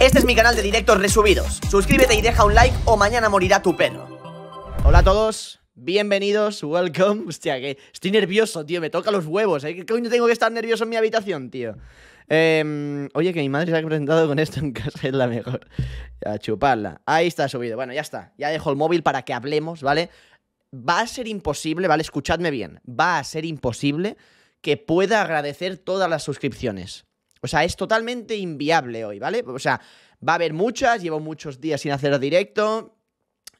Este es mi canal de directos resubidos. Suscríbete y deja un like o mañana morirá tu perro. Hola a todos, bienvenidos, welcome. Hostia, que estoy nervioso, tío, me toca los huevos, ¿eh? ¿Qué coño tengo que estar nervioso en mi habitación, tío? Em, oye, que mi madre se ha presentado con esto en casa, es la mejor. A chuparla. Ahí está subido. Bueno, ya está. Ya dejo el móvil para que hablemos, ¿vale? Va a ser imposible, ¿vale? Escuchadme bien. Va a ser imposible que pueda agradecer todas las suscripciones. O sea, es totalmente inviable hoy, ¿vale? O sea, va a haber muchas, llevo muchos días sin hacer directo.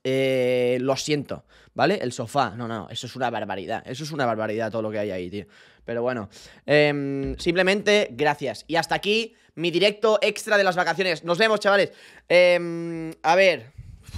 Eh, lo siento, ¿vale? El sofá, no, no, eso es una barbaridad. Eso es una barbaridad todo lo que hay ahí, tío. Pero bueno, em, simplemente gracias. Y hasta aquí mi directo extra de las vacaciones. Nos vemos, chavales. Em, a ver,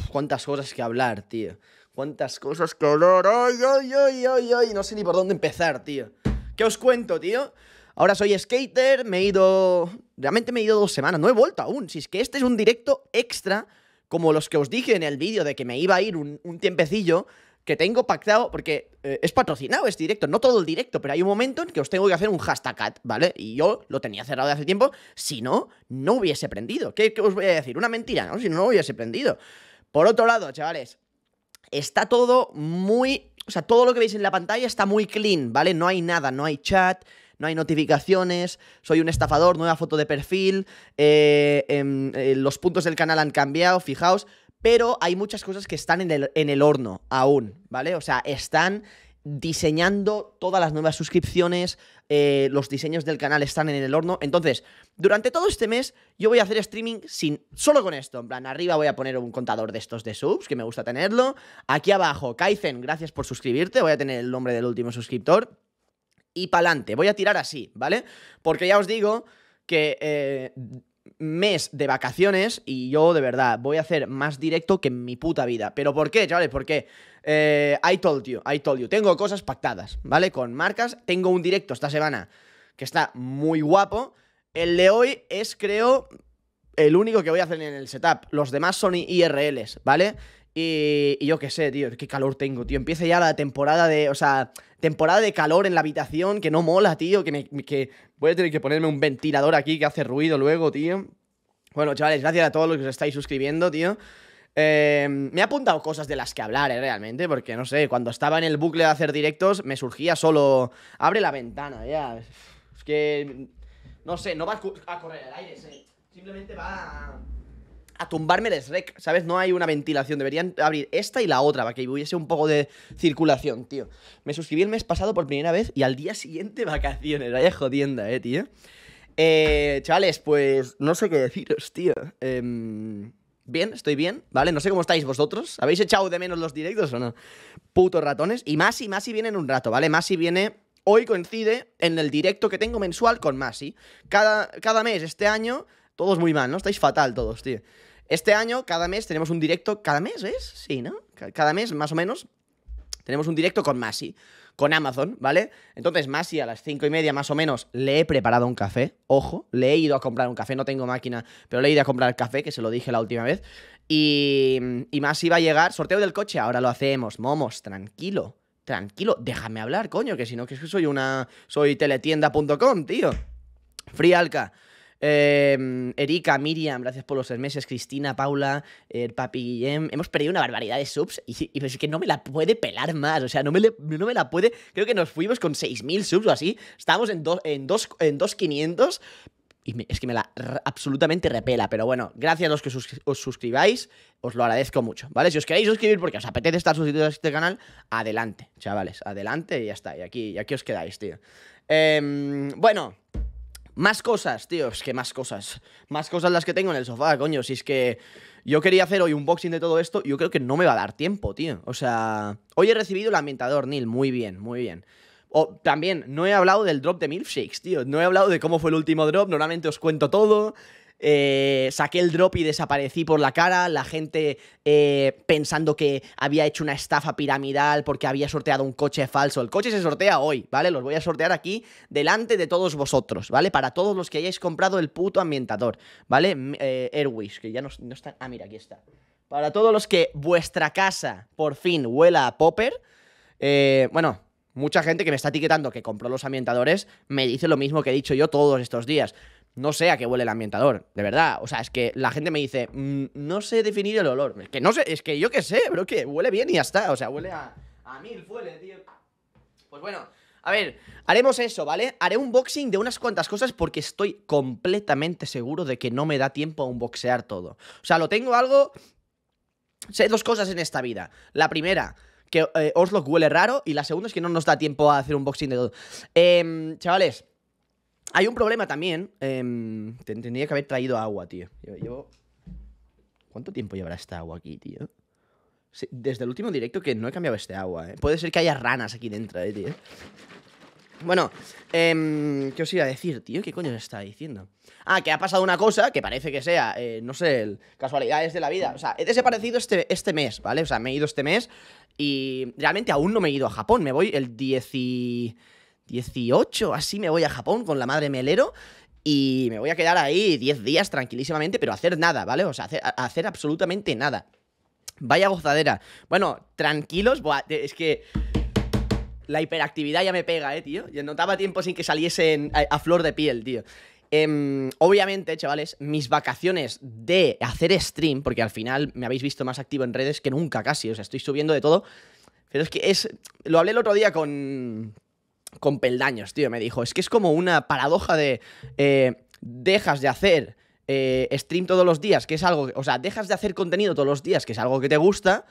cuántas cosas que hablar, tío. Cuántas cosas que hablar. Ay, ay, ay, ay, ay. No sé ni por dónde empezar, tío. ¿Qué os cuento, tío? Ahora soy skater, me he ido... Realmente me he ido dos semanas, no he vuelto aún. Si es que este es un directo extra, como los que os dije en el vídeo de que me iba a ir un, tiempecillo, que tengo pactado, porque eh, es patrocinado este directo, no todo el directo, pero hay un momento en que os tengo que hacer un hashtag ¿vale? Y yo lo tenía cerrado de hace tiempo, si no, no hubiese prendido. ¿Qué, os voy a decir? Una mentira, ¿no? Si no, no hubiese prendido. Por otro lado, chavales, está todo muy... O sea, todo lo que veis en la pantalla está muy clean, ¿vale? No hay nada, no hay chat, no hay notificaciones, soy un estafador, nueva foto de perfil, eh, em, eh, los puntos del canal han cambiado, fijaos, pero hay muchas cosas que están en el, horno aún, ¿vale? O sea, están diseñando todas las nuevas suscripciones, eh, los diseños del canal están en el horno. Entonces, durante todo este mes yo voy a hacer streaming sin solo con esto. En plan, arriba voy a poner un contador de estos de subs, que me gusta tenerlo. Aquí abajo, Kaizen, gracias por suscribirte. Voy a tener el nombre del último suscriptor y pa'lante. Voy a tirar así, ¿vale? Porque ya os digo que eh, mes de vacaciones y yo de verdad voy a hacer más directo que en mi puta vida. ¿Pero por qué, chavales? Porque eh, I told you, I told you. Tengo cosas pactadas, ¿vale? Con marcas. Tengo un directo esta semana que está muy guapo. El de hoy es, creo, el único que voy a hacer en el setup. Los demás son IRLs, ¿vale? Y, yo qué sé, tío, qué calor tengo, tío. Empieza ya la temporada de, o sea, temporada de calor en la habitación que no mola, tío. Que, que voy a tener que ponerme un ventilador aquí que hace ruido luego, tío. Bueno, chavales, gracias a todos los que os estáis suscribiendo, tío. Em, me he apuntado cosas de las que hablar, eh, realmente, porque no sé, cuando estaba en el bucle de hacer directos, me surgía solo. Abre la ventana, ya. Es que. No sé, no va a correr el aire, simplemente va a tumbarme el SREC, ¿sabes? No hay una ventilación. Deberían abrir esta y la otra para que hubiese un poco de circulación, tío. Me suscribí el mes pasado por primera vez y al día siguiente vacaciones. Vaya jodienda, eh, tío. Eh, chavales, pues no sé qué deciros, tío. Eh, bien, estoy bien, ¿vale? No sé cómo estáis vosotros. ¿Habéis echado de menos los directos o no? Putos ratones. Y Masi, Masi viene en un rato, ¿vale? Masi viene. Hoy coincide en el directo que tengo mensual con Masi. Cada, cada mes, este año, todos muy mal, ¿no? Estáis fatal todos, tío. Este año, cada mes, tenemos un directo. ¿Cada mes es? Sí, ¿no? Cada mes, más o menos, tenemos un directo con Masi, con Amazon, ¿vale? Entonces, Masi a las cinco y media más o menos le he preparado un café, ojo, le he ido a comprar un café, no tengo máquina, pero le he ido a comprar el café, que se lo dije la última vez. Y, y Masi va a llegar, sorteo del coche, ahora lo hacemos, momos, tranquilo, tranquilo, déjame hablar, coño, que si no, que soy una. Soy teletienda.com, tío. Frialca. Em, Erika, Miriam, gracias por los tres meses. Cristina, Paula, eh, El Papi Guillem. Hemos perdido una barbaridad de subs y, pues es que no me la puede pelar más. O sea, no me, no me la puede. Creo que nos fuimos con 6.000 subs o así. Estábamos en 2.500. En dos, en dos y es que me la absolutamente repela. Pero bueno, gracias a los que os suscribáis. Os lo agradezco mucho, ¿vale? Si os queréis suscribir porque os apetece estar suscritos a este canal, adelante, chavales. Adelante y ya está. Y aquí, aquí os quedáis, tío. Em, bueno. Más cosas, tío, es que más cosas. Más cosas las que tengo en el sofá, coño. Si es que yo quería hacer hoy un boxing de todo esto, yo creo que no me va a dar tiempo, tío. O sea, hoy he recibido el ambientador, Neil. Muy bien, muy bien. O, también, no he hablado del drop de milkshakes, tío. No he hablado de cómo fue el último drop. Normalmente os cuento todo. Eh, saqué el drop y desaparecí por la cara, la gente eh, pensando que había hecho una estafa piramidal porque había sorteado un coche falso. El coche se sortea hoy, ¿vale? Los voy a sortear aquí delante de todos vosotros, ¿vale? Para todos los que hayáis comprado el puto ambientador, ¿vale? Eh, que ya no, está... Ah, mira, aquí está. Para todos los que vuestra casa por fin huela a popper, bueno, mucha gente que me está etiquetando que compró los ambientadores me dice lo mismo que he dicho yo todos estos días no sé a qué huele el ambientador, de verdad. O sea, es que la gente me dice, mm, no sé definir el olor. Es que no sé, es que yo qué sé, pero que huele bien y ya está. O sea, huele a, a mil, huele, tío. Pues bueno, a ver, haremos eso, ¿vale? Haré un boxing de unas cuantas cosas porque estoy completamente seguro de que no me da tiempo a unboxear todo. O sea, lo tengo algo... Sé dos cosas en esta vida. La primera, que eh, Oslock huele raro y la segunda es que no nos da tiempo a hacer un boxing de todo. Eh, chavales... Hay un problema también. Em, tendría que haber traído agua, tío. Yo, ¿Cuánto tiempo llevará esta agua aquí, tío? desde el último directo que no he cambiado este agua, ¿eh? Puede ser que haya ranas aquí dentro, eh, tío. Bueno, em, ¿qué os iba a decir, tío? ¿Qué coño os estaba diciendo? Ah, que ha pasado una cosa que parece que sea, eh, no sé, casualidades de la vida. O sea, he desaparecido este, este mes, ¿vale? O sea, me he ido este mes y realmente aún no me he ido a Japón. Me voy el 10 y... 18, así me voy a Japón con la madre Melero y me voy a quedar ahí 10 días tranquilísimamente, pero hacer nada, ¿vale? O sea, hacer, absolutamente nada. Vaya gozadera. Bueno, tranquilos, es que la hiperactividad ya me pega, eh, tío. Yo notaba tiempo sin que saliesen a, flor de piel, tío. Em, obviamente, chavales, mis vacaciones de hacer stream, porque al final me habéis visto más activo en redes que nunca casi, o sea, estoy subiendo de todo. Pero es que es. Lo hablé el otro día con con peldaños, tío. Me dijo, es que es como una paradoja de eh, dejas de hacer eh, stream todos los días, que es algo, o sea, dejas de hacer contenido todos los días, que es algo que te gusta.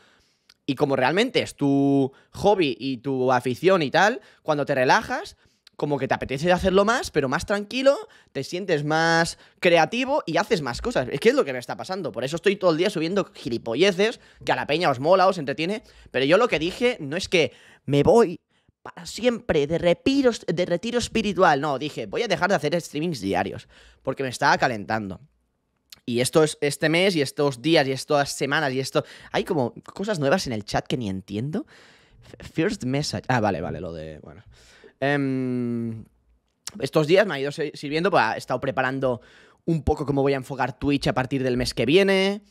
Y como realmente es tu hobby y tu afición y tal, cuando te relajas, como que te apetece hacerlo más, pero más tranquilo, te sientes más creativo y haces más cosas. Es que es lo que me está pasando. Por eso estoy todo el día subiendo gilipolleces, que a la peña os mola, os entretiene. Pero yo lo que dije no es que me voy para siempre de, de retiro espiritual. No, dije, voy a dejar de hacer streamings diarios porque me estaba calentando. Y esto es este mes y estos días y estas semanas y esto... Hay como cosas nuevas en el chat que ni entiendo. First message. Ah, vale, vale, lo de... Bueno. Em, estos días me ha ido sirviendo, pues, he estado preparando un poco cómo voy a enfocar Twitch a partir del mes que viene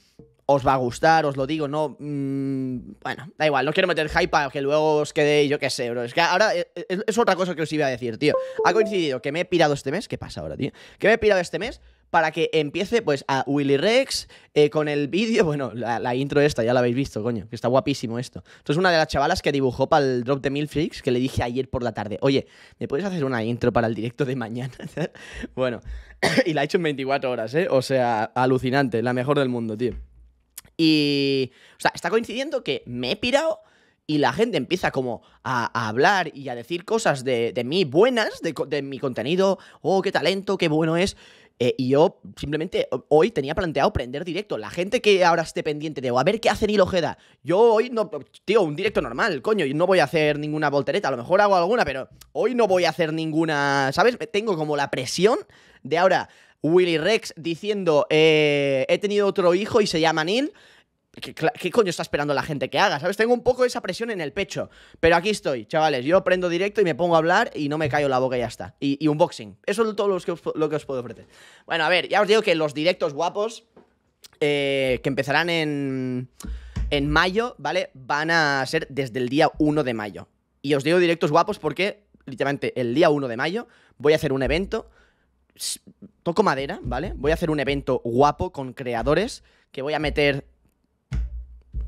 os va a gustar, os lo digo, no. Mm, bueno, da igual, no quiero meter hype para que luego os quede, yo qué sé, bro. Es que ahora eh, eh, es, otra cosa que os iba a decir, tío. Ha coincidido que me he pirado este mes. ¿Qué pasa ahora, tío? Que me he pirado este mes para que empiece, pues, a Willy Rex eh, con el vídeo. Bueno, la, intro esta, ya la habéis visto, coño, que está guapísimo esto. Esto es una de las chavalas que dibujó para el drop de Mil que le dije ayer por la tarde. Oye, ¿me puedes hacer una intro para el directo de mañana? bueno, y la ha he hecho en 24 horas, ¿eh? O sea, alucinante, la mejor del mundo, tío. Y, o sea, está coincidiendo que me he pirado y la gente empieza como a, hablar y a decir cosas de, mí buenas, de, mi contenido, oh, qué talento, qué bueno es. Eh, y yo simplemente hoy tenía planteado prender directo. La gente que ahora esté pendiente de, a ver qué hace lo jeda Yo hoy no, tío, un directo normal, coño, y no voy a hacer ninguna voltereta. A lo mejor hago alguna, pero hoy no voy a hacer ninguna, ¿sabes? Tengo como la presión de ahora Willy Rex diciendo, eh, he tenido otro hijo y se llama Neil. ¿Qué, coño está esperando la gente que haga? ¿Sabes? Tengo un poco esa presión en el pecho. Pero aquí estoy, chavales. Yo prendo directo y me pongo a hablar y no me callo la boca y ya está. Y, un boxing Eso es todo lo que, os, lo que os puedo ofrecer. Bueno, a ver, ya os digo que los directos guapos eh, que empezarán en, en mayo, ¿vale? Van a ser desde el día 1 de mayo. Y os digo directos guapos porque, literalmente, el día 1 de mayo voy a hacer un evento toco madera, ¿vale? Voy a hacer un evento guapo con creadores que voy a meter...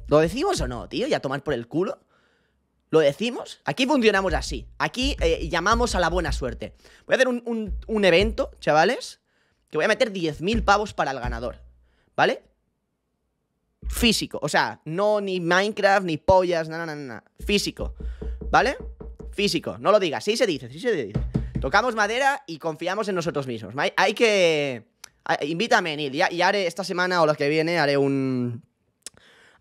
¿Lo decimos o no, tío? Ya a tomar por el culo? ¿Lo decimos? Aquí funcionamos así. Aquí eh, llamamos a la buena suerte. Voy a hacer un, un evento, chavales, que voy a meter 10.000 pavos para el ganador, ¿vale? Físico, o sea, no ni Minecraft, ni pollas, nada, nada, nada. Físico, ¿vale? Físico, no lo digas, sí se dice, sí se dice. Tocamos madera y confiamos en nosotros mismos. Hay que... Invítame, Neil. Ya, haré esta semana o la que viene, haré un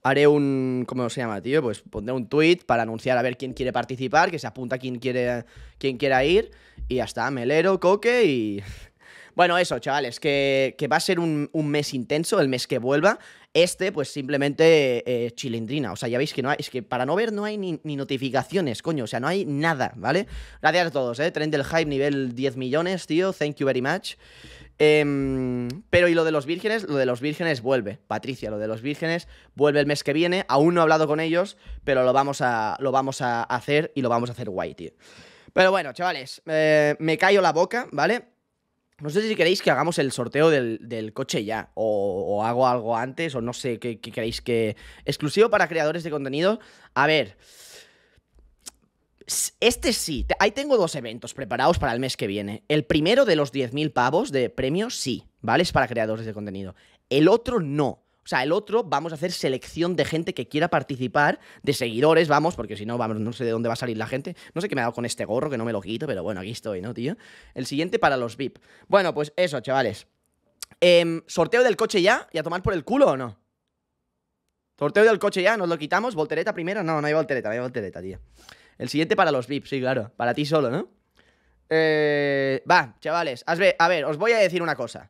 haré un. ¿Cómo se llama, tío? Pues pondré un tweet para anunciar a ver quién quiere participar, que se apunta quién quiere quién quiera ir. Y ya está, Melero, Coque y. Bueno, eso, chavales, que, va a ser un, mes intenso, el mes que vuelva. Este, pues simplemente eh, chilindrina. O sea, ya veis que no hay, es que para no ver no hay ni, notificaciones, coño. O sea, no hay nada, ¿vale? Gracias a todos, ¿eh? Trend del hype nivel 10 millones, tío. Thank you very much. Em, pero y lo de los vírgenes, lo de los vírgenes vuelve, Patricia, lo de los vírgenes vuelve el mes que viene, aún no he hablado con ellos, pero lo vamos a, lo vamos a hacer y lo vamos a hacer guay, tío. Pero bueno, chavales, eh, me callo la boca, ¿vale? No sé si queréis que hagamos el sorteo del, coche ya, o, hago algo antes, o no sé qué, queréis que... Exclusivo para creadores de contenido. A ver... Este sí, ahí tengo dos eventos preparados para el mes que viene. El primero de los 10.000 pavos de premios, sí, ¿vale? Es para creadores de contenido. El otro no. O sea, el otro vamos a hacer selección de gente que quiera participar, de seguidores, vamos, porque si no, vamos, no sé de dónde va a salir la gente. No sé qué me ha dado con este gorro, que no me lo quito, pero bueno, aquí estoy, ¿no, tío? El siguiente para los VIP. Bueno, pues eso, chavales. Em, sorteo del coche ya y a tomar por el culo o no. Sorteo del coche ya, nos lo quitamos. Voltereta primero. No, no hay voltereta, no hay voltereta, tío. El siguiente para los VIP, sí, claro. Para ti solo, ¿no? Eh, va, chavales. A ver, os voy a decir una cosa.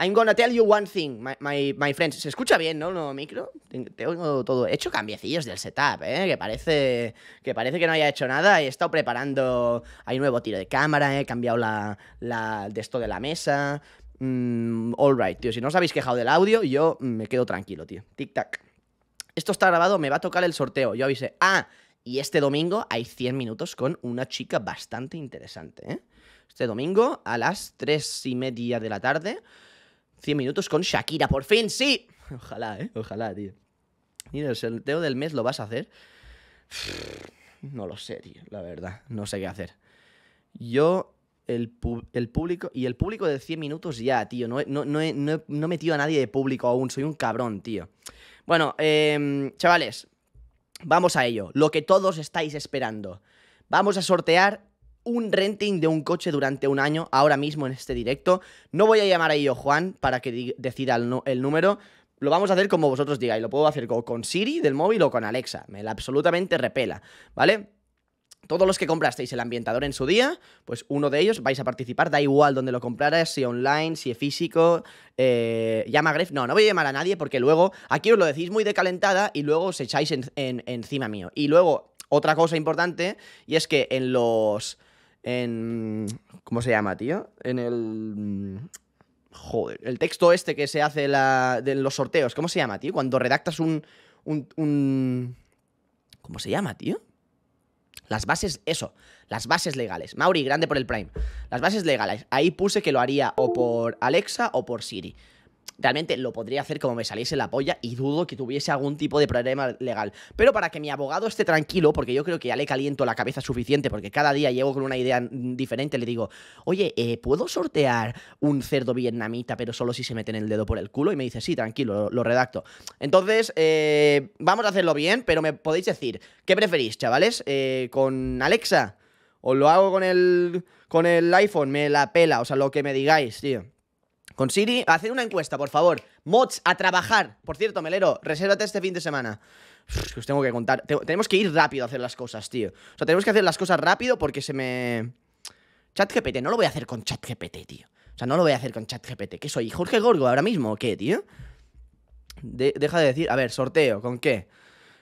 I'm gonna tell you one thing, my, friends. ¿Se escucha bien, no, el micro? Tengo todo. hecho cambiecillos del setup, ¿eh? Que parece que, parece que no haya hecho nada. He estado preparando... Hay nuevo tiro de cámara, he cambiado la, la de esto de la mesa. Mm, all right, tío. Si no os habéis quejado del audio, yo me quedo tranquilo, tío. Tic-tac. Esto está grabado, me va a tocar el sorteo. Yo avisé. Ah, y este domingo hay 100 minutos con una chica bastante interesante, ¿eh? Este domingo a las 3 y media de la tarde... 100 minutos con Shakira, por fin, sí. Ojalá, ¿eh? Ojalá, tío. Mira, el sorteo del mes lo vas a hacer. No lo sé, tío, la verdad. No sé qué hacer. Yo, el, público. Y el público de 100 minutos ya, tío. No, he, no he metido a nadie de público aún. Soy un cabrón, tío. Bueno, em, chavales, vamos a ello. Lo que todos estáis esperando. Vamos a sortear un renting de un coche durante un año, ahora mismo en este directo. No voy a llamar a ello Juan para que decida el, número, lo vamos a hacer como vosotros digáis. Lo puedo hacer con Siri del móvil o con Alexa. Me la absolutamente repela, ¿vale? Todos los que comprasteis el ambientador en su día, pues uno de ellos vais a participar, da igual donde lo compraras, si online, si es físico, eh, llama a Gref, no, no voy a llamar a nadie porque luego, aquí os lo decís muy de calentada y luego os echáis encima mío. Y luego, otra cosa importante, y es que en los en... ¿Cómo se llama, tío? En el... Joder, el texto este que se hace la, de los sorteos, ¿cómo se llama, tío? Cuando redactas un, un, un... ¿Cómo se llama, tío? Las bases, eso, las bases legales. Mauri, grande por el Prime. Las bases legales. Ahí puse que lo haría o por Alexa o por Siri realmente lo podría hacer como me saliese la polla y dudo que tuviese algún tipo de problema legal. Pero para que mi abogado esté tranquilo, porque yo creo que ya le caliento la cabeza suficiente, porque cada día llego con una idea diferente, le digo, oye, eh, ¿puedo sortear un cerdo vietnamita, pero solo si se meten el dedo por el culo? Y me dice, sí, tranquilo, lo, redacto. Entonces, eh, vamos a hacerlo bien, pero me podéis decir, ¿qué preferís, chavales? Eh, ¿Con Alexa? ¿O lo hago con el, con el iPhone? Me la pela, o sea, lo que me digáis, tío. Con Siri, hacer una encuesta, por favor. Mods, a trabajar. Por cierto, Melero, resérvate este fin de semana. que os tengo que contar. tenemos que ir rápido a hacer las cosas, tío. O sea, tenemos que hacer las cosas rápido porque se me... ChatGPT, no lo voy a hacer con ChatGPT, tío. O sea, no lo voy a hacer con ChatGPT. ¿Qué soy? ¿Jorge Gorgo ahora mismo o qué, tío? deja de decir... A ver, sorteo, ¿con qué?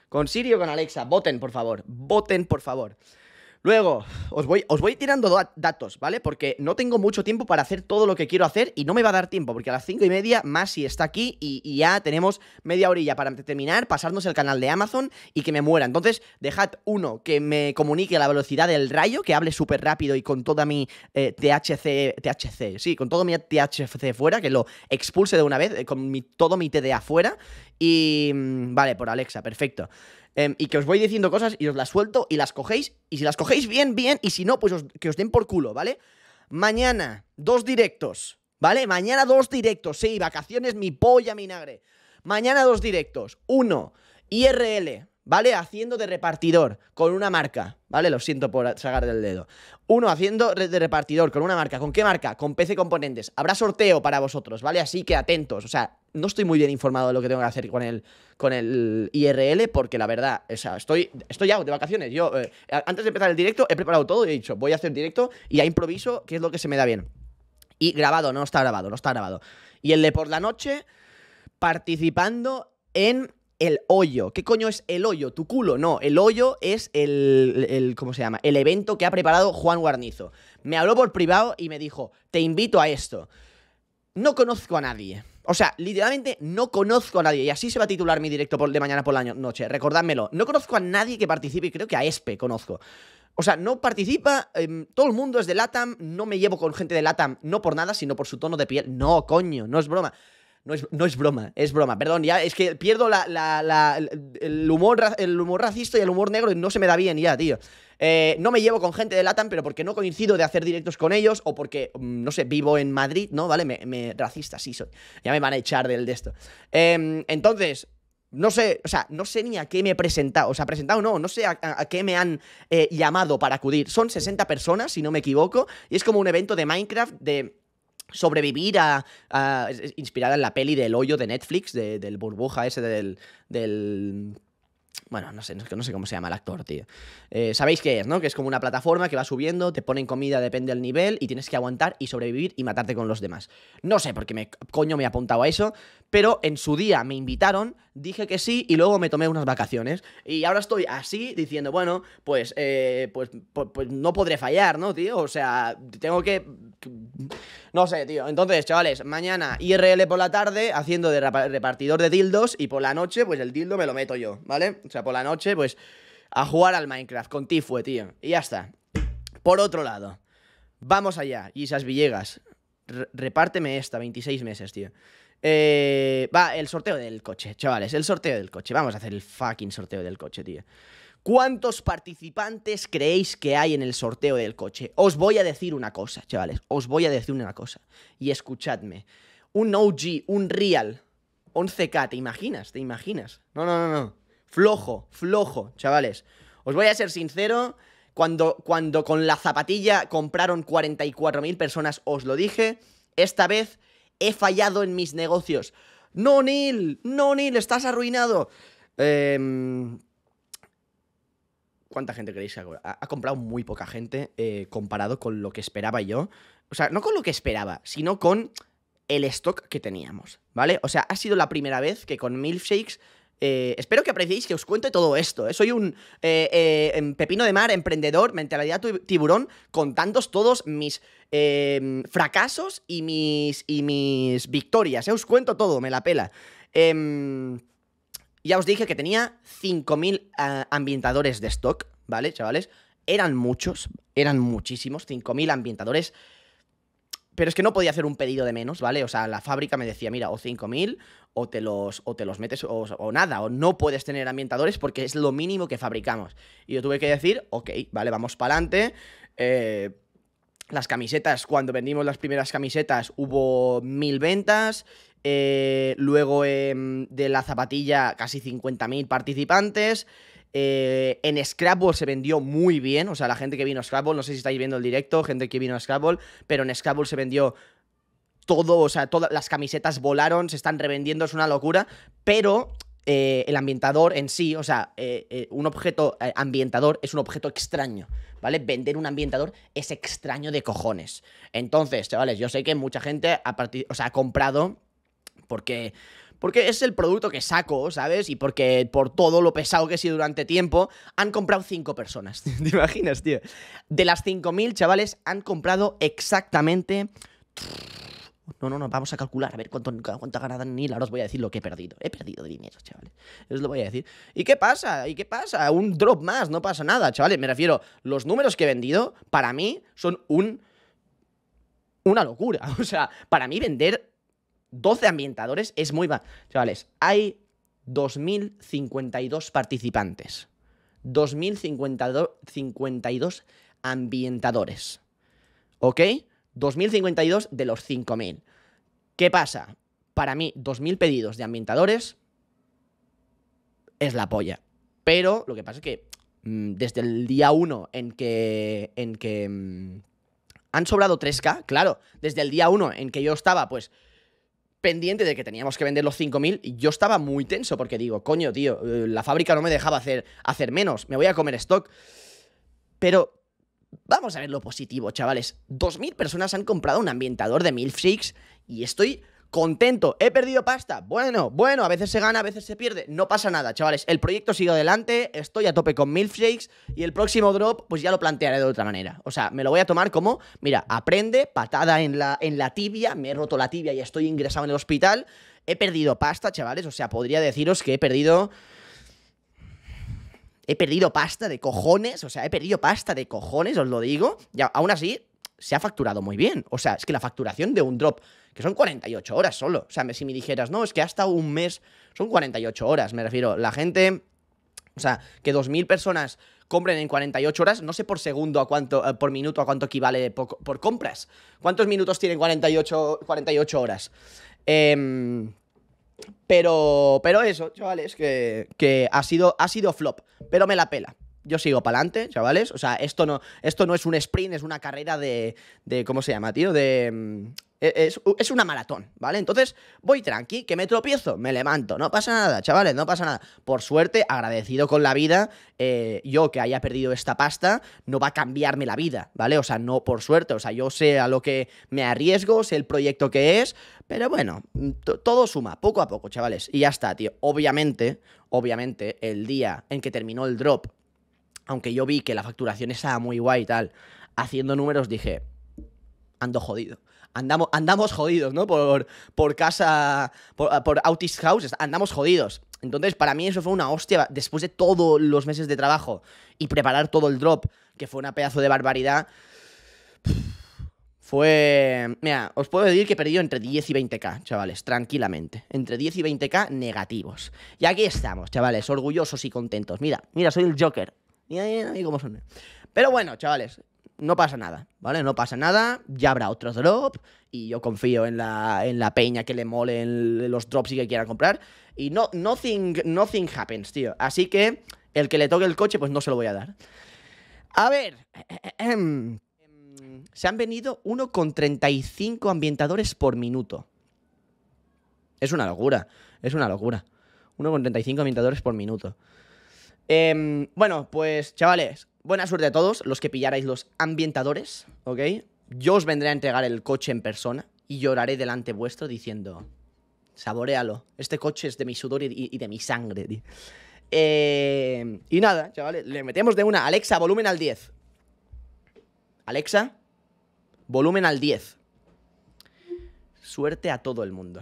¿Con Siri o con Alexa? Voten, por favor. Voten, por favor. Luego, os voy, os voy tirando datos, ¿vale? Porque no tengo mucho tiempo para hacer todo lo que quiero hacer y no me va a dar tiempo, porque a las cinco y media Masi está aquí y, ya tenemos media orilla para terminar, pasarnos el canal de Amazon y que me muera. Entonces, dejad uno que me comunique la velocidad del rayo, que hable súper rápido y con toda mi eh, THC, THC, sí, con todo mi THC fuera, que lo expulse de una vez, eh, con todo mi TDA fuera. Y mm, vale, por Alexa, perfecto. Em, y que os voy diciendo cosas y os las suelto y las cogéis. Y si las cogéis bien, bien. Y si no, pues que os den por culo, ¿vale? Mañana, dos directos, ¿vale? Mañana dos directos, sí, vacaciones, mi polla, vinagre. Mañana dos directos. Uno, IRL, ¿vale? Haciendo de repartidor con una marca, ¿vale? Lo siento por sacar del dedo. Uno, haciendo de repartidor con una marca. ¿Con qué marca? Con PC Componentes. Habrá sorteo para vosotros, ¿vale? Así que atentos. O sea, no estoy muy bien informado de lo que tengo que hacer con el, con el IRL, porque la verdad, o sea, estoy, estoy de vacaciones. Yo, eh, antes de empezar el directo, he preparado todo y he dicho, voy a hacer directo y a improviso, que es lo que se me da bien. Y grabado, no está grabado, no está grabado. Y el de por la noche, participando en el hoyo. ¿Qué coño es el hoyo? Tu culo, no. El hoyo es el, el, ¿Cómo se llama? El evento que ha preparado Juan Guarnizo. Me habló por privado y me dijo: Te invito a esto. No conozco a nadie. O sea, literalmente no conozco a nadie. Y así se va a titular mi directo de mañana por la noche. Recordadmelo. No conozco a nadie que participe. y Creo que a Espe conozco. O sea, no participa, em, todo el mundo es de LATAM, no me llevo con gente de LATAM, no por nada, sino por su tono de piel. No, coño, no es broma. No es, broma, es broma. Perdón, ya es que pierdo la, el, humor, el humor racista y el humor negro y no se me da bien ya, tío. Eh, no me llevo con gente de Latam, pero porque no coincido de hacer directos con ellos o porque, mm, no sé, vivo en Madrid, ¿no? ¿Vale? Me, racista, sí soy. Ya me van a echar del de esto. Em, entonces, no sé, o sea, no sé ni a qué me he presentado. O sea, presentado no, no sé a, qué me han eh, llamado para acudir. Son 60 personas, si no me equivoco, y es como un evento de Minecraft de sobrevivir a, inspirada en la peli del hoyo de Netflix, del burbuja ese del, del... bueno, no sé, no sé cómo se llama el actor, tío. Eh, sabéis qué es, ¿no? Que es como una plataforma que va subiendo, te ponen comida, depende del nivel, y tienes que aguantar y sobrevivir y matarte con los demás. No sé por qué me, coño me he apuntado a eso, pero en su día me invitaron, dije que sí y luego me tomé unas vacaciones. Y ahora estoy así diciendo, bueno, pues, eh, pues, pues, no podré fallar, ¿no, tío? O sea, tengo que... No sé, tío. Entonces, chavales, mañana IRL por la tarde haciendo de repartidor de dildos y por la noche, pues el dildo me lo meto yo, ¿vale? O sea, por la noche, pues a jugar al Minecraft con Tifue, tío. Y ya está. Por otro lado, vamos allá, Isas Villegas. repárteme esta, 26 meses, tío. Eh, va, el sorteo del coche, chavales, el sorteo del coche. Vamos a hacer el fucking sorteo del coche, tío. ¿Cuántos participantes creéis que hay en el sorteo del coche? Os voy a decir una cosa, chavales. Os voy a decir una cosa. Y escuchadme. Un OG, un Real, 11K, ¿te imaginas? ¿Te imaginas? No, no, no, no. Flojo, flojo, chavales. Os voy a ser sincero. Cuando, cuando con la zapatilla compraron 44.000 personas, os lo dije. Esta vez he fallado en mis negocios. No, Neil, no, Neil, estás arruinado. Em, ¿Cuánta gente creéis que ha, comprado? Muy poca gente eh, comparado con lo que esperaba yo. O sea, no con lo que esperaba, sino con el stock que teníamos, ¿vale? O sea, ha sido la primera vez que con Milkshakes eh, espero que apreciéis que os cuente todo esto. ¿eh? Soy un eh, em, pepino de mar, emprendedor, mentalidad tiburón, contándos todos mis em, fracasos y mis, y mis victorias. Os cuento todo, me la pela. Em, ya os dije que tenía 5.000 ambientadores de stock, ¿vale, chavales? Eran muchos, eran muchísimos, 5.000 ambientadores pero es que no podía hacer un pedido de menos, ¿vale? O sea, la fábrica me decía, mira, o 5.000 o te los, o te los metes o, nada, o no puedes tener ambientadores porque es lo mínimo que fabricamos. Y yo tuve que decir, ok, vale, vamos para adelante. Eh, las camisetas, cuando vendimos las primeras camisetas hubo mil ventas. Eh, luego em, de la zapatilla casi 50.000 participantes. Eh, en Scrabble se vendió muy bien, o sea, la gente que vino a Scrabble, no sé si estáis viendo el directo, gente que vino a Scrabble, pero en Scrabble se vendió todo, o sea, todas las camisetas volaron, se están revendiendo, es una locura, pero eh, el ambientador en sí, o sea, eh, un objeto ambientador es un objeto extraño, ¿vale? Vender un ambientador es extraño de cojones. Entonces, chavales, yo sé que mucha gente ha comprado porque porque es el producto que saco, ¿sabes? Y porque por todo lo pesado que he sido durante tiempo, han comprado 5 personas. ¿Te imaginas, tío? De las 5.000, chavales, han comprado exactamente... No, no, no, vamos a calcular, a ver cuánto, ha ganado Daniel, ahora os voy a decir lo que he perdido. He perdido dinero, chavales. Os lo voy a decir. ¿Y qué pasa? ¿Y qué pasa? Un drop más, no pasa nada, chavales. Me refiero, los números que he vendido, para mí, son un... Una locura. O sea, para mí vender 12 ambientadores es muy... Chavales, hay 2.052 participantes. 2.052 ambientadores. ¿Ok? 2.052 de los 5.000. ¿Qué pasa? Para mí, 2.000 pedidos de ambientadores es la polla. Pero lo que pasa es que mm, desde el día 1 en que... En que mm, han sobrado 3K, claro. Desde el día 1 en que yo estaba, pues pendiente de que teníamos que vender los 5.000, yo estaba muy tenso porque digo, coño, tío, eh, la fábrica no me dejaba hacer, hacer menos, me voy a comer stock. Pero vamos a ver lo positivo, chavales. 2.000 personas han comprado un ambientador de milkshakes y estoy contento. He perdido pasta. Bueno, bueno, a veces se gana, a veces se pierde. No pasa nada, chavales. El proyecto sigue adelante, estoy a tope con milkshakes y el próximo drop pues ya lo plantearé de otra manera. O sea, me lo voy a tomar como, mira, aprende, patada en la, en la tibia, me he roto la tibia y estoy ingresado en el hospital. He perdido pasta, chavales. O sea, podría deciros que he perdido... He perdido pasta de cojones, o sea, he perdido pasta de cojones, os lo digo. Y aún así, se ha facturado muy bien. O sea, es que la facturación de un drop que son 48 horas solo. O sea, si me dijeras, no, es que hasta un mes son 48 horas, me refiero. La gente, o sea, que 2.000 personas compren en 48 horas, no sé por segundo a cuánto, eh, por minuto a cuánto equivale por, compras. ¿Cuántos minutos tienen 48, 48 horas? Em, pero, pero eso, chavales, que, que ha, sido, ha sido flop, pero me la pela yo sigo para adelante, chavales. O sea, esto no, esto no es un sprint, es una carrera de, de ¿Cómo se llama, tío? De. E-, es, una maratón, ¿vale? Entonces voy tranqui, que me tropiezo, me levanto, no pasa nada, chavales, no pasa nada. Por suerte, agradecido con la vida, eh, yo que haya perdido esta pasta, no va a cambiarme la vida, ¿vale? O sea, no por suerte, o sea, yo sé a lo que me arriesgo, sé el proyecto que es, pero bueno, todo suma, poco a poco, chavales, y ya está, tío. Obviamente, obviamente, el día en que terminó el drop, aunque yo vi que la facturación estaba muy guay y tal, haciendo números dije, ando jodido andamos, jodidos, ¿no? Por, por casa, por, Autist House, andamos jodidos. Entonces, para mí eso fue una hostia, después de todos los meses de trabajo y preparar todo el drop, que fue una pedazo de barbaridad, fue... Mira, os puedo decir que he perdido entre 10 y 20k, chavales, tranquilamente. Entre 10 y 20k negativos. Y aquí estamos, chavales, orgullosos y contentos. Mira, mira, soy el Joker. Mira, mira, cómo son. Pero bueno, chavales, no pasa nada, ¿vale? No pasa nada, ya habrá otros drop y yo confío en la, en la peña que le mole los drops y que quiera comprar. Y no, nothing, nothing happens, tío. Así que el que le toque el coche, pues no se lo voy a dar. A ver, se han venido 1,35 ambientadores por minuto. Es una locura, es una locura. 1,35 ambientadores por minuto. Em, bueno, pues chavales, buena suerte a todos los que pillarais los ambientadores, ¿ok? Yo os vendré a entregar el coche en persona y lloraré delante vuestro diciendo, saborealo, este coche es de mi sudor y, de mi sangre. Em, y nada, chavales, le metemos de una. Alexa, volumen al 10. Alexa, volumen al 10. Suerte a todo el mundo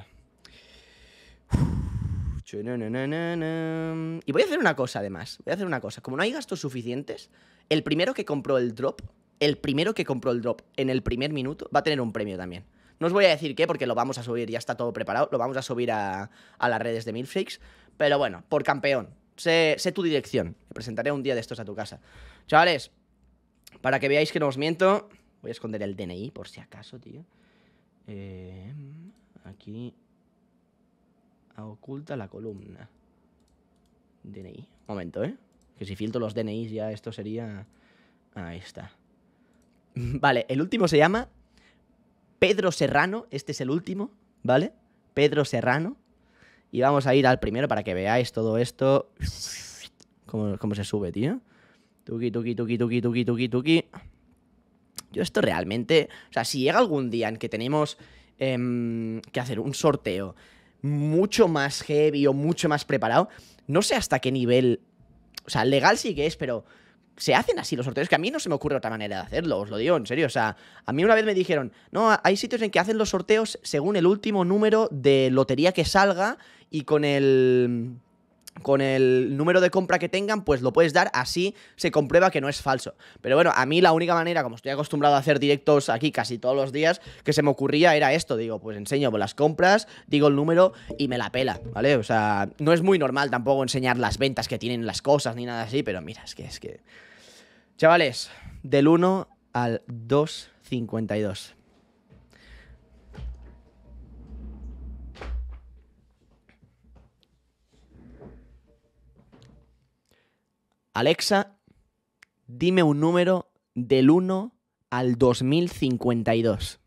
y voy a hacer una cosa, además. Voy a hacer una cosa. Como no hay gastos suficientes, el primero que compró el drop, el primero que compró el drop en el primer minuto, va a tener un premio también. No os voy a decir qué, porque lo vamos a subir, ya está todo preparado. Lo vamos a subir a, las redes de Milfakes. Pero bueno, por campeón. Sé, tu dirección. Te presentaré un día de estos a tu casa. Chavales, para que veáis que no os miento, voy a esconder el DNI por si acaso, tío. Eh, aquí Ah, oculta la columna. DNI. Momento, ¿eh? Que si filtro los DNIs ya esto sería... Ahí está. Vale, el último se llama Pedro Serrano. Este es el último, ¿vale? Pedro Serrano. Y vamos a ir al primero para que veáis todo esto. Cómo, se sube, tío. Tuki, tuki, tuki, tuki, tuki, tuki, tuki. Yo esto realmente... O sea, si llega algún día en que tenemos em, que hacer un sorteo mucho más heavy o mucho más preparado. No sé hasta qué nivel. O sea, legal sí que es, pero se hacen así los sorteos, que a mí no se me ocurre otra manera de hacerlo, os lo digo, en serio. O sea, a mí una vez me dijeron, no, hay sitios en que hacen los sorteos según el último número de lotería que salga y con el con el número de compra que tengan, pues lo puedes dar, así se comprueba que no es falso. Pero bueno, a mí la única manera, como estoy acostumbrado a hacer directos aquí casi todos los días, que se me ocurría era esto, digo, pues enseño las compras, digo el número y me la pela, ¿vale? O sea, no es muy normal tampoco enseñar las ventas que tienen las cosas ni nada así, pero mira, es que es que... Chavales, del 1 al 2.52. Alexa, dime un número del 1 al 2052.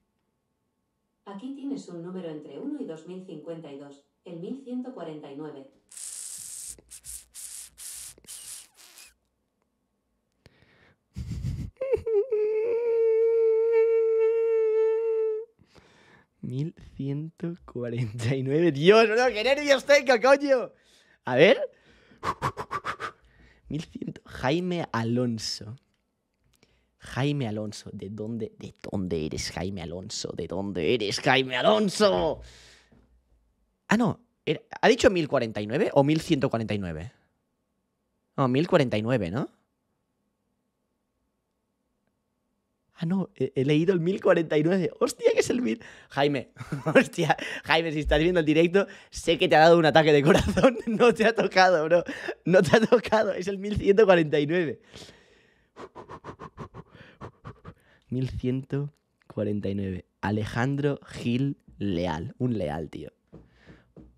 Aquí tienes un número entre 1 y 2052, el 1149. ¡1149! ¡Dios, qué nervios tengo, coño! A ver. 1100. Jaime Alonso. Jaime Alonso, ¿de dónde, ¿de dónde eres, Jaime Alonso? ¿De dónde eres, Jaime Alonso? Ah, no. ¿Ha dicho 1049 o 1149? No, 1049, ¿no? Ah, no, he, leído el 1049. Hostia, que es el 1000. Jaime, hostia, Jaime, si estás viendo el directo, sé que te ha dado un ataque de corazón. No te ha tocado, bro. No te ha tocado, es el 1149. 1149. Alejandro Gil Leal. Un leal, tío.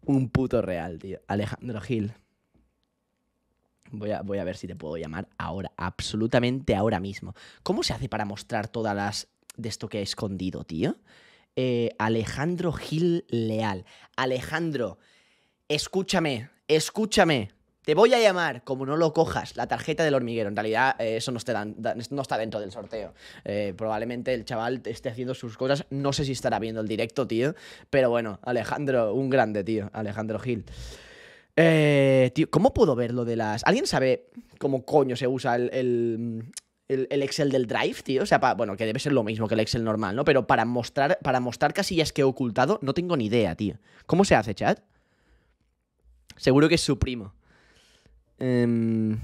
Un puto real, tío. Alejandro Gil. Voy a, ver si te puedo llamar ahora, absolutamente ahora mismo. ¿Cómo se hace para mostrar todas las de esto que he escondido, tío? Eh, Alejandro Gil Leal. Alejandro, escúchame, escúchame. Te voy a llamar, como no lo cojas, la tarjeta del hormiguero. En realidad, eh, eso no, está, no está dentro del sorteo. Eh, probablemente el chaval esté haciendo sus cosas. No sé si estará viendo el directo, tío. Pero bueno, Alejandro, un grande, tío. Alejandro Gil. Eh, tío, ¿cómo puedo ver lo de las. ¿Alguien sabe cómo coño se usa el, Excel del Drive, tío? O sea, bueno, que debe ser lo mismo que el Excel normal, ¿no? Pero para mostrar, para mostrar casillas que he ocultado, no tengo ni idea, tío. ¿Cómo se hace, chat? Seguro que es su primo. Em,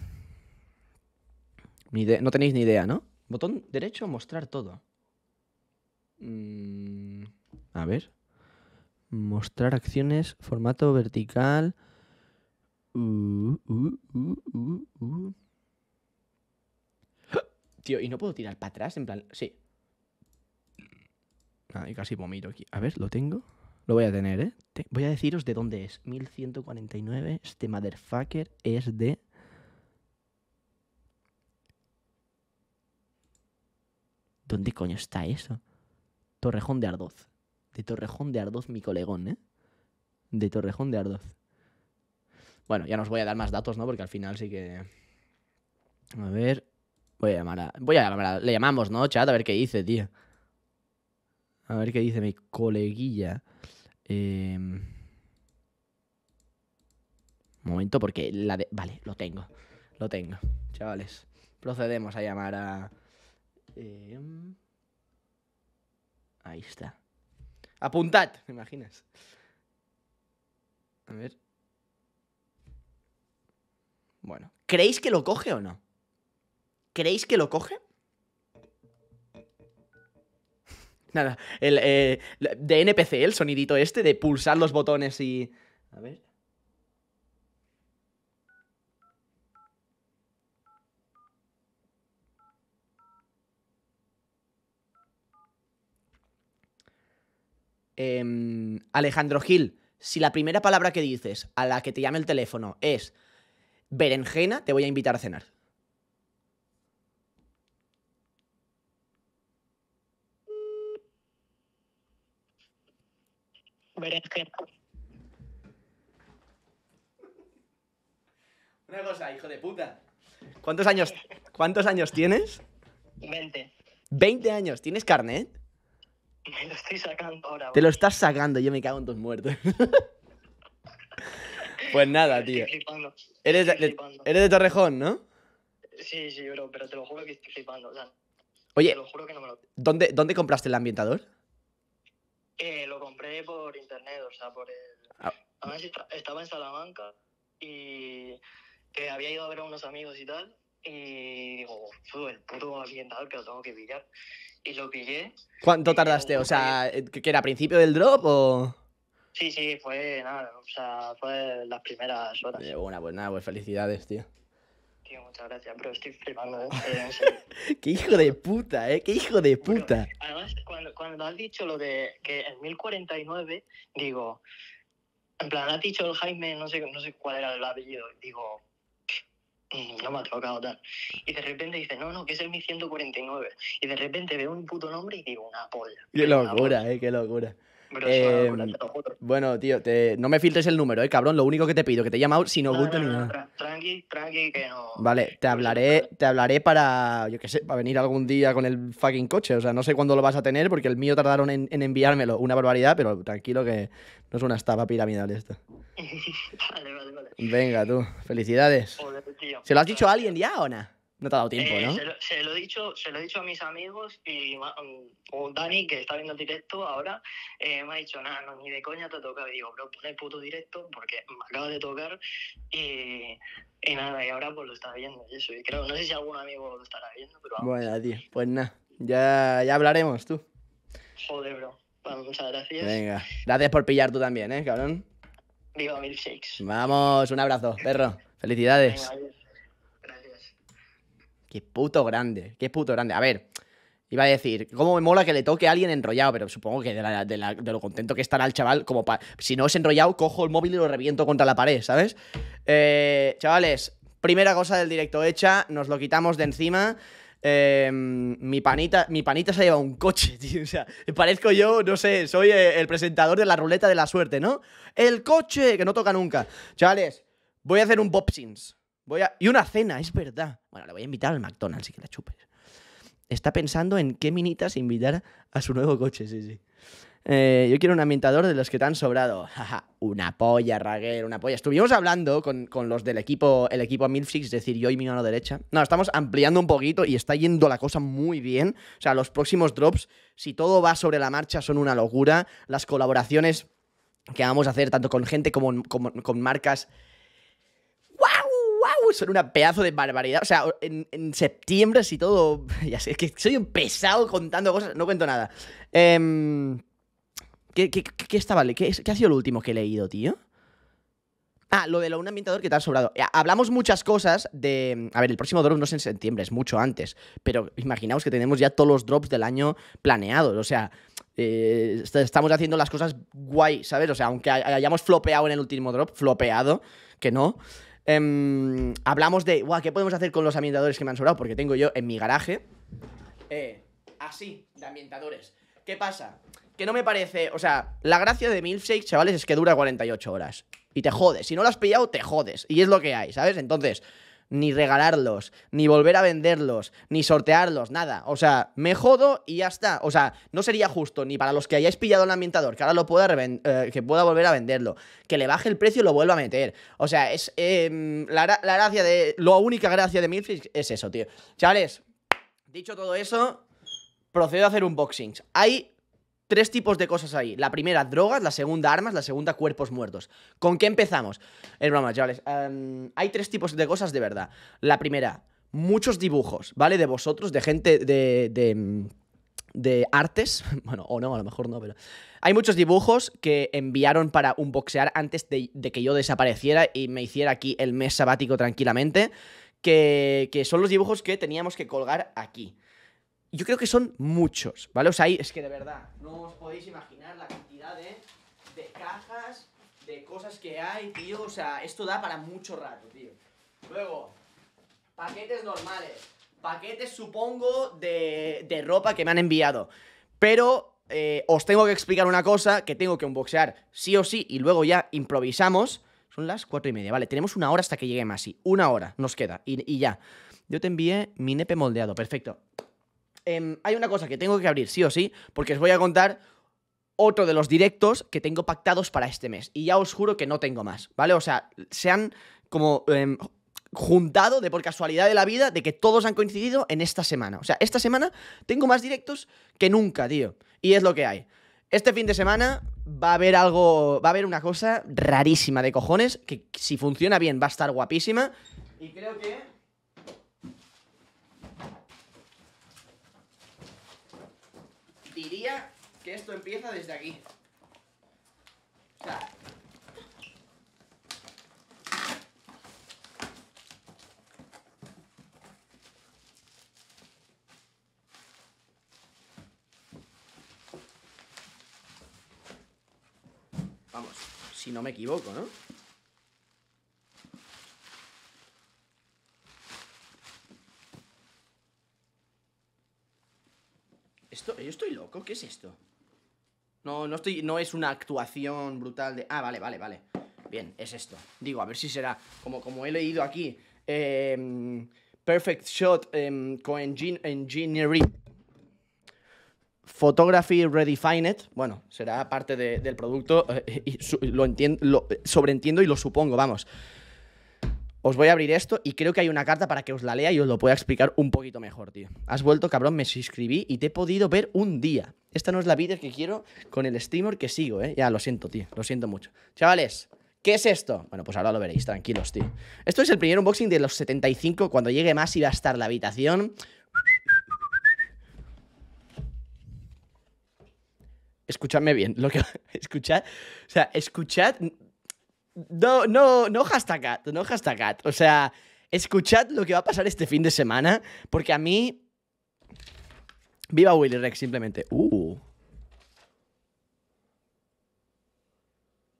no tenéis ni idea, ¿no? Botón derecho, mostrar todo. Mm, a ver. Mostrar acciones, formato vertical. Tío, ¿y no puedo tirar para atrás? En plan, sí. Ay, ah, casi vomito aquí. A ver, lo tengo. Lo voy a tener, ¿eh? voy a deciros de dónde es. 1149. Este motherfucker es de... ¿Dónde coño está eso? Torrejón de Ardoz. De Torrejón de Ardoz, mi colegón, ¿eh? De Torrejón de Ardoz. Bueno, ya nos voy a dar más datos, ¿no? Porque al final sí que... A ver... Voy a llamar a... Voy a llamar a... Le llamamos, ¿no, chat? A ver qué dice, tío. A ver qué dice mi coleguilla. Em, un momento, porque la de... Vale, lo tengo. Lo tengo. Chavales, procedemos a llamar a... Em, ahí está. Apuntad, ¿me imaginas? A ver. Bueno. ¿Creéis que lo coge o no? ¿Creéis que lo coge? Nada, el, eh, de NPC, el sonidito este, de pulsar los botones y... A ver. Em, Alejandro Gil, si la primera palabra que dices a la que te llame el teléfono es berenjena, te voy a invitar a cenar. Berenjena. Una cosa, hijo de puta. ¿Cuántos años, ¿cuántos años tienes? 20. 20 años, ¿tienes carnet? Me lo estoy sacando ahora. Te lo estás sacando, yo me cago en tus muertos. Pues nada, tío. Eres, de, Torrejón, ¿no? Sí, sí, bro, pero te lo juro que estoy flipando. O sea, Oye, te lo juro que no me lo... ¿dónde, ¿dónde compraste el ambientador? Eh, lo compré por internet, o sea, por el... Ah. Además, estaba en Salamanca y que había ido a ver a unos amigos y tal. Y digo, el puto ambientador que lo tengo que pillar. Y lo pillé. ¿Cuánto tardaste? O sea, eh, ¿que era a principio del drop o...? Sí, sí, fue nada, o sea, fue las primeras horas. bueno, pues nada, pues felicidades, tío. Tío, muchas gracias, pero estoy flipando, eh, Qué hijo de puta, ¿eh? Qué hijo de puta. además, cuando, has dicho lo de que en 1049, digo, en plan, has dicho el Jaime, no sé, no sé cuál era el apellido, digo, mm, no me ha tocado tal. Y de repente dice, no, no, que es el 1149. Y de repente veo un puto nombre y digo, una polla. Qué locura, eh, qué locura. Em, bueno, tío, no me filtres el número, eh, cabrón. Lo único que te pido, que te he si sin oculto ni nada. Tranqui, tranqui, que no. Vale, te hablaré, te hablaré para, yo qué sé, para venir algún día con el fucking coche. O sea, no sé cuándo lo vas a tener porque el mío tardaron en, enviármelo. Una barbaridad, pero tranquilo que no es una estafa piramidal esto. vale, vale, vale. Venga, tú, felicidades. ¿Se lo has dicho a alguien ya o no te ha dado tiempo, eh, ¿no? Se lo, se lo, he dicho, se lo he dicho a mis amigos y o Dani, que está viendo el directo ahora, eh, me ha dicho, nada, no, ni de coña te toca. Y digo, bro, pon el puto directo porque me acaba de tocar y, y, nada, y ahora pues lo está viendo y eso. Y creo, no sé si algún amigo lo estará viendo, pero vamos. Bueno, tío, pues nada, ya, ya hablaremos tú. Joder, bro. Bueno, muchas gracias. Venga, gracias por pillar tú también, ¿eh, cabrón? Viva Milkshakes. Vamos, un abrazo, perro. Felicidades. Qué puto grande, qué puto grande. A ver, iba a decir, cómo me mola que le toque a alguien enrollado, pero supongo que de, lo contento que estará el chaval, como si no es enrollado, cojo el móvil y lo reviento contra la pared, ¿sabes? Eh, chavales, primera cosa del directo hecha, nos lo quitamos de encima. Eh, mi, panita, mi panita se ha llevado un coche, tío. O sea, parezco yo, no sé, soy eh, el presentador de la ruleta de la suerte, ¿no? El coche, que no toca nunca. Chavales, voy a hacer un sins y una cena, es verdad. Bueno, le voy a invitar al McDonald's y que la chupes. Está pensando en qué minitas invitar a su nuevo coche, sí, sí. Eh, yo quiero un ambientador de los que te han sobrado. una polla, Raguer, una polla. Estuvimos hablando con, los del equipo, el equipo Milfix, es decir, yo y mi mano derecha. No, estamos ampliando un poquito y está yendo la cosa muy bien. O sea, los próximos drops, si todo va sobre la marcha, son una locura. Las colaboraciones que vamos a hacer tanto con gente como con marcas son una pedazo de barbaridad. O sea, en, septiembre, si todo. Ya que soy un pesado contando cosas, no cuento nada. Em, ¿qué, qué, qué, estaba, ¿Qué, ha sido lo último que he leído, tío? Ah, lo de un ambientador que te ha sobrado. Hablamos muchas cosas de. A ver, el próximo drop no es en septiembre, es mucho antes. Pero imaginaos que tenemos ya todos los drops del año planeados. O sea, eh, estamos haciendo las cosas guay, ¿sabes? O sea, aunque hayamos flopeado en el último drop, flopeado, que no. Em, hablamos de, guau, ¿qué podemos hacer con los ambientadores que me han sobrado? Porque tengo yo en mi garaje eh, así de ambientadores. ¿Qué pasa? Que no me parece, o sea, la gracia de Milkshake, chavales, es que dura 48 horas. Y te jodes, si no lo has pillado, te jodes. Y es lo que hay, ¿sabes? Entonces, ni regalarlos, ni volver a venderlos, ni sortearlos, nada. O sea, me jodo y ya está. O sea, no sería justo ni para los que hayáis pillado el ambientador, que ahora lo pueda, eh, que pueda volver a venderlo, que le baje el precio y lo vuelva a meter. O sea, es em, la, gracia de... La única gracia de Milfix es eso, tío. Chavales, dicho todo eso, procedo a hacer unboxings. Hay tres tipos de cosas ahí. La primera, drogas, la segunda, armas, la segunda, cuerpos muertos. ¿Con qué empezamos? Es broma, chavales. Em, hay tres tipos de cosas de verdad. La primera, muchos dibujos, ¿vale? De vosotros, de gente de, de em, de artes, bueno, o no, a lo mejor no, pero hay muchos dibujos que enviaron para un boxear antes de, de, que yo desapareciera y me hiciera aquí el mes sabático tranquilamente, que, que son los dibujos que teníamos que colgar aquí yo creo que son muchos, ¿vale? O sea, es que de verdad, no os podéis imaginar la cantidad de, cajas, de cosas que hay, tío. O sea, esto da para mucho rato, tío. Luego, paquetes normales. Paquetes, supongo, de, ropa que me han enviado. Pero eh, os tengo que explicar una cosa que tengo que unboxear sí o sí y luego ya improvisamos. Son las cuatro y media, vale. Tenemos una hora hasta que llegue Masi. Una hora nos queda y ya. Yo te envié mi nepe moldeado, perfecto. Em, hay una cosa que tengo que abrir, sí o sí, porque os voy a contar otro de los directos que tengo pactados para este mes. Y ya os juro que no tengo más, ¿vale? O sea, se han como em, juntado de por casualidad de la vida de que todos han coincidido en esta semana. O sea, esta semana tengo más directos que nunca, tío. Y es lo que hay. Este fin de semana va a haber algo, va a haber una cosa rarísima de cojones que si funciona bien va a estar guapísima. Y creo que... que esto empieza desde aquí. Vamos, si no me equivoco, ¿no? ¿Esto, ¿Yo estoy loco? ¿Qué es esto? No, no estoy... No es una actuación brutal de... Ah, vale, vale, vale. Bien, es esto. Digo, a ver si será... Como, como he leído aquí... Em, perfect Shot em, con Engineering... Photography Redefined, bueno, será parte del producto, eh, y lo, lo eh, sobreentiendo y lo supongo, vamos. Os voy a abrir esto y creo que hay una carta para que os la lea y os lo pueda explicar un poquito mejor, tío. Has vuelto, cabrón, me suscribí y te he podido ver un día. Esta no es la vida que quiero con el streamer que sigo, ¿eh? Ya, lo siento, tío, lo siento mucho. Chavales, ¿Qué es esto? Bueno, pues ahora lo veréis, tranquilos, tío. Esto es el primer unboxing de los 75. Cuando llegue más iba a estar la habitación. Escuchadme bien, lo que... escuchad, o sea, escuchad no, no, no hashtag, no hashtag. O sea, escuchad lo que va a pasar este fin de semana, porque a mí... Viva Willyrex, simplemente. Uh.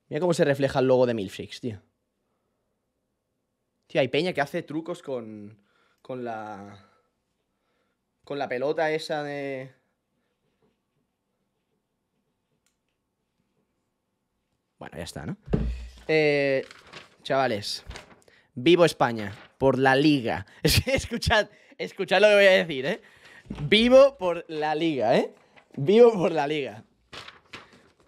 Mira cómo se refleja el logo de Milfix tío. Tío, hay peña que hace trucos con... Con la... Con la pelota esa de... Bueno, ya está, ¿no? eh, chavales, vivo España por la liga. escuchad, escuchad lo que voy a decir, ¿eh? Vivo por la liga, ¿eh? Vivo por la liga.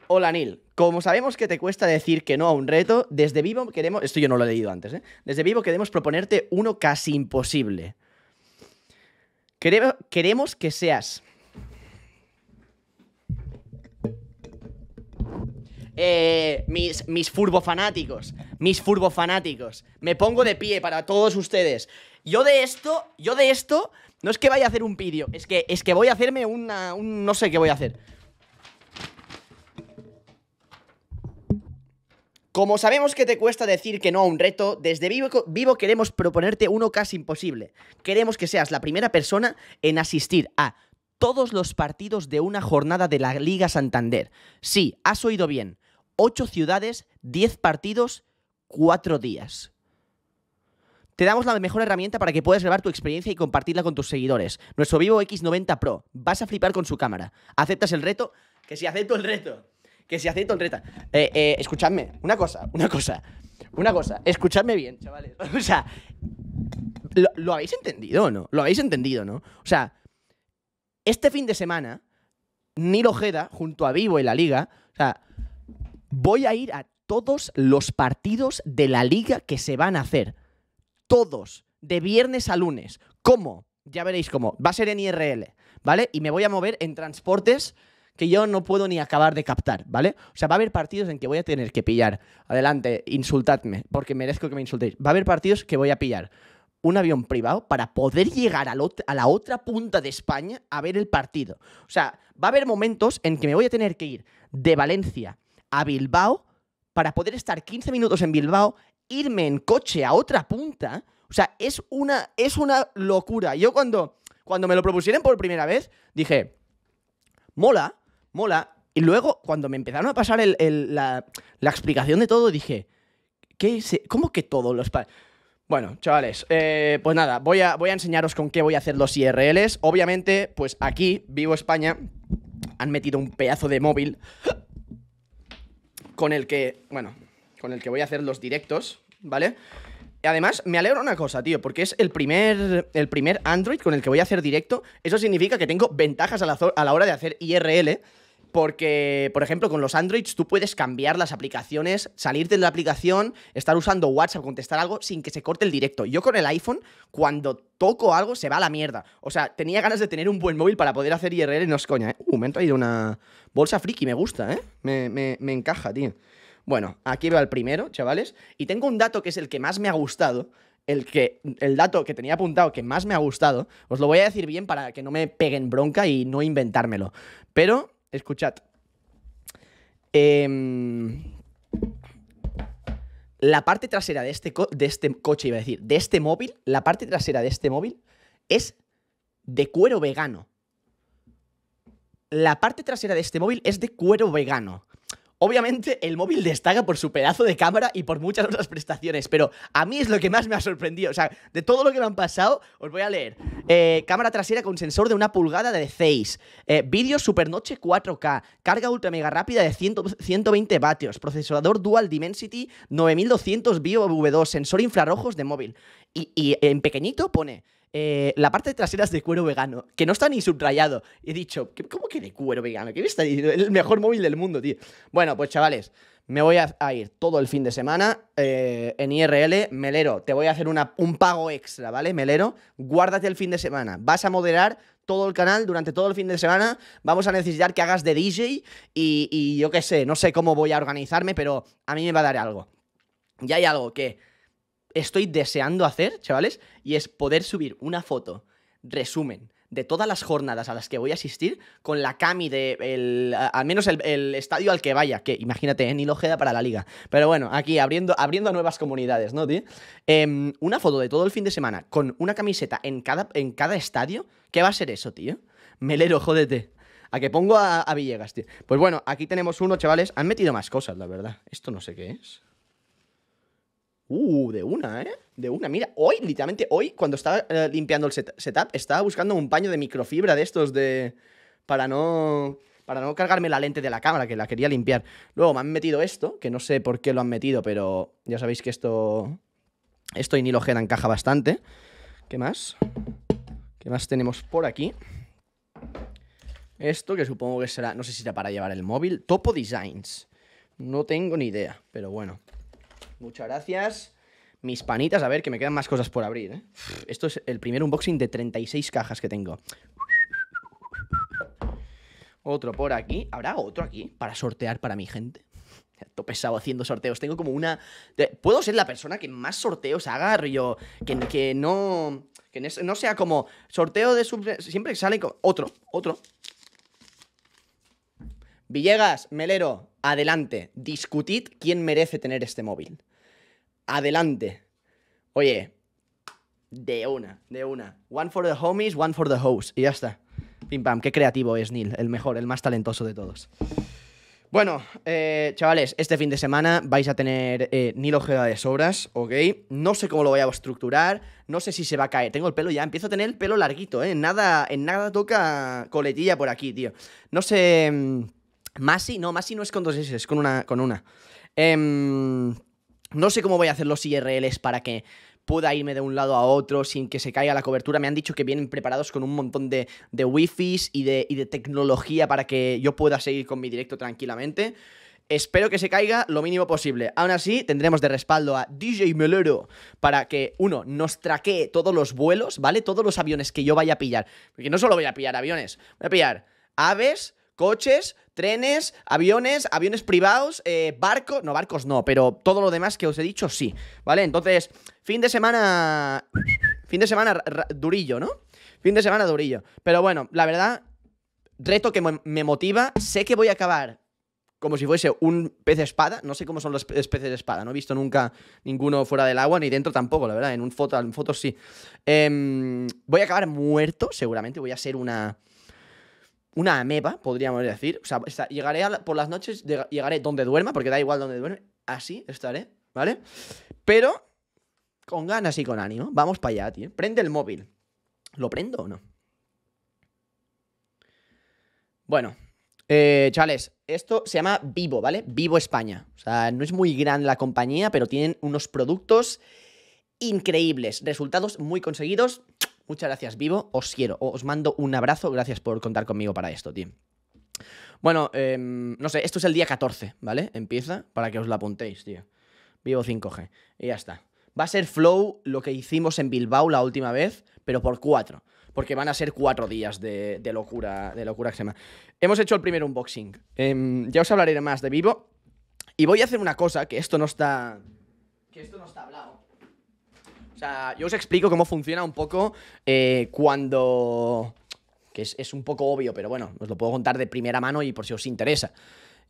Hola, Nil. Como sabemos que te cuesta decir que no a un reto, desde Vivo queremos. Esto yo no lo he leído antes, ¿eh? Desde Vivo queremos proponerte uno casi imposible. Queremos que seas eh, mis, mis fanáticos mis furbo fanáticos Me pongo de pie para todos ustedes. Yo de esto, yo de esto, no es que vaya a hacer un vídeo, es que, es que voy a hacerme una, un, no sé qué voy a hacer. Como sabemos que te cuesta decir que no a un reto, desde vivo, vivo, queremos proponerte uno casi imposible. Queremos que seas la primera persona en asistir a todos los partidos de una jornada de la Liga Santander. Sí, has oído bien. 8 ciudades, 10 partidos, 4 días. Te damos la mejor herramienta para que puedas grabar tu experiencia y compartirla con tus seguidores. Nuestro Vivo X90 Pro. Vas a flipar con su cámara. ¿Aceptas el reto? Que si acepto el reto. Que si acepto el reto. Eh, eh, escuchadme, una cosa, una cosa. Una cosa, escuchadme bien, chavales. O sea, ¿lo, habéis entendido o no? ¿Lo habéis entendido, no? O sea, este fin de semana, Nilo Ojeda, junto a Vivo y la Liga, o sea, voy a ir a todos los partidos de la liga que se van a hacer. Todos. De viernes a lunes. ¿Cómo? Ya veréis cómo. Va a ser en IRL, ¿vale? Y me voy a mover en transportes que yo no puedo ni acabar de captar, ¿vale? O sea, va a haber partidos en que voy a tener que pillar. Adelante, insultadme, porque merezco que me insultéis. Va a haber partidos que voy a pillar un avión privado para poder llegar a la otra punta de España a ver el partido. O sea, va a haber momentos en que me voy a tener que ir de Valencia a Bilbao para poder estar 15 minutos en Bilbao, irme en coche a otra punta. O sea, es una, es una locura. Yo cuando, cuando me lo propusieron por primera vez, dije, mola, mola. Y luego, cuando me empezaron a pasar la, explicación de todo, dije, ¿qué ¿cómo que todos los... Bueno, chavales, eh, pues nada, voy a, voy a enseñaros con qué voy a hacer los IRLs. Obviamente, pues aquí, Vivo España, han metido un pedazo de móvil con el que, bueno, con el que voy a hacer los directos, ¿vale? Además, me alegra una cosa, tío, porque es el primer, el primer Android con el que voy a hacer directo. Eso significa que tengo ventajas a la, a la hora de hacer IRL, porque, por ejemplo, con los Androids tú puedes cambiar las aplicaciones, salirte de la aplicación, estar usando WhatsApp, contestar algo sin que se corte el directo. Yo con el iPhone, cuando toco algo, se va a la mierda. O sea, tenía ganas de tener un buen móvil para poder hacer IRL y no es coña, ¿eh? Uh, me ido traído una bolsa friki, me gusta, ¿eh? Me, encaja, tío. Bueno, aquí veo al primero, chavales. Y tengo un dato que es el que más me ha gustado, el, que, el dato que tenía apuntado que más me ha gustado, os lo voy a decir bien para que no me peguen bronca y no inventármelo. Pero escuchad. Em, la parte trasera de este, de este coche, iba a decir, de este móvil, la parte trasera de este móvil es de cuero vegano. La parte trasera de este móvil es de cuero vegano. Obviamente el móvil destaca por su pedazo de cámara y por muchas otras prestaciones, pero a mí es lo que más me ha sorprendido. O sea, de todo lo que me han pasado, os voy a leer. Eh, cámara trasera con sensor de una pulgada de 6. Eh, vídeo supernoche 4K. Carga ultra mega rápida de 120 vatios. Procesador Dual Dimensity 9200 Bio V2. Sensor infrarrojos de móvil. y en pequeñito pone eh, la parte trasera es de cuero vegano, que no está ni subrayado. He dicho, ¿cómo que de cuero vegano? ¿Qué está El mejor móvil del mundo, tío. Bueno, pues chavales, me voy a, ir todo el fin de semana eh, en IRL, Melero, te voy a hacer un pago extra, ¿vale? Melero, guárdate el fin de semana. Vas a moderar todo el canal durante todo el fin de semana. Vamos a necesitar que hagas de DJ y, yo qué sé, no sé cómo voy a organizarme, pero a mí me va a dar algo. Ya hay algo que estoy deseando hacer, chavales, y es poder subir una foto, resumen, de todas las jornadas a las que voy a asistir con la Cami de al menos el, estadio al que vaya, que imagínate, en eh, ni para la liga. Pero bueno, aquí abriendo, abriendo nuevas comunidades, ¿no, tío? Em, una foto de todo el fin de semana con una camiseta en cada, en cada estadio, ¿qué va a ser eso, tío? Melero, jódete. A que pongo a, a Villegas, tío. Pues bueno, aquí tenemos uno, chavales. Han metido más cosas, la verdad. Esto no sé qué es. Uh, de una, ¿eh? De una. Mira, hoy, literalmente hoy, cuando estaba eh, limpiando el setup, estaba buscando un paño de microfibra de estos de... Para no... Para no cargarme la lente de la cámara, que la quería limpiar. Luego me han metido esto, que no sé por qué lo han metido, pero ya sabéis que esto... Esto y Nilo jera encaja bastante. ¿Qué más? ¿Qué más tenemos por aquí? Esto, que supongo que será... No sé si será para llevar el móvil. Topo Designs. No tengo ni idea, pero bueno. Muchas gracias. Mis panitas, a ver, que me quedan más cosas por abrir. ¿eh? Esto es el primer unboxing de 36 cajas que tengo. Otro por aquí. ¿Habrá otro aquí para sortear para mi gente? Esto pesado haciendo sorteos. Tengo como una. Puedo ser la persona que más sorteos haga, yo. Que, no. Que no sea como. Sorteo de sub. Siempre sale Otro, otro. Villegas, Melero, adelante. Discutid quién merece tener este móvil adelante. Oye, de una, de una. One for the homies, one for the hoes. Y ya está. Pim pam, qué creativo es Neil, el mejor, el más talentoso de todos. Bueno, eh, chavales, este fin de semana vais a tener eh, Ojeda de sobras, ¿ok? No sé cómo lo voy a estructurar, no sé si se va a caer. Tengo el pelo ya, empiezo a tener el pelo larguito, ¿eh? En nada, en nada toca coletilla por aquí, tío. No sé... Mm, Masi, no, Masi no es con dos S, es con una. Con una. Eh, no sé cómo voy a hacer los IRLs para que pueda irme de un lado a otro sin que se caiga la cobertura. Me han dicho que vienen preparados con un montón de, de wifis y de, y de tecnología para que yo pueda seguir con mi directo tranquilamente. Espero que se caiga lo mínimo posible. Aún así, tendremos de respaldo a DJ Melero para que, uno, nos traquee todos los vuelos, ¿vale? Todos los aviones que yo vaya a pillar. Porque no solo voy a pillar aviones, voy a pillar aves, coches, trenes, aviones, aviones privados, eh, barcos, no, barcos no, pero todo lo demás que os he dicho sí, ¿vale? Entonces, fin de semana, fin de semana durillo, ¿no? Fin de semana durillo, pero bueno, la verdad, reto que me motiva, sé que voy a acabar como si fuese un pez de espada. No sé cómo son los peces de espada. No he visto nunca ninguno fuera del agua, ni dentro tampoco, la verdad. En un foto, fotos sí. Em, voy a acabar muerto, seguramente. Voy a ser una una ameba, podríamos decir. O sea, llegaré por las noches, llegaré donde duerma, porque da igual donde duerme. Así estaré, ¿vale? Pero con ganas y con ánimo. Vamos para allá, tío. Prende el móvil. ¿Lo prendo o no? Bueno, eh, esto se llama Vivo, ¿vale? Vivo España. O sea, no es muy grande la compañía, pero tienen unos productos increíbles, resultados muy conseguidos. Muchas gracias, Vivo. Os quiero. Os mando un abrazo. Gracias por contar conmigo para esto, tío. Bueno, em, no sé, esto es el día 14, ¿vale? Empieza para que os lo apuntéis, tío. Vivo 5G. Y ya está. Va a ser Flow lo que hicimos en Bilbao la última vez, pero por cuatro. Porque van a ser cuatro días de, locura, de locura extrema. Hemos hecho el primer unboxing. Em, ya os hablaré más de Vivo. Y voy a hacer una cosa que esto no está... Que esto no está hablado. O sea, yo os explico cómo funciona un poco eh, cuando... que es, es un poco obvio, pero bueno, os lo puedo contar de primera mano y por si os interesa.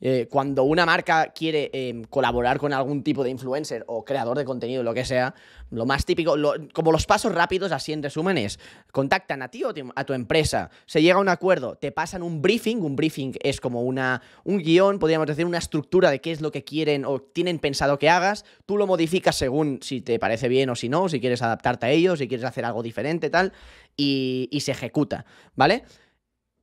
Eh, cuando una marca quiere em, colaborar con algún tipo de influencer o creador de contenido, lo que sea, lo más típico, como los pasos rápidos, así en resumen, es contactan a ti o a tu empresa, se llega a un acuerdo, te pasan un briefing, un briefing es como una, un guión, podríamos decir, una estructura de qué es lo que quieren o tienen pensado que hagas, tú lo modificas según si te parece bien o si no, si quieres adaptarte a ellos, si quieres hacer algo diferente, tal, y, y se ejecuta, ¿vale?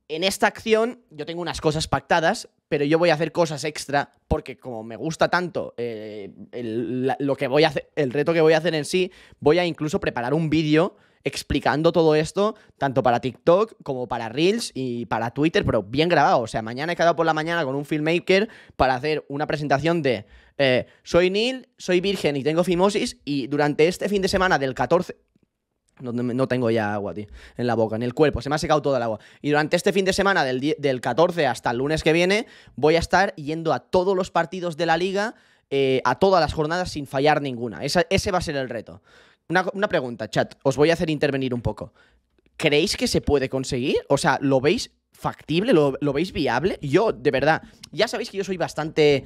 En esta acción yo tengo unas cosas pactadas pero yo voy a hacer cosas extra porque como me gusta tanto eh, el, lo que voy a hacer, el reto que voy a hacer en sí, voy a incluso preparar un vídeo explicando todo esto, tanto para TikTok como para Reels y para Twitter, pero bien grabado. O sea, mañana he quedado por la mañana con un filmmaker para hacer una presentación de eh, soy Neil, soy virgen y tengo fimosis y durante este fin de semana del 14, no, tengo ya agua, tío, en la boca, en el cuerpo. Se me ha secado toda el agua. Y durante este fin de semana, del, 14 hasta el lunes que viene, voy a estar yendo a todos los partidos de la liga, eh, a todas las jornadas sin fallar ninguna. ese va a ser el reto. Una, pregunta, chat. Os voy a hacer intervenir un poco. ¿Creéis que se puede conseguir? O sea, ¿lo veis factible? ¿Lo, veis viable? Yo, de verdad, ya sabéis que yo soy bastante...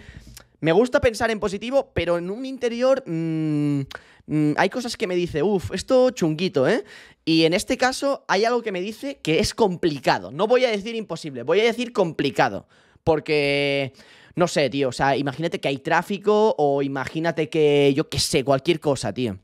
Me gusta pensar en positivo, pero en un interior... Mm, Mm, hay cosas que me dice, uff, esto chunguito, ¿eh? Y en este caso hay algo que me dice que es complicado. No voy a decir imposible, voy a decir complicado. Porque, no sé, tío, o sea, imagínate que hay tráfico o imagínate que, yo qué sé, cualquier cosa, tío.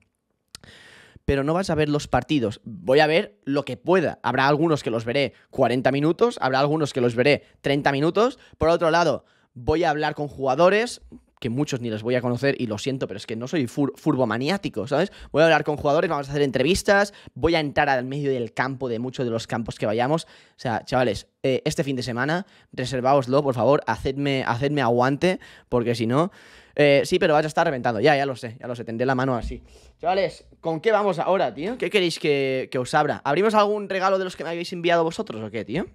Pero no vas a ver los partidos. Voy a ver lo que pueda. Habrá algunos que los veré 40 minutos, habrá algunos que los veré 30 minutos. Por otro lado, voy a hablar con jugadores, que muchos ni los voy a conocer y lo siento, pero es que no soy furbo furbomaniático, ¿sabes? Voy a hablar con jugadores, vamos a hacer entrevistas, voy a entrar al medio del campo de muchos de los campos que vayamos. O sea, chavales, eh, este fin de semana, reserváoslo, por favor, hacedme, aguante, porque si no... Eh, sí, pero vaya a estar reventando. Ya, ya lo sé, ya lo sé. Tendré la mano así. Chavales, ¿con qué vamos ahora, tío? ¿Qué queréis que, que os abra? ¿Abrimos algún regalo de los que me habéis enviado vosotros o qué, tío?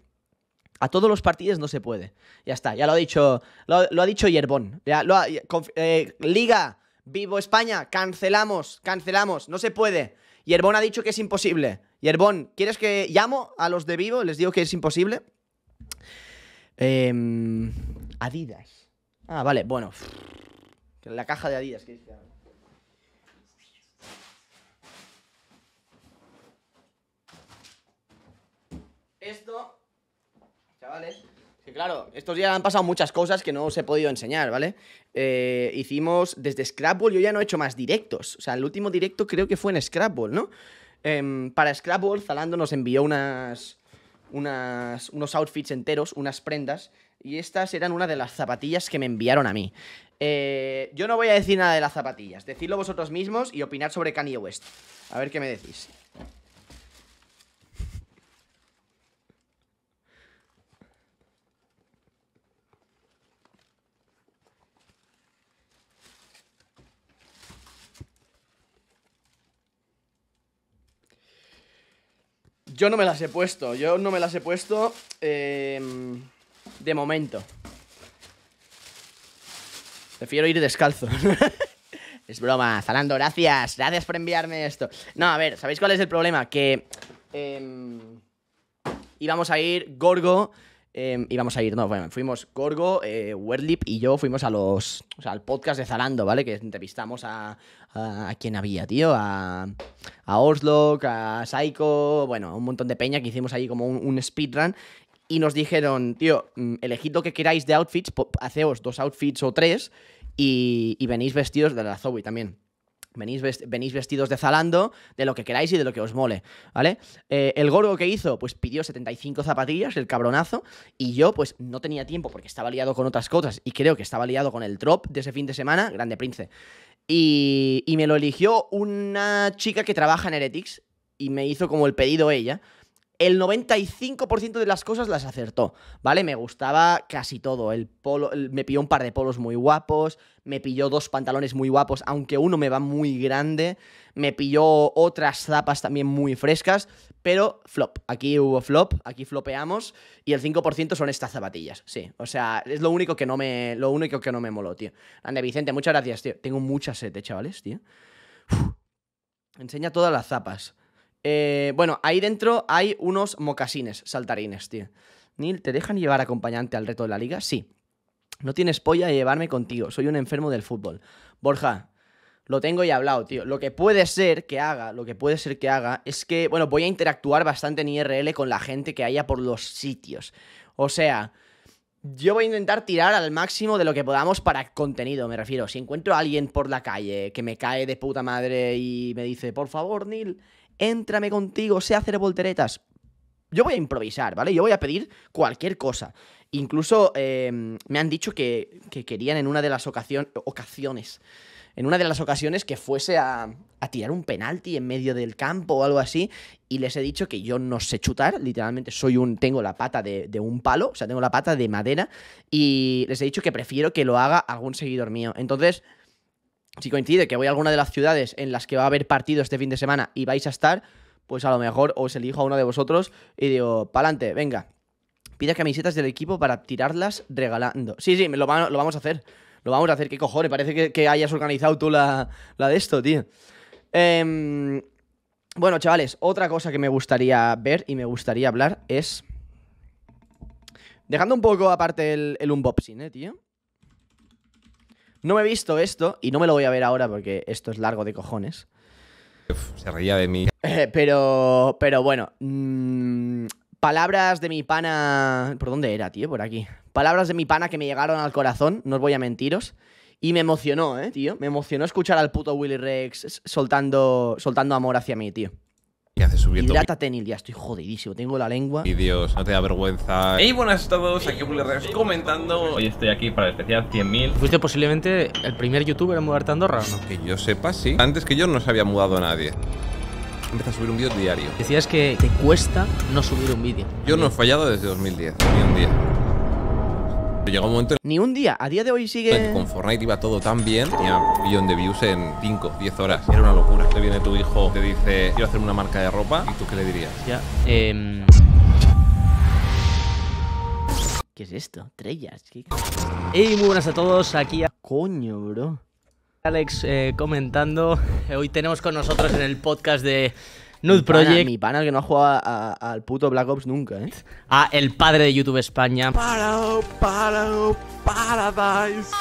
A todos los partidos no se puede. Ya está, ya lo ha dicho, lo, ha dicho Yerbón. Eh, Liga, Vivo España, cancelamos, cancelamos, no se puede. Yerbón ha dicho que es imposible. Yerbón, ¿quieres que llamo a los de Vivo? Les digo que es imposible. Em, Adidas. Ah, vale, bueno. La caja de Adidas Esto ¿vale? Sí, claro, estos días han pasado muchas cosas que no os he podido enseñar, ¿vale? Eh, hicimos desde Scrapball, yo ya no he hecho más directos. O sea, el último directo creo que fue en Scrapball, ¿no? Em, para Scrapball, Zalando nos envió unas, unas, unos outfits enteros, unas prendas. Y estas eran una de las zapatillas que me enviaron a mí. Eh, yo no voy a decir nada de las zapatillas. Decidlo vosotros mismos y opinar sobre Kanye West. A ver qué me decís. Yo no me las he puesto, yo no me las he puesto em, de momento. Prefiero ir descalzo. es broma, Zalando, gracias, gracias por enviarme esto. No, a ver, ¿sabéis cuál es el problema? Que... Eh, íbamos a ir Gorgo Em, y vamos a ir, no, bueno, fuimos Corgo, eh, Werlip y yo fuimos a los, al podcast de Zalando, ¿vale? Que entrevistamos a, a, quien había, tío, a, a a Psycho, bueno, un montón de peña que hicimos ahí como un, speedrun y nos dijeron, tío, mm, elegid lo que queráis de outfits, haceos dos outfits o tres y, y venís vestidos de la Zoe también. Venís, vestidos de Zalando, de lo que queráis y de lo que os mole, ¿vale? Eh, el gorgo que hizo, pues pidió 75 zapatillas, el cabronazo, y yo, pues no tenía tiempo porque estaba liado con otras cosas y creo que estaba liado con el drop de ese fin de semana, Grande Prince. Y, y me lo eligió una chica que trabaja en Heretics y me hizo como el pedido ella el 95% de las cosas las acertó, ¿vale? Me gustaba casi todo. El polo, me pilló un par de polos muy guapos, me pilló dos pantalones muy guapos, aunque uno me va muy grande, me pilló otras zapas también muy frescas, pero flop. Aquí hubo flop, aquí flopeamos y el 5% son estas zapatillas, sí. O sea, es lo único que no me, lo único que no me moló, tío. Ande, Vicente, muchas gracias, tío. Tengo mucha sed, chavales, tío. Enseña todas las zapas. Eh, bueno, ahí dentro hay unos mocasines, saltarines, tío. Neil, ¿te dejan llevar acompañante al reto de la liga? Sí. No tienes polla de llevarme contigo, soy un enfermo del fútbol. Borja, lo tengo ya hablado, tío. Lo que puede ser que haga, lo que puede ser que haga es que, bueno, voy a interactuar bastante en IRL con la gente que haya por los sitios. O sea, yo voy a intentar tirar al máximo de lo que podamos para contenido, me refiero. Si encuentro a alguien por la calle que me cae de puta madre y me dice, por favor, Neil, Éntrame contigo, sé hacer volteretas. Yo voy a improvisar, ¿vale? Yo voy a pedir cualquier cosa. Incluso em, me han dicho que, querían en una de las ocasiones, en una de las ocasiones que fuese a, tirar un penalti en medio del campo o algo así, y les he dicho que yo no sé chutar, literalmente soy un, tengo la pata de, de un palo, o sea, tengo la pata de madera, y les he dicho que prefiero que lo haga algún seguidor mío. Entonces, si coincide que voy a alguna de las ciudades en las que va a haber partido este fin de semana y vais a estar, pues a lo mejor os elijo a uno de vosotros y digo, pa'lante, venga, pide camisetas del equipo para tirarlas regalando. Sí, sí, lo, lo vamos a hacer. Lo vamos a hacer, qué cojones, parece que, hayas organizado tú la, de esto, tío. Em, bueno, chavales, otra cosa que me gustaría ver y me gustaría hablar es... Dejando un poco aparte el, el unboxing, eh, tío. No me he visto esto y no me lo voy a ver ahora porque esto es largo de cojones. se reía de mí. Eh, pero, pero bueno. Mm, palabras de mi pana. ¿Por dónde era, tío? Por aquí. Palabras de mi pana que me llegaron al corazón, no os voy a mentiros. Y me emocionó, ¿eh, tío? Me emocionó escuchar al puto Willy Rex soltando, soltando amor hacia mí, tío. ¿Qué haces subiendo? estoy jodidísimo, tengo la lengua. Y Dios, no te da vergüenza. Hey, buenas a todos, aquí Bullerres comentando. Hoy estoy aquí para el especial 100.000. ¿Fuiste posiblemente el primer youtuber en mudarte a Andorra no? Que yo sepa, sí. Antes que yo no se había mudado nadie empieza a subir un vídeo diario. Decías que te cuesta no subir un vídeo. Yo no he fallado desde 2010, un día llegó un momento Ni un día, a día de hoy sigue... Con Fortnite iba todo tan bien, tenía un millón de views en 5, 10 horas. Era una locura. Te viene tu hijo, te dice, a hacer una marca de ropa, ¿y tú qué le dirías? Ya, em. ¿Qué es esto? ¿Trellas? ¿Qué... Hey, muy buenas a todos, aquí a... Coño, bro. Alex eh, comentando, hoy tenemos con nosotros en el podcast de Nude Project. mi pana que no ha jugado al puto Black Ops nunca, ¿eh? Ah, el padre de YouTube España. Para, para, paradise.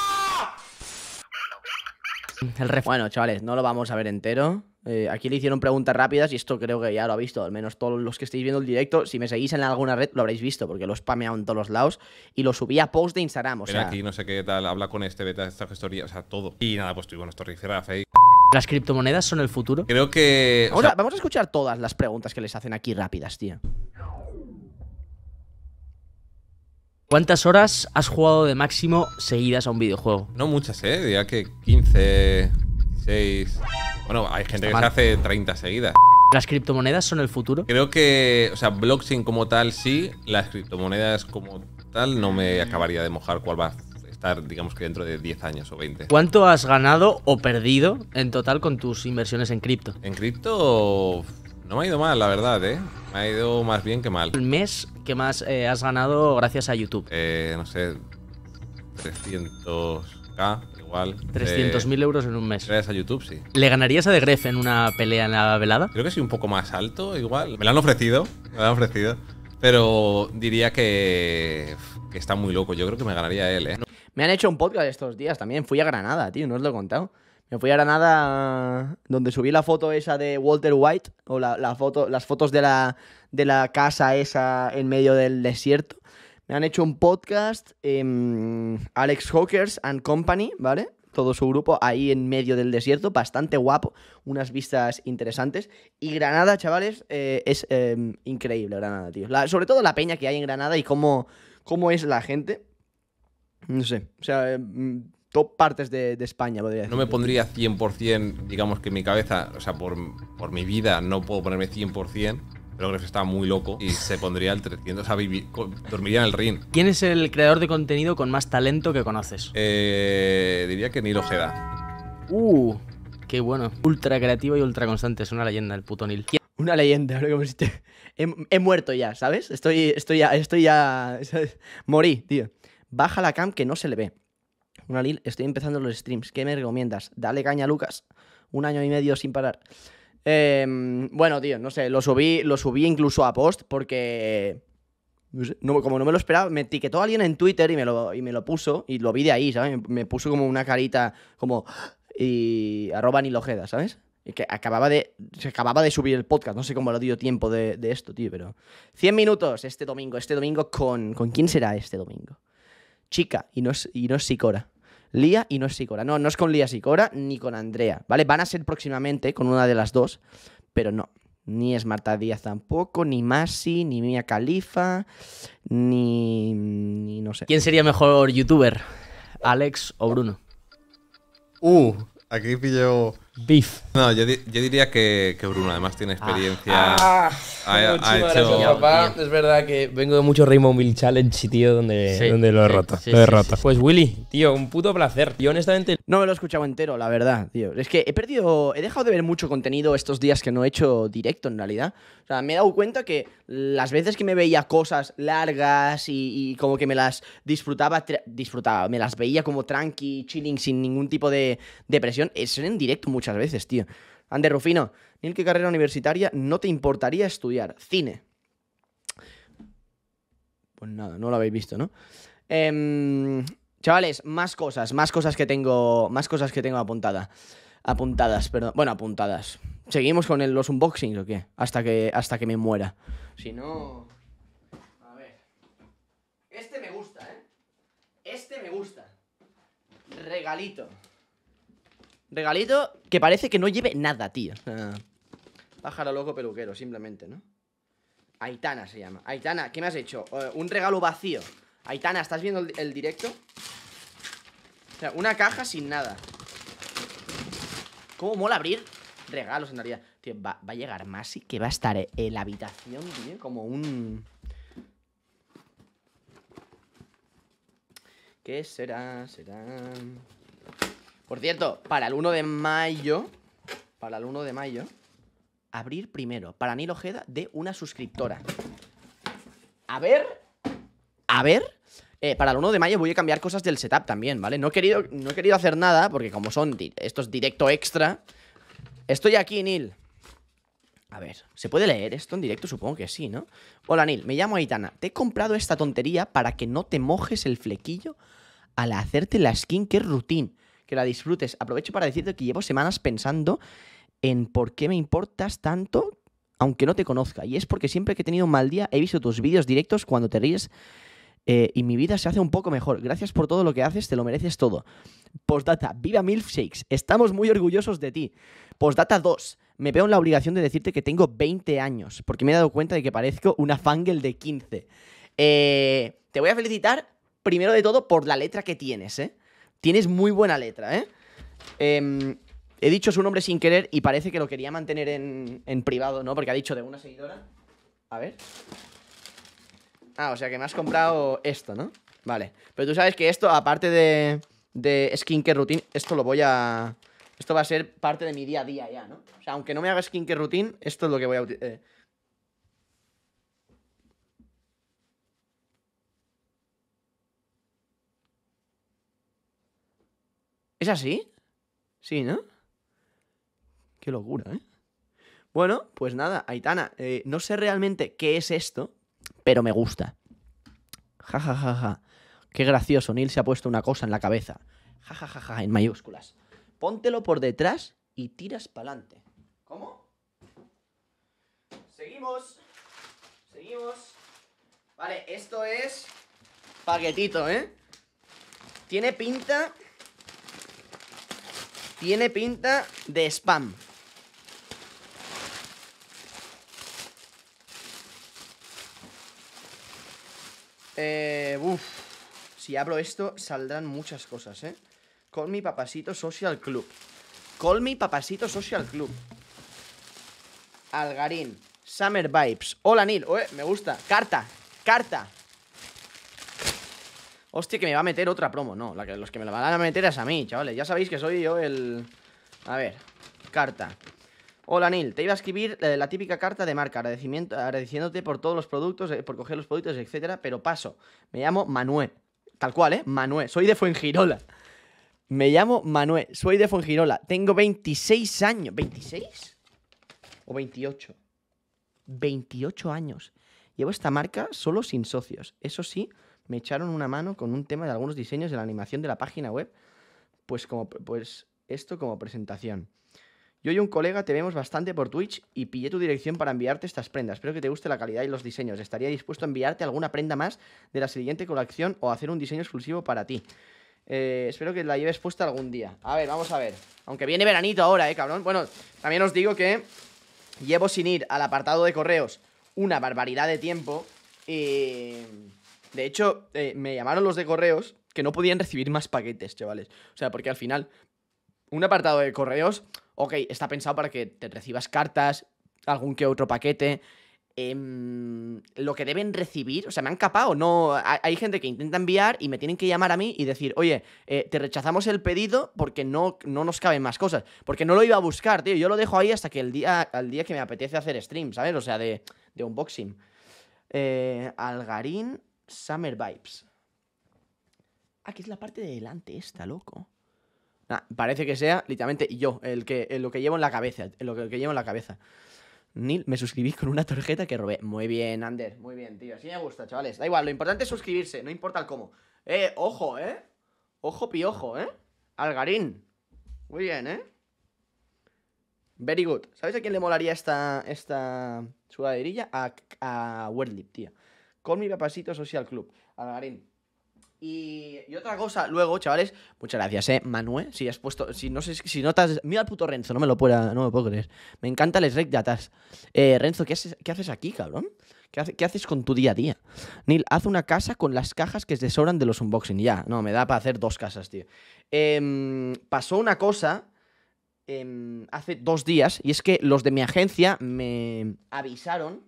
bueno, chavales, no lo vamos a ver entero. Eh, aquí le hicieron preguntas rápidas y esto creo que ya lo ha visto, al menos todos los que estáis viendo el directo. Si me seguís en alguna red lo habréis visto, porque lo spameado en todos los lados y lo subí a post de Instagram. O sea, aquí, no sé qué tal, habla con este, beta, esta gestoría, o sea, todo. Y nada, pues tuvimos nuestro fe. ¿Las criptomonedas son el futuro? Creo que. Vamos, a, vamos a escuchar todas las preguntas que les hacen aquí rápidas, tío. ¿Cuántas horas has jugado de máximo seguidas a un videojuego? No muchas, ¿eh? Diría que 15, 6. Bueno, hay gente que se hace 30 seguidas. ¿Las criptomonedas son el futuro? Creo que, o sea, blockchain como tal sí, las criptomonedas como tal no me acabaría de mojar cuál va digamos que dentro de 10 años o 20. ¿Cuánto has ganado o perdido en total con tus inversiones en cripto? En cripto no me ha ido mal, la verdad, ¿eh? Me ha ido más bien que mal. ¿El mes que más eh, has ganado gracias a YouTube? Eh, no sé, 300k igual. 300.000 eh, euros en un mes. Gracias a YouTube, sí. ¿Le ganarías a De Gref en una pelea en la velada? Creo que sí, un poco más alto, igual. Me lo han ofrecido, me lo han ofrecido. Pero diría que, que está muy loco. Yo creo que me ganaría él, ¿eh? Me han hecho un podcast estos días también. Fui a Granada, tío, no os lo he contado. Me fui a Granada donde subí la foto esa de Walter White, o la, foto, las fotos de la, de la casa esa en medio del desierto. Me han hecho un podcast, em, Alex Hawkers and Company, ¿vale? todo su grupo ahí en medio del desierto, bastante guapo, unas vistas interesantes. Y Granada, chavales, eh, es em, increíble Granada, tío. sobre todo la peña que hay en Granada y cómo, cómo es la gente. No sé, o sea, eh, mm, top partes de, España, podría decir. No me pondría 100%, digamos que en mi cabeza, o sea, por, mi vida no puedo ponerme 100%. Pero que está muy loco y se pondría el 300, o sea, dormiría en el ring. ¿Quién es el creador de contenido con más talento que conoces? Eh, diría que Neil Ojeda. Uh, qué bueno. Ultra creativo y ultra constante, es una leyenda el puto Neil. Una leyenda, que He, he muerto ya, ¿sabes? Estoy, estoy ya, estoy ya, morí, tío. Baja la cam que no se le ve. Una Lil, estoy empezando los streams. ¿Qué me recomiendas? Dale caña, Lucas. Un año y medio sin parar. Em, bueno, tío, no sé, lo subí, lo subí incluso a post porque. como no me lo esperaba, me etiquetó alguien en Twitter y me lo, y me lo puso y lo vi de ahí, ¿sabes? Me, puso como una carita como. Y arroba ni lojeda, ¿sabes? Y que acababa de. Se acababa de subir el podcast. No sé cómo lo dio tiempo de, de esto, tío, pero. 100 minutos este domingo, este domingo con. ¿Con quién será este domingo? chica y no es, y no Sicora. Lía y no es Sicora. No, no es con Lía Sicora ni con Andrea, ¿vale? Van a ser próximamente con una de las dos, pero no. Ni es Marta Díaz tampoco, ni Masi, ni Mia Khalifa, ni, ni no sé. ¿Quién sería mejor youtuber? ¿Alex o Bruno? Uh, aquí pillo Beef. No, yo, diría que, Bruno además tiene experiencia. Ah, ah, ha, hecho... gracias, Es verdad que vengo de mucho Rainbow Mill Challenge, tío, donde, donde lo he Pues Willy, tío, un puto placer. Yo honestamente. No me lo he escuchado entero, la verdad, tío. Es que he perdido. He dejado de ver mucho contenido estos días que no he hecho directo, en realidad. O sea, me he dado cuenta que las veces que me veía cosas largas y, como que me las disfrutaba, disfrutaba, me las veía como tranqui, chilling, sin ningún tipo de, de presión, eh, en directo muy muchas veces, tío. Ander Rufino, ni ¿qué carrera universitaria no te importaría estudiar? Cine. Pues nada, no lo habéis visto, ¿no? Em, chavales, más cosas, más cosas que tengo. Más cosas que tengo apuntada. Apuntadas, perdón. Bueno, apuntadas. ¿Seguimos con los unboxings o qué? Hasta que, hasta que me muera. Si no. A ver. Este me gusta, ¿eh? Este me gusta. Regalito. Regalito que parece que no lleve nada, tío. Pájaro loco peluquero, simplemente, ¿no? Aitana se llama. Aitana, ¿qué me has hecho? Eh, un regalo vacío. Aitana, ¿estás viendo el, directo? O sea, una caja sin nada. ¿Cómo mola abrir regalos en realidad? Tío, va, a llegar más y que va a estar en la habitación, tío, como un... ¿Qué será? Será... Por cierto, para el 1 de mayo. Para el 1 de mayo. Abrir primero. Para Nil Ojeda de una suscriptora. A ver. A ver. Eh, para el 1 de mayo voy a cambiar cosas del setup también, ¿vale? No he querido, no he querido hacer nada, porque como son esto estos directo extra. Estoy aquí, Nil. A ver, ¿se puede leer esto en directo? Supongo que sí, ¿no? Hola, Nil, me llamo Aitana. Te he comprado esta tontería para que no te mojes el flequillo al hacerte la skin que es que la disfrutes. Aprovecho para decirte que llevo semanas pensando en por qué me importas tanto, aunque no te conozca. Y es porque siempre que he tenido un mal día he visto tus vídeos directos cuando te ríes. Eh, y mi vida se hace un poco mejor. Gracias por todo lo que haces, te lo mereces todo. Postdata, viva Milfshakes. estamos muy orgullosos de ti. Postdata 2, me veo en la obligación de decirte que tengo 20 años, porque me he dado cuenta de que parezco una fangel de 15. Eh, te voy a felicitar, primero de todo, por la letra que tienes, ¿eh? Tienes muy buena letra, ¿eh? Em, he dicho su nombre sin querer y parece que lo quería mantener en, privado, ¿no? Porque ha dicho de una seguidora. A ver. Ah, o sea que me has comprado esto, ¿no? Vale. Pero tú sabes que esto, aparte de, de skincare routine, esto lo voy a... Esto va a ser parte de mi día a día ya, ¿no? O sea, aunque no me haga skincare routine, esto es lo que voy a... Eh, ¿Es así? Sí, ¿no? Qué locura, ¿eh? Bueno, pues nada, Aitana, eh, no sé realmente qué es esto, pero me gusta. Ja, ja, ja, ja. Qué gracioso, Neil se ha puesto una cosa en la cabeza. Ja, en mayúsculas. Póntelo por detrás y tiras para adelante. ¿Cómo? Seguimos. Seguimos. Vale, esto es paquetito, ¿eh? Tiene pinta tiene pinta de spam. Eh, Si abro esto, saldrán muchas cosas, ¿eh? Call me Papasito Social Club. Call me Papasito Social Club. Algarín. Summer Vibes. Hola, Neil. me gusta. Carta. Carta. Hostia, que me va a meter otra promo No, la los que me la van a meter es a mí, chavales Ya sabéis que soy yo el... A ver, carta Hola Neil, te iba a escribir eh, la típica carta de marca agradecimiento, Agradeciéndote por todos los productos eh, Por coger los productos, etcétera Pero paso, me llamo Manuel Tal cual, ¿eh? Manuel, soy de Fuengirola Me llamo Manuel, soy de Fuengirola Tengo 26 años ¿26? ¿O 28? 28 años Llevo esta marca solo sin socios Eso sí me echaron una mano con un tema de algunos diseños de la animación de la página web, pues, como, pues esto como presentación. Yo y un colega te vemos bastante por Twitch y pillé tu dirección para enviarte estas prendas. Espero que te guste la calidad y los diseños. Estaría dispuesto a enviarte alguna prenda más de la siguiente colección o hacer un diseño exclusivo para ti. Eh, espero que la lleves puesta algún día. A ver, vamos a ver. Aunque viene veranito ahora, eh, cabrón. Bueno, también os digo que llevo sin ir al apartado de correos una barbaridad de tiempo. Y... De hecho, eh, me llamaron los de correos que no podían recibir más paquetes, chavales. O sea, porque al final, un apartado de correos, ok, está pensado para que te recibas cartas, algún que otro paquete. Em, lo que deben recibir, o sea, me han capado, no. Hay gente que intenta enviar y me tienen que llamar a mí y decir, oye, eh, te rechazamos el pedido porque no, no nos caben más cosas. Porque no lo iba a buscar, tío. Yo lo dejo ahí hasta que el día, al día que me apetece hacer stream, ¿sabes? O sea, de, de unboxing. Eh, Algarín, Summer Vibes. Ah, que es la parte de delante esta, loco. Ah, parece que sea literalmente yo, el que, lo que llevo en la cabeza. El, lo, que, llevo en la cabeza. Neil, me suscribí con una tarjeta que robé. Muy bien, Ander, muy bien, tío. Así me gusta, chavales. Da igual, lo importante es suscribirse, no importa el cómo. Eh, ojo, ¿eh? Ojo piojo, ¿eh? Algarín. Muy bien, ¿eh? Very good. ¿Sabes a quién le molaría esta, esta sudaderilla? A, a Wordlip, tío con mi papasito Social Club. Algarín. Y, y, otra cosa, luego, chavales, muchas gracias, eh, Manuel. Eh, si has puesto, si no sé, si notas, mira al puto Renzo, no me lo puedo, no me creer. Me encanta el Sreck Eh, Renzo, ¿qué haces, ¿qué haces aquí, cabrón? ¿Qué, ¿Qué, haces con tu día a día? Neil, haz una casa con las cajas que se sobran de los unboxing. Ya, no, me da para hacer dos casas, tío. Em, pasó una cosa em, hace dos días, y es que los de mi agencia me avisaron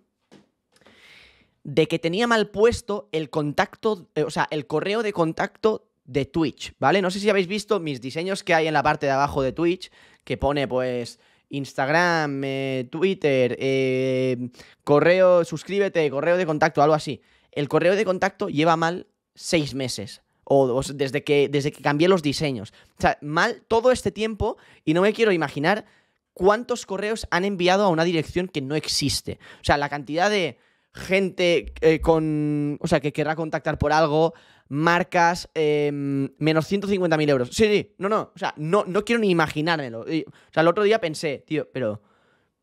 de que tenía mal puesto el contacto, eh, o sea, el correo de contacto de Twitch, ¿vale? No sé si habéis visto mis diseños que hay en la parte de abajo de Twitch, que pone pues Instagram, eh, Twitter, eh, correo, suscríbete, correo de contacto, algo así. El correo de contacto lleva mal seis meses. O, desde, que, desde que cambié los diseños. O sea, mal todo este tiempo y no me quiero imaginar cuántos correos han enviado a una dirección que no existe. O sea, la cantidad de gente eh, con. O sea, que querrá contactar por algo, marcas, em, menos 150.000 euros. Sí, sí, no, no. O sea, no, no quiero ni imaginármelo. O sea, el otro día pensé, tío, pero.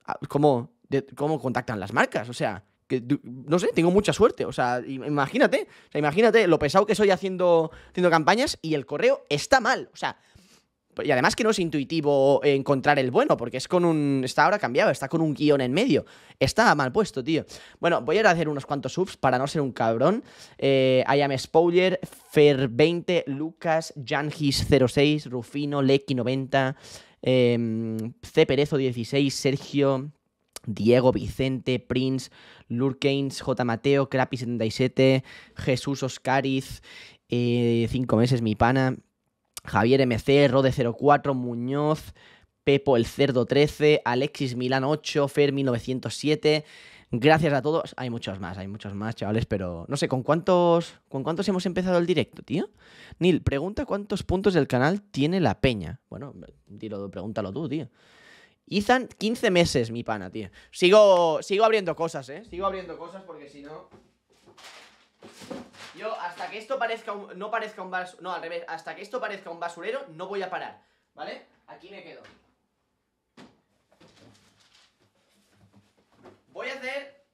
Ah, ¿Cómo, cómo contactan las marcas? O sea. Que, no sé, tengo mucha suerte. O sea, imagínate, o sea, imagínate lo pesado que soy haciendo, haciendo campañas y el correo está mal. O sea, y además que no es intuitivo encontrar el bueno, porque es con un. Está ahora cambiado, está con un guión en medio. Está mal puesto, tío. Bueno, voy a a hacer unos cuantos subs para no ser un cabrón. Eh, I Fer20, Lucas, Janhis06, Rufino, Leki90, em, C. Perezo16, Sergio. Diego, Vicente, Prince, Lurkains, J. Mateo, Crappy77, Jesús Oscariz, eh, cinco meses mi pana, Javier MC, Rode04, Muñoz, Pepo el Cerdo 13, Alexis Milán 8, Fermi 907. Gracias a todos. Hay muchos más, hay muchos más, chavales, pero no sé, ¿con cuántos, ¿con cuántos hemos empezado el directo, tío? Neil, pregunta cuántos puntos del canal tiene la peña. Bueno, pregúntalo tú, tío. Izan, 15 meses, mi pana, tío. Sigo, sigo abriendo cosas, ¿eh? Sigo abriendo cosas porque si no... Yo, hasta que esto parezca un, no parezca un basurero, no, al revés, hasta que esto parezca un basurero, no voy a parar, ¿vale? Aquí me quedo. Voy a hacer,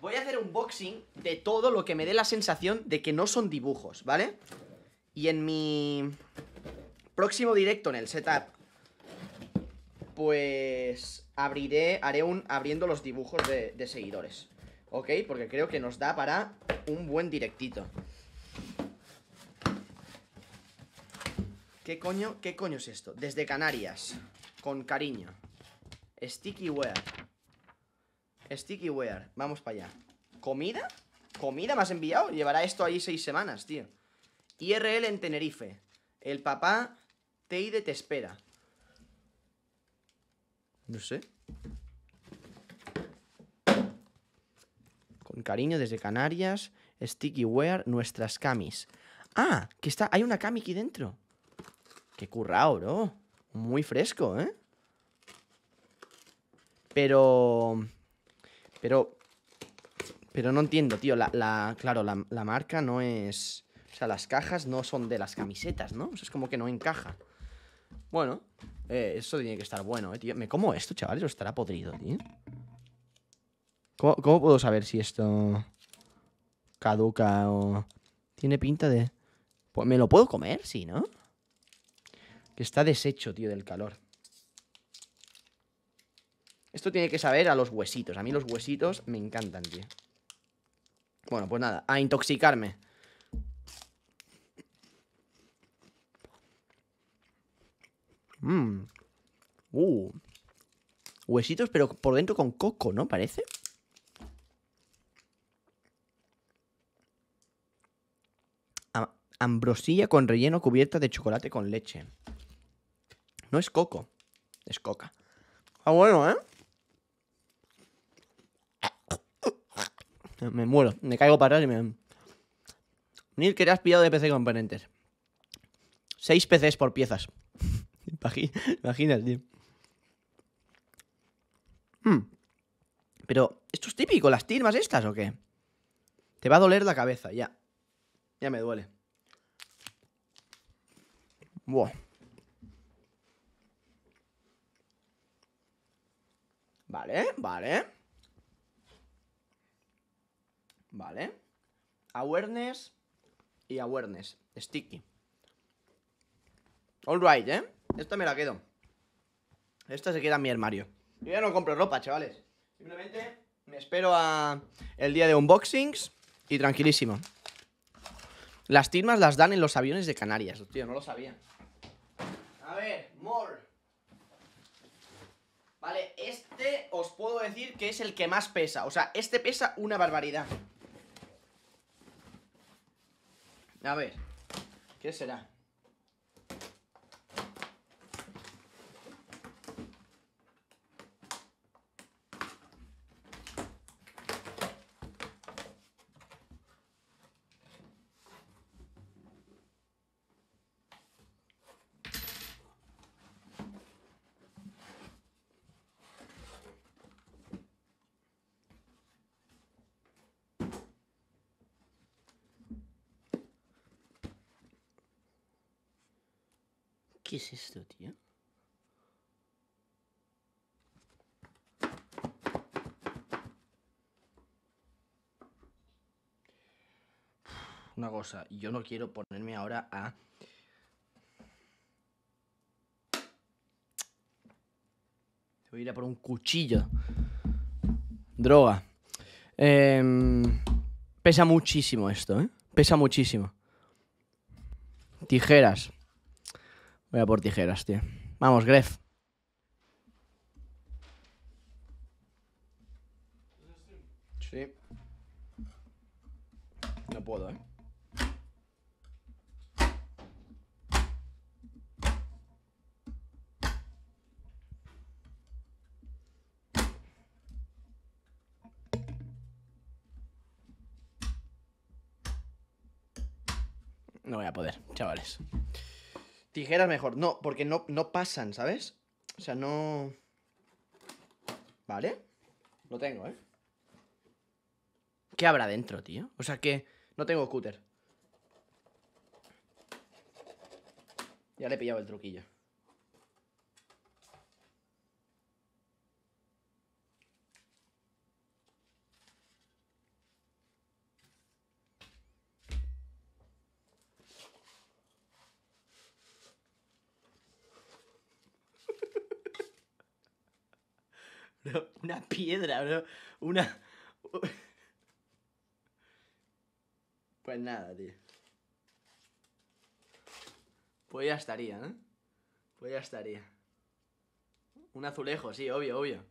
voy a hacer un boxing de todo lo que me dé la sensación de que no son dibujos, ¿vale? Y en mi próximo directo en el setup, pues abriré, haré un abriendo los dibujos de, de seguidores. ¿Ok? Porque creo que nos da para un buen directito. ¿Qué coño, qué coño es esto? Desde Canarias. Con cariño. Sticky Sticky wear. Vamos para allá. ¿Comida? ¿Comida me has enviado? Llevará esto ahí seis semanas, tío. IRL en Tenerife. El papá Teide te espera. No sé. Con cariño desde Canarias, Sticky Wear, nuestras camis. Ah, que está, hay una cami aquí dentro. Qué currao, bro. Muy fresco, ¿eh? Pero... Pero... Pero no entiendo, tío. La, la claro, la, marca no es... O sea, las cajas no son de las camisetas, ¿no? O sea, es como que no encaja. Bueno, eh, eso tiene que estar bueno, ¿eh, tío? ¿Me como esto, chavales? ¿O estará podrido, tío? ¿Cómo, puedo saber si esto caduca o...? Tiene pinta de... Pues me lo puedo comer, sí, ¿no? Que está deshecho, tío, del calor. Esto tiene que saber a los huesitos. A mí los huesitos me encantan, tío. Bueno, pues nada, a intoxicarme. Mm. Uh. Huesitos, pero por dentro con coco, ¿no? Parece. Ambrosilla con relleno cubierta de chocolate con leche. No es coco, es coca. Ah, bueno, ¿eh? Me muero, me caigo para atrás y me... Neil, ¿qué has pillado de PC componentes. Seis PCs por piezas. Imagínate, tío. Hmm. Pero, ¿esto es típico? ¿Las tirmas estas o qué? Te va a doler la cabeza, ya. Ya me duele. Vale, vale. Vale. Awareness y awareness. Sticky. Alright, ¿eh? Esta me la quedo. Esta se queda en mi armario. Yo ya no compro ropa, chavales. Simplemente me espero a el día de unboxings y tranquilísimo. Las tirmas las dan en los aviones de Canarias, tío, no lo sabía. A ver, more. Vale, este os puedo decir que es el que más pesa. O sea, este pesa una barbaridad. A ver, ¿qué será? esto, tío? Una cosa, yo no quiero ponerme ahora a... voy a ir a por un cuchillo. Droga. Em, pesa muchísimo esto, ¿eh? Pesa muchísimo. Tijeras. Voy a por tijeras, tío. Vamos, Gref. Sí. No puedo, ¿eh? No voy a poder, chavales. Tijeras mejor. No, porque no, no pasan, ¿sabes? O sea, no... ¿Vale? Lo tengo, ¿eh? ¿Qué habrá dentro, tío? O sea, que no tengo cúter. Ya le he pillado el truquillo. una piedra, bro. Una... Pues nada, tío. Pues ya estaría, ¿eh? Pues ya estaría. Un azulejo, sí, obvio, obvio.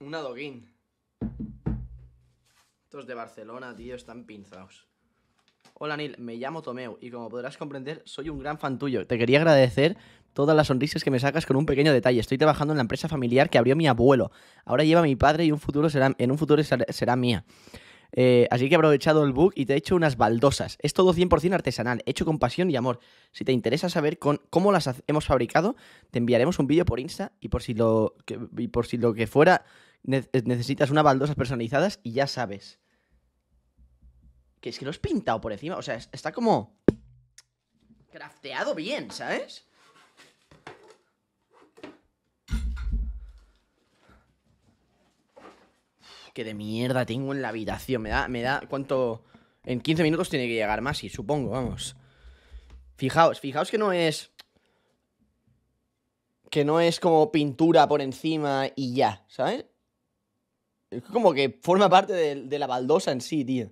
Un adoguín. Estos de Barcelona, tío, están pinzados. Hola, Nil, me llamo Tomeu y como podrás comprender, soy un gran fan tuyo. Te quería agradecer todas las sonrisas que me sacas con un pequeño detalle. Estoy trabajando en la empresa familiar que abrió mi abuelo. Ahora lleva mi padre y un futuro será, en un futuro será, mía. Eh, así que he aprovechado el bug y te he hecho unas baldosas. Es todo 100% artesanal, hecho con pasión y amor. Si te interesa saber cómo las hemos fabricado, te enviaremos un vídeo por Insta y por si lo que, por si lo que fuera necesitas unas baldosas personalizadas y ya sabes. Que es que lo has pintado por encima. O sea, está como crafteado bien, ¿sabes? que de mierda tengo en la habitación. Me da, me da, ¿cuánto? En 15 minutos tiene que llegar Masi, supongo, vamos. Fijaos, fijaos que no es... Que no es como pintura por encima y ya, ¿sabes? Es como que forma parte de, la baldosa en sí, tío.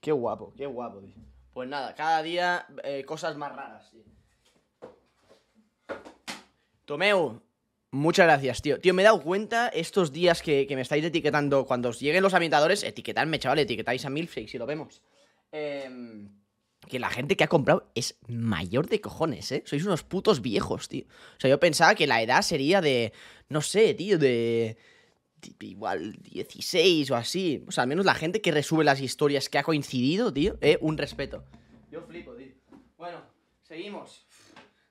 Qué guapo, qué guapo, tío. Pues nada, cada día eh, cosas más raras, tío. Tomeo. Muchas gracias, tío. Tío, me he dado cuenta estos días que, me estáis etiquetando. Cuando os lleguen los ambientadores, etiquetadme, chaval, etiquetáis a Milfreaks y lo vemos. Em, que la gente que ha comprado es mayor de cojones, ¿eh? Sois unos putos viejos, tío. O sea, yo pensaba que la edad sería de, no sé, tío, de... igual 16 o así. O sea, al menos la gente que resuelve las historias que ha coincidido, tío. ¿eh? un respeto. Yo flipo, tío. Bueno, seguimos.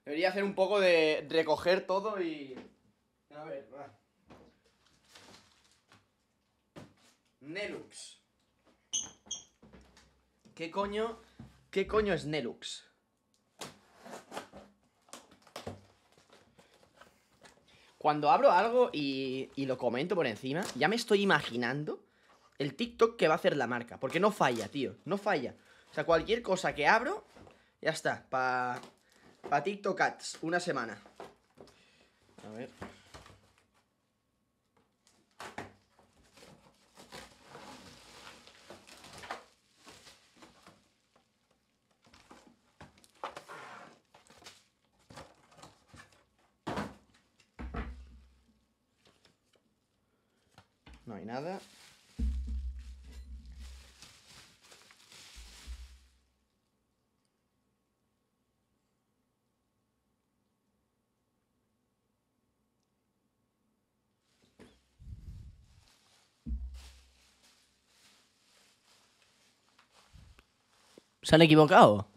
Debería hacer un poco de recoger todo y... A ver, va. Nelux. ¿Qué coño? ¿Qué coño es Nelux? Cuando abro algo y, lo comento por encima, ya me estoy imaginando el TikTok que va a hacer la marca. Porque no falla, tío. No falla. O sea, cualquier cosa que abro, ya está. Para pa TikTok una semana. A ver. nada. ¿Se han equivocado?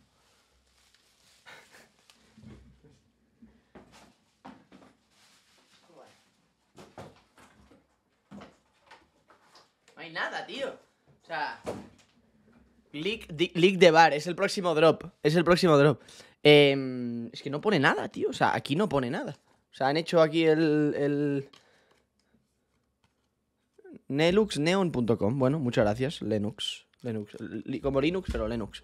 sea, leak, de bar, es el próximo drop. Es el próximo drop. Em, es que no pone nada, tío. O sea, aquí no pone nada. O sea, han hecho aquí el... el... Neluxneon.com. Bueno, muchas gracias. Linux. Linux. Como Linux, pero Linux.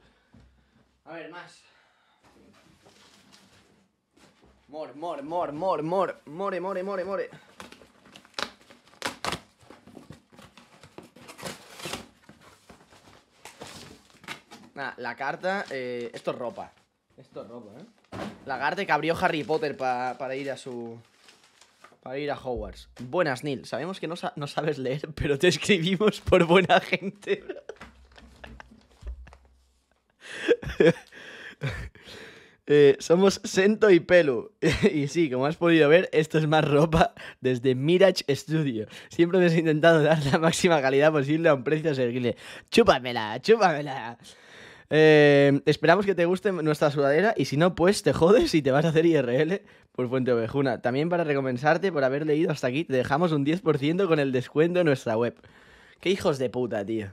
A ver, más. More, more, more, more, more. More, more, more, more. la carta. Eh, esto es ropa. Esto es ropa, ¿eh? La carta que abrió Harry Potter para ir a su. Para ir a Hogwarts. Buenas, Neil. Sabemos que no, sabes leer, pero te escribimos por buena gente. Eh, somos Sento y Pelu. y sí, como has podido ver, esto es más ropa desde Mirage Studio. Siempre hemos intentado dar la máxima calidad posible a un precio asequible. Chúpamela, chúpamela. Eh, esperamos que te guste nuestra sudadera y si no, pues te jodes y te vas a hacer IRL por Fuente Ovejuna. También para recompensarte por haber leído hasta aquí, te dejamos un 10% con el descuento en nuestra web. Qué hijos de puta, tío.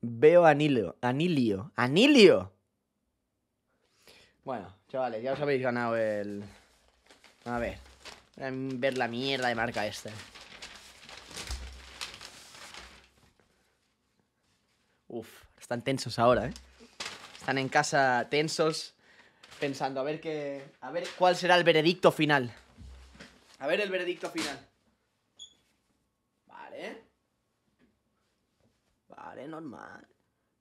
Veo Anilio. Anilio. Anilio. Bueno, chavales, ya os habéis ganado el... A ver. A ver la mierda de marca esta. Uf, están tensos ahora, ¿eh? Están en casa tensos, pensando a ver qué. A ver cuál será el veredicto final. A ver el veredicto final. Vale. Vale, normal.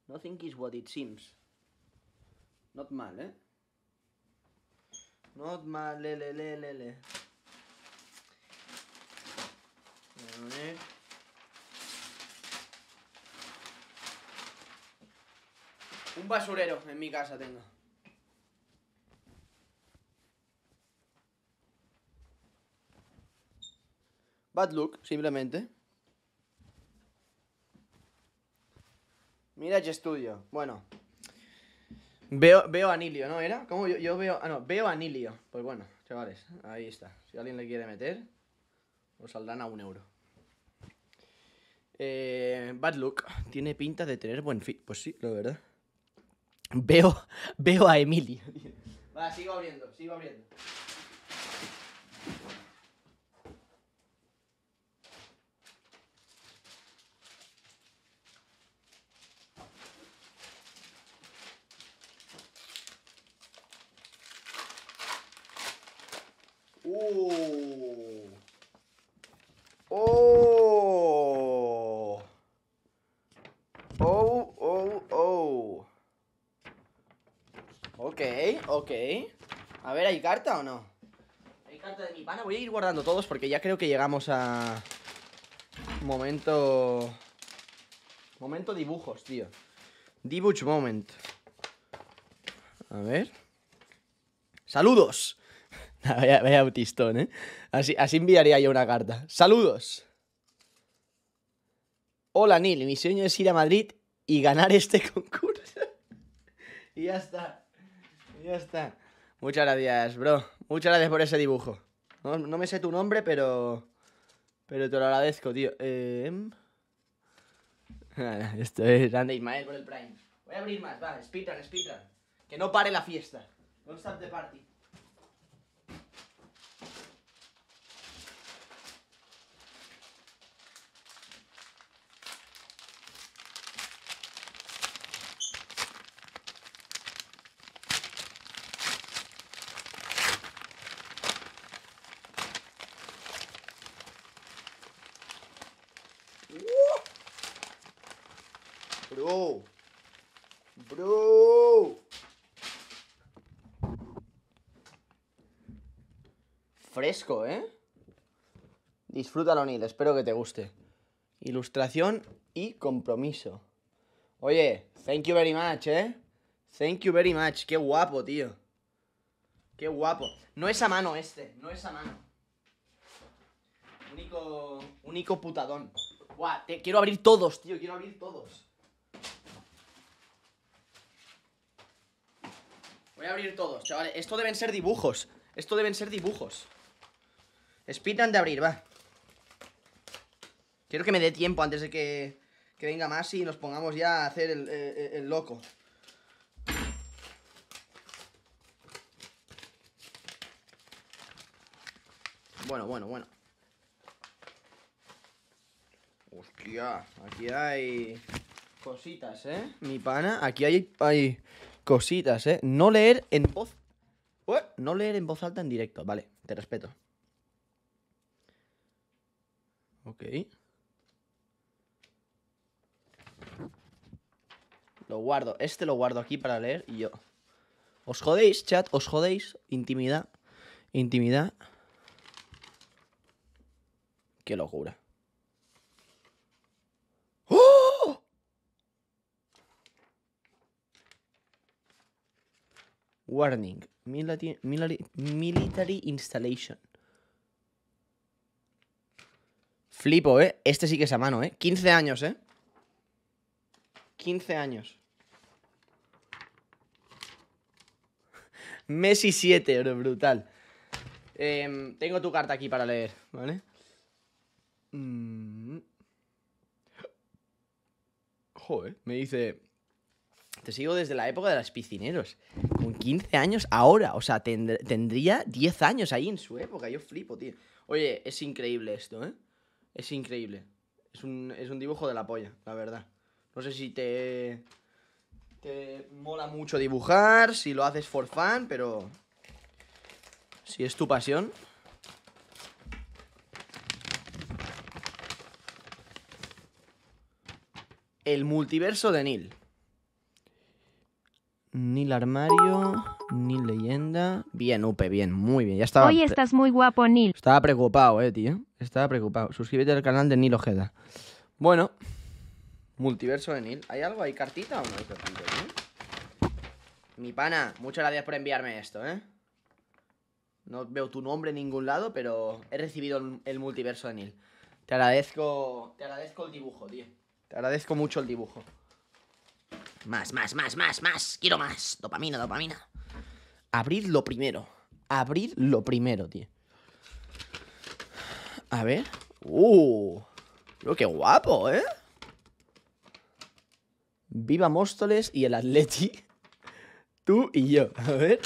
Nothing is what it seems. Not mal, eh. Not mal, le, le, Un basurero en mi casa tengo. Bad look, simplemente. Mirage este Studio. Bueno. Veo, veo ¿no era? ¿Cómo yo, veo? Ah, no, veo anilio Pues bueno, chavales, ahí está. Si alguien le quiere meter, os saldrán a un euro. Eh, bad Look. Tiene pinta de tener buen fit. Pues sí, la verdad. Veo, veo a Emily. Va, sigo abriendo, sigo abriendo. Uh. Oh. Ok. A ver, ¿hay carta o no? Hay carta de mi pana. Voy a ir guardando todos porque ya creo que llegamos a... Momento... Momento dibujos, tío. Dibuch moment. A ver. ¡Saludos! vaya, vaya autistón, ¿eh? Así, así enviaría yo una carta. ¡Saludos! Hola, Neil. Mi sueño es ir a Madrid y ganar este concurso. y ya está. Ya está. Muchas gracias, bro. Muchas gracias por ese dibujo. No, me sé tu nombre, pero. Pero te lo agradezco, tío. Em. Esto es grande Ismael por el Prime. Voy a abrir más, va, speedrun, speedrun. Que no pare la fiesta. Don't stop the party. ¿eh? Disfrútalo, Neil, espero que te guste. Ilustración y compromiso. Oye, thank you very much, ¿eh? Thank you very much. Qué guapo, tío. Qué guapo. No es a mano este, no es a mano. Único, único putadón. te, quiero abrir todos, tío, quiero abrir todos. Voy a abrir todos, chavales. Esto deben ser dibujos. Esto deben ser dibujos. Speedrun de abrir, va. Quiero que me dé tiempo antes de que, que venga más y nos pongamos ya a hacer el, loco. Bueno, bueno, bueno. Hostia, aquí hay cositas, ¿eh? Mi pana, aquí hay, hay cositas, ¿eh? No leer en voz... No leer en voz alta en directo, vale, te respeto. Ok. Lo guardo. Este lo guardo aquí para leer y yo. Os jodéis, chat. Os jodéis. Intimidad. Intimidad. Qué locura. ¡Oh! Warning. military installation. Flipo, ¿eh? Este sí que es a mano, ¿eh? 15 años, ¿eh? 15 años. Messi 7, brutal. Em, tengo tu carta aquí para leer, ¿vale? Mm. Joder, me dice... Te sigo desde la época de las piscineros. Con 15 años ahora. O sea, tendría 10 años ahí en su época. Yo flipo, tío. Oye, es increíble esto, ¿eh? es increíble. Es un, dibujo de la polla, la verdad. No sé si te, te mola mucho dibujar, si lo haces for fun, pero si es tu pasión. El multiverso de Neil. Ni armario, ni leyenda. Bien, Upe, bien, muy bien. Ya estaba. Hoy estás muy guapo, Nil. Estaba preocupado, eh, tío. Estaba preocupado. Suscríbete al canal de Nil Ojeda. Bueno, multiverso de Nil. ¿Hay algo? ¿Hay cartita o no hay Mi pana, muchas gracias por enviarme esto, eh. No veo tu nombre en ningún lado, pero he recibido el multiverso de Nil. Te agradezco, te agradezco el dibujo, tío. Te agradezco mucho el dibujo. Más, más, más, más, más. Quiero más. Dopamina, dopamina. Abrir lo primero. Abrir lo primero, tío. A ver. ¡Uh! Pero qué guapo, ¿eh? Viva Móstoles y el Atleti. Tú y yo. A ver.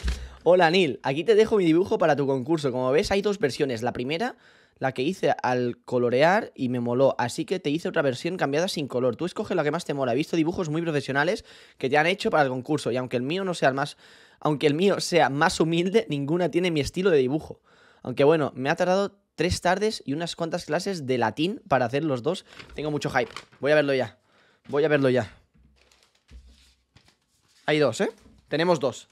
Hola, Neil. Aquí te dejo mi dibujo para tu concurso. Como ves, hay dos versiones. La primera la que hice al colorear y me moló. Así que te hice otra versión cambiada sin color. Tú escoges la que más te mola. He visto dibujos muy profesionales que te han hecho para el concurso. Y aunque el mío no sea el más. Aunque el mío sea más humilde, ninguna tiene mi estilo de dibujo. Aunque bueno, me ha tardado tres tardes y unas cuantas clases de latín para hacer los dos. Tengo mucho hype. Voy a verlo ya. Voy a verlo ya. Hay dos, ¿eh? Tenemos dos.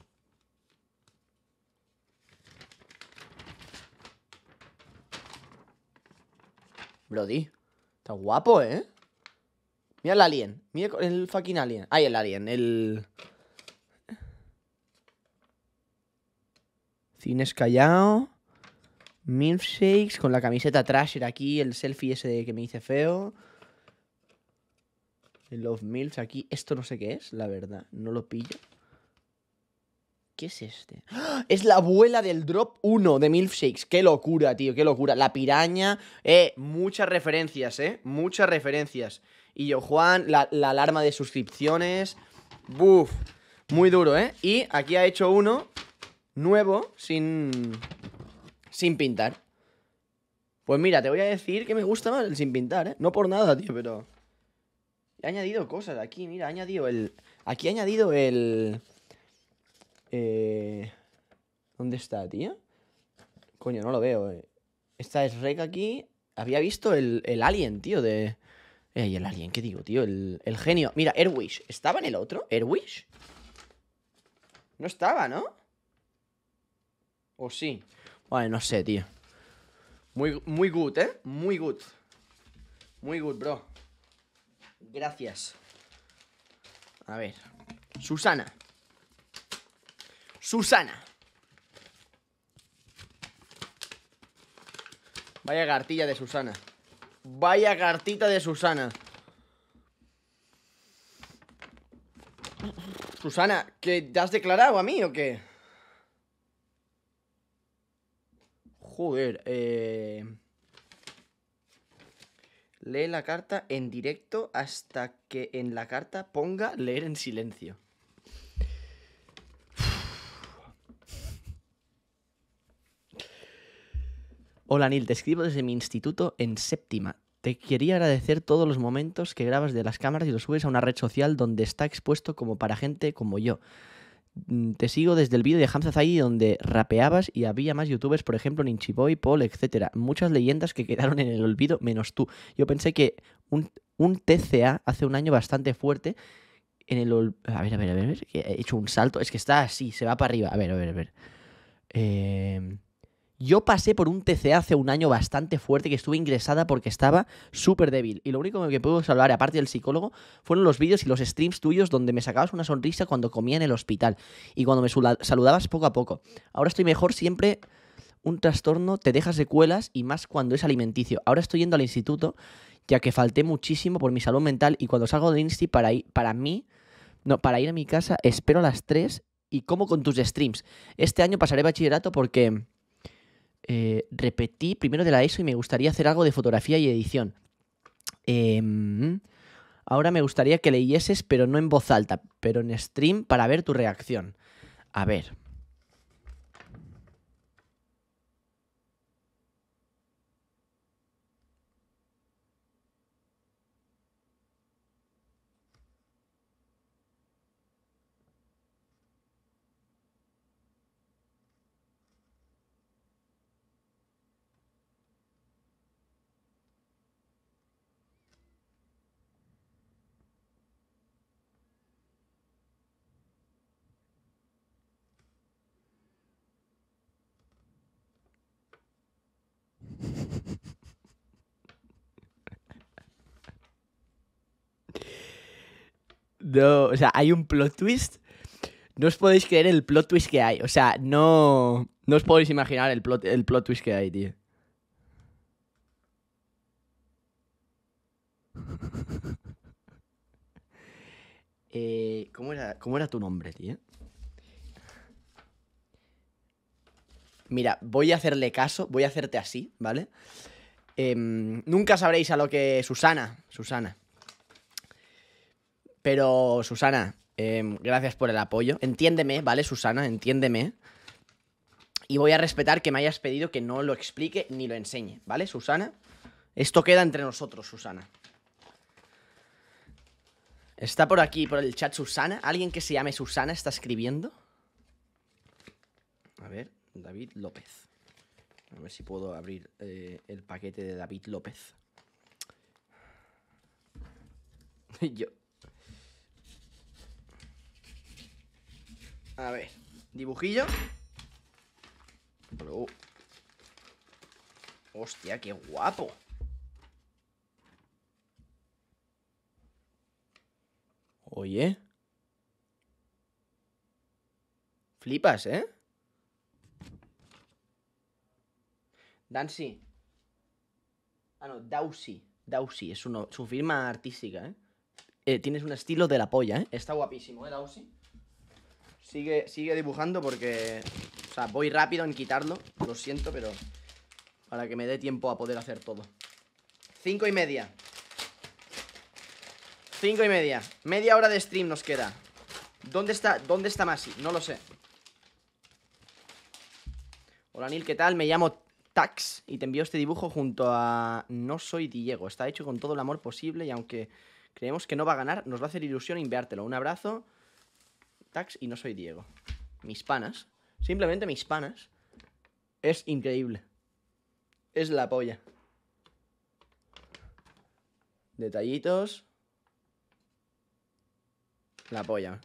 Brody. Está guapo, ¿eh? Mira el alien. Mira el fucking alien. Ahí el alien. El... Cines Callao. Milkshakes con la camiseta Trasher aquí. El selfie ese que me hice feo. El Love Mills aquí. Esto no sé qué es, la verdad. No lo pillo. ¿Qué es este? ¡Ah! Es la abuela del Drop 1 de Milkshakes. Qué locura, tío, qué locura. La piraña. Eh, muchas referencias, eh. Muchas referencias. Y yo, Juan, la, alarma de suscripciones. Buf. Muy duro, ¿eh? Y aquí ha hecho uno nuevo, sin. sin pintar. Pues mira, te voy a decir que me gusta más el sin pintar, ¿eh? No por nada, tío, pero. He añadido cosas aquí, mira, ha añadido el. Aquí ha añadido el. Eh, ¿Dónde está, tío? Coño, no lo veo. Eh. Esta es Rek aquí. Había visto el, alien, tío, de... Eh, el alien? ¿Qué digo, tío? El, genio. Mira, Erwish ¿Estaba en el otro? Erwish. No estaba, ¿no? ¿O sí? Bueno, no sé, tío. Muy, muy good, ¿eh? Muy good. Muy good, bro. Gracias. A ver. Susana. Susana. Vaya cartilla de Susana. Vaya cartita de Susana. Susana, ¿que te has declarado a mí o qué? Joder, eh... Lee la carta en directo hasta que en la carta ponga leer en silencio. Hola Neil, te escribo desde mi instituto en séptima. Te quería agradecer todos los momentos que grabas de las cámaras y los subes a una red social donde está expuesto como para gente como yo. Mm, te sigo desde el vídeo de Hamza Zayi donde rapeabas y había más youtubers, por ejemplo, Ninchiboy, Paul, etc. Muchas leyendas que quedaron en el olvido, menos tú. Yo pensé que un, TCA hace un año bastante fuerte en el... olvido... A ver, a ver, a ver, a ver. He hecho un salto. Es que está así, se va para arriba. A ver, a ver, a ver. Eh... Yo pasé por un TCA hace un año bastante fuerte que estuve ingresada porque estaba súper débil. Y lo único que puedo salvar, aparte del psicólogo, fueron los vídeos y los streams tuyos donde me sacabas una sonrisa cuando comía en el hospital y cuando me saludabas poco a poco. Ahora estoy mejor siempre un trastorno te deja secuelas y más cuando es alimenticio. Ahora estoy yendo al instituto, ya que falté muchísimo por mi salud mental y cuando salgo de insti para, ir, para mí, no, para ir a mi casa, espero a las 3 y como con tus streams. Este año pasaré bachillerato porque eh, repetí primero de la ESO y me gustaría hacer algo de fotografía y edición. Em, ahora me gustaría que leyeses, pero no en voz alta, pero en stream para ver tu reacción. A ver. no, o sea, hay un plot twist. No os podéis creer el plot twist que hay. O sea, no, no os podéis imaginar el plot, el plot twist que hay, tío. eh, ¿cómo, era, tu nombre, tío? Mira, voy a hacerle caso, voy a hacerte así, ¿vale? Em, nunca sabréis a lo que Susana, Susana, pero, Susana, em, gracias por el apoyo. Entiéndeme, ¿vale, Susana? Entiéndeme. Y voy a respetar que me hayas pedido que no lo explique ni lo enseñe, ¿vale, Susana? Esto queda entre nosotros, Susana. ¿Está por aquí, por el chat, Susana? ¿Alguien que se llame Susana está escribiendo? A ver, David López. A ver si puedo abrir eh, el paquete de David López. Yo, A ver, dibujillo. Hostia, qué guapo. Oye. Flipas, ¿eh? Dancy. Ah, no, Dowsy. Dowsy, es, su firma artística, ¿eh? ¿eh? Tienes un estilo de la polla, ¿eh? Está guapísimo, ¿eh, Dowsy? Sigue, dibujando porque... O sea, voy rápido en quitarlo. Lo siento, pero... Para que me dé tiempo a poder hacer todo. Cinco y media. Cinco y media. Media hora de stream nos queda. ¿Dónde está, dónde está Masi? No lo sé. Hola, Nil, ¿qué tal? Me llamo Tax y te envío este dibujo junto a No Soy Diego. Está hecho con todo el amor posible y aunque creemos que no va a ganar, nos va a hacer ilusión enviártelo. Un abrazo. Tax y no soy Diego. Mis panas. Simplemente mis panas. Es increíble. Es la polla. Detallitos. La polla.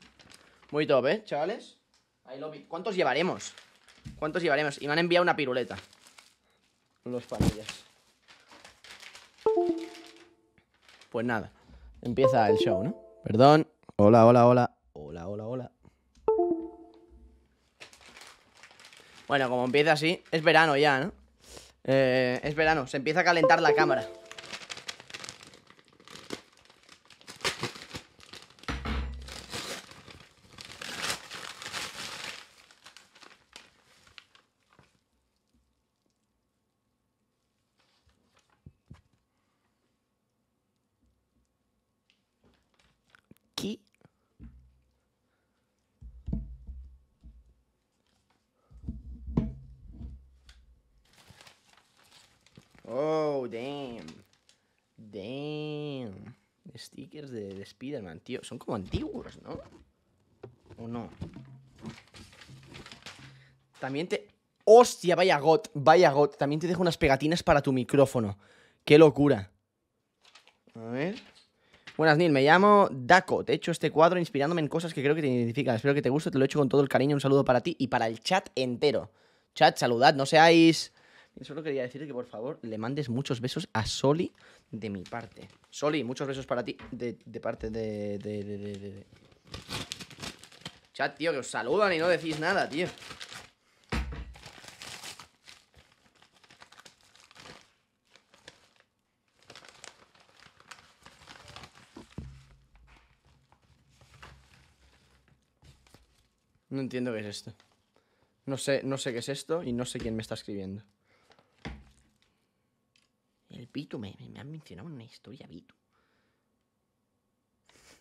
Muy top, ¿eh, chavales? I love ¿Cuántos llevaremos? ¿Cuántos llevaremos? Y me han enviado una piruleta. Los panillas. Pues nada. Empieza el show, ¿no? Perdón. Hola, hola, hola. Hola, hola, hola. Bueno, como empieza así, es verano ya, ¿no? Eh, es verano, se empieza a calentar la cámara tío. Son como antiguos, ¿no? ¿O no? También te... ¡Hostia! Vaya got, vaya got. También te dejo unas pegatinas para tu micrófono. ¡Qué locura! A ver... Buenas, Nil. Me llamo Daco. Te he hecho este cuadro inspirándome en cosas que creo que te identifican. Espero que te guste. Te lo he hecho con todo el cariño. Un saludo para ti y para el chat entero. Chat, saludad. No seáis solo quería decirte que por favor le mandes muchos besos a Soli de mi parte. Soli, muchos besos para ti. De, parte de de, de, de. Chat, tío, que os saludan y no decís nada, tío. No entiendo qué es esto. No sé, no sé qué es esto y no sé quién me está escribiendo. Vito, me, han mencionado una historia, Vito.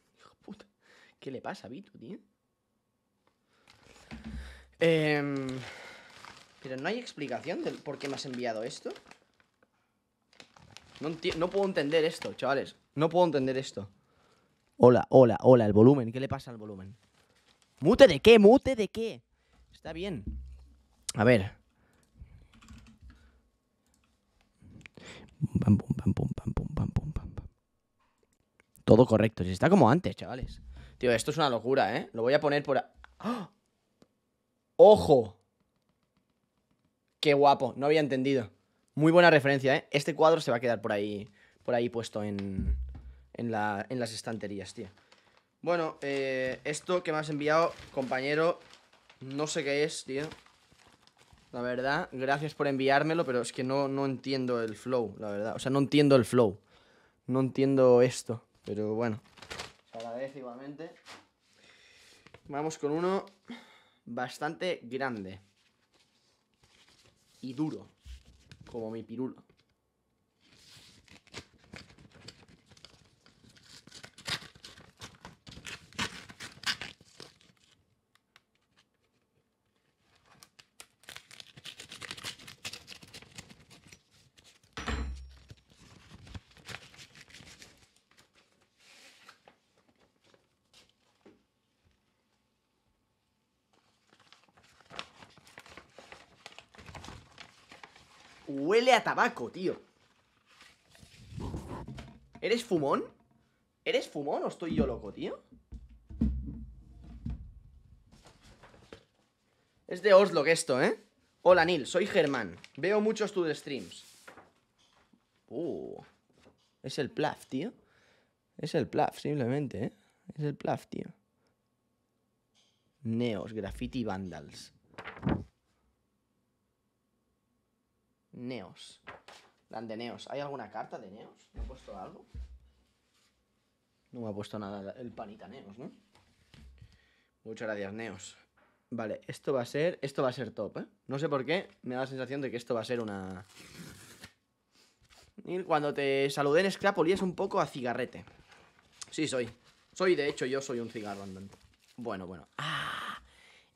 Hijo puta. ¿Qué le pasa a Vito, tío? Eh, pero no hay explicación del por qué me has enviado esto. No, no puedo entender esto, chavales. No puedo entender esto. Hola, hola, hola, el volumen. ¿Qué le pasa al volumen? ¿Mute de qué? ¿Mute de qué? Está bien. A ver. Todo correcto. Si está como antes, chavales. Tío, esto es una locura, ¿eh? Lo voy a poner por... ¡Ah! ¡Ojo! ¡Qué guapo! No había entendido. Muy buena referencia, ¿eh? Este cuadro se va a quedar por ahí, por ahí puesto en, en las estanterías, tío. Bueno, eh, esto que me has enviado, compañero, no sé qué es, tío. La verdad, gracias por enviármelo, pero es que no, no entiendo el flow, la verdad. O sea, no entiendo el flow. No entiendo esto, pero bueno. Se agradece igualmente. Vamos con uno bastante grande. Y duro. Como mi pirulo. Huele a tabaco, tío ¿Eres fumón? ¿Eres fumón o estoy yo loco, tío? Es de Oslo que esto, ¿eh? Hola, Neil, soy Germán Veo muchos tus streams Uh Es el plaf, tío Es el plaf, simplemente, ¿eh? Es el plaf, tío Neos, Graffiti Vandals Neos. de Neos. ¿Hay alguna carta de Neos? ¿Me ha puesto algo? No me ha puesto nada el panita Neos, ¿no? Muchas gracias, Neos. Vale, esto va a ser. Esto va a ser top, ¿eh? No sé por qué. Me da la sensación de que esto va a ser una. cuando te saludé en Scrap un poco a cigarrete. Sí, soy. Soy, de hecho, yo soy un cigarro Bueno, bueno. ¡Ah!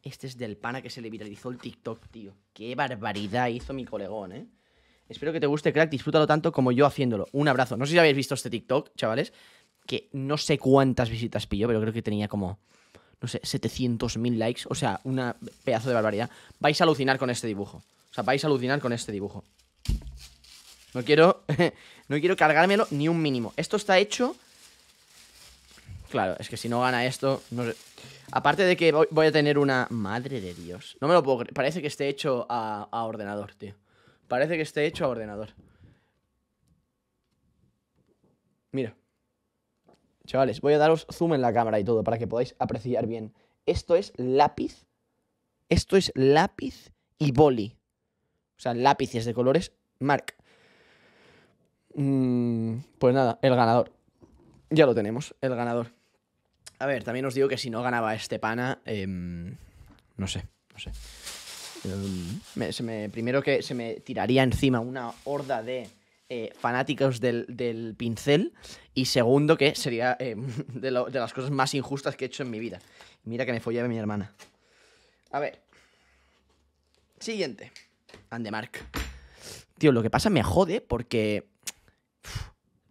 Este es del pana que se le viralizó el TikTok, tío. Qué barbaridad hizo mi colegón, ¿eh? Espero que te guste, crack. Disfrútalo tanto como yo haciéndolo. Un abrazo. No sé si habéis visto este TikTok, chavales. Que no sé cuántas visitas pilló, pero creo que tenía como, no sé, 700.000 likes. O sea, una pedazo de barbaridad. Vais a alucinar con este dibujo. O sea, vais a alucinar con este dibujo. No quiero, no quiero cargármelo ni un mínimo. Esto está hecho Claro, es que si no gana esto, no sé. Aparte de que voy a tener una... Madre de Dios. No me lo puedo... Parece que esté hecho a, ordenador, tío. Parece que esté hecho a ordenador. Mira. Chavales, voy a daros zoom en la cámara y todo para que podáis apreciar bien. Esto es lápiz. Esto es lápiz y boli. O sea, lápices de colores. Mark. Mm, pues nada, el ganador. Ya lo tenemos, el ganador. A ver, también os digo que si no ganaba este pana, em, no sé, no sé. Em, primero que se me tiraría encima una horda de eh, fanáticos del, pincel y segundo que sería em, de, de, las cosas más injustas que he hecho en mi vida. Mira que me a mi hermana. A ver. Siguiente. Andemark. Tío, lo que pasa me jode porque...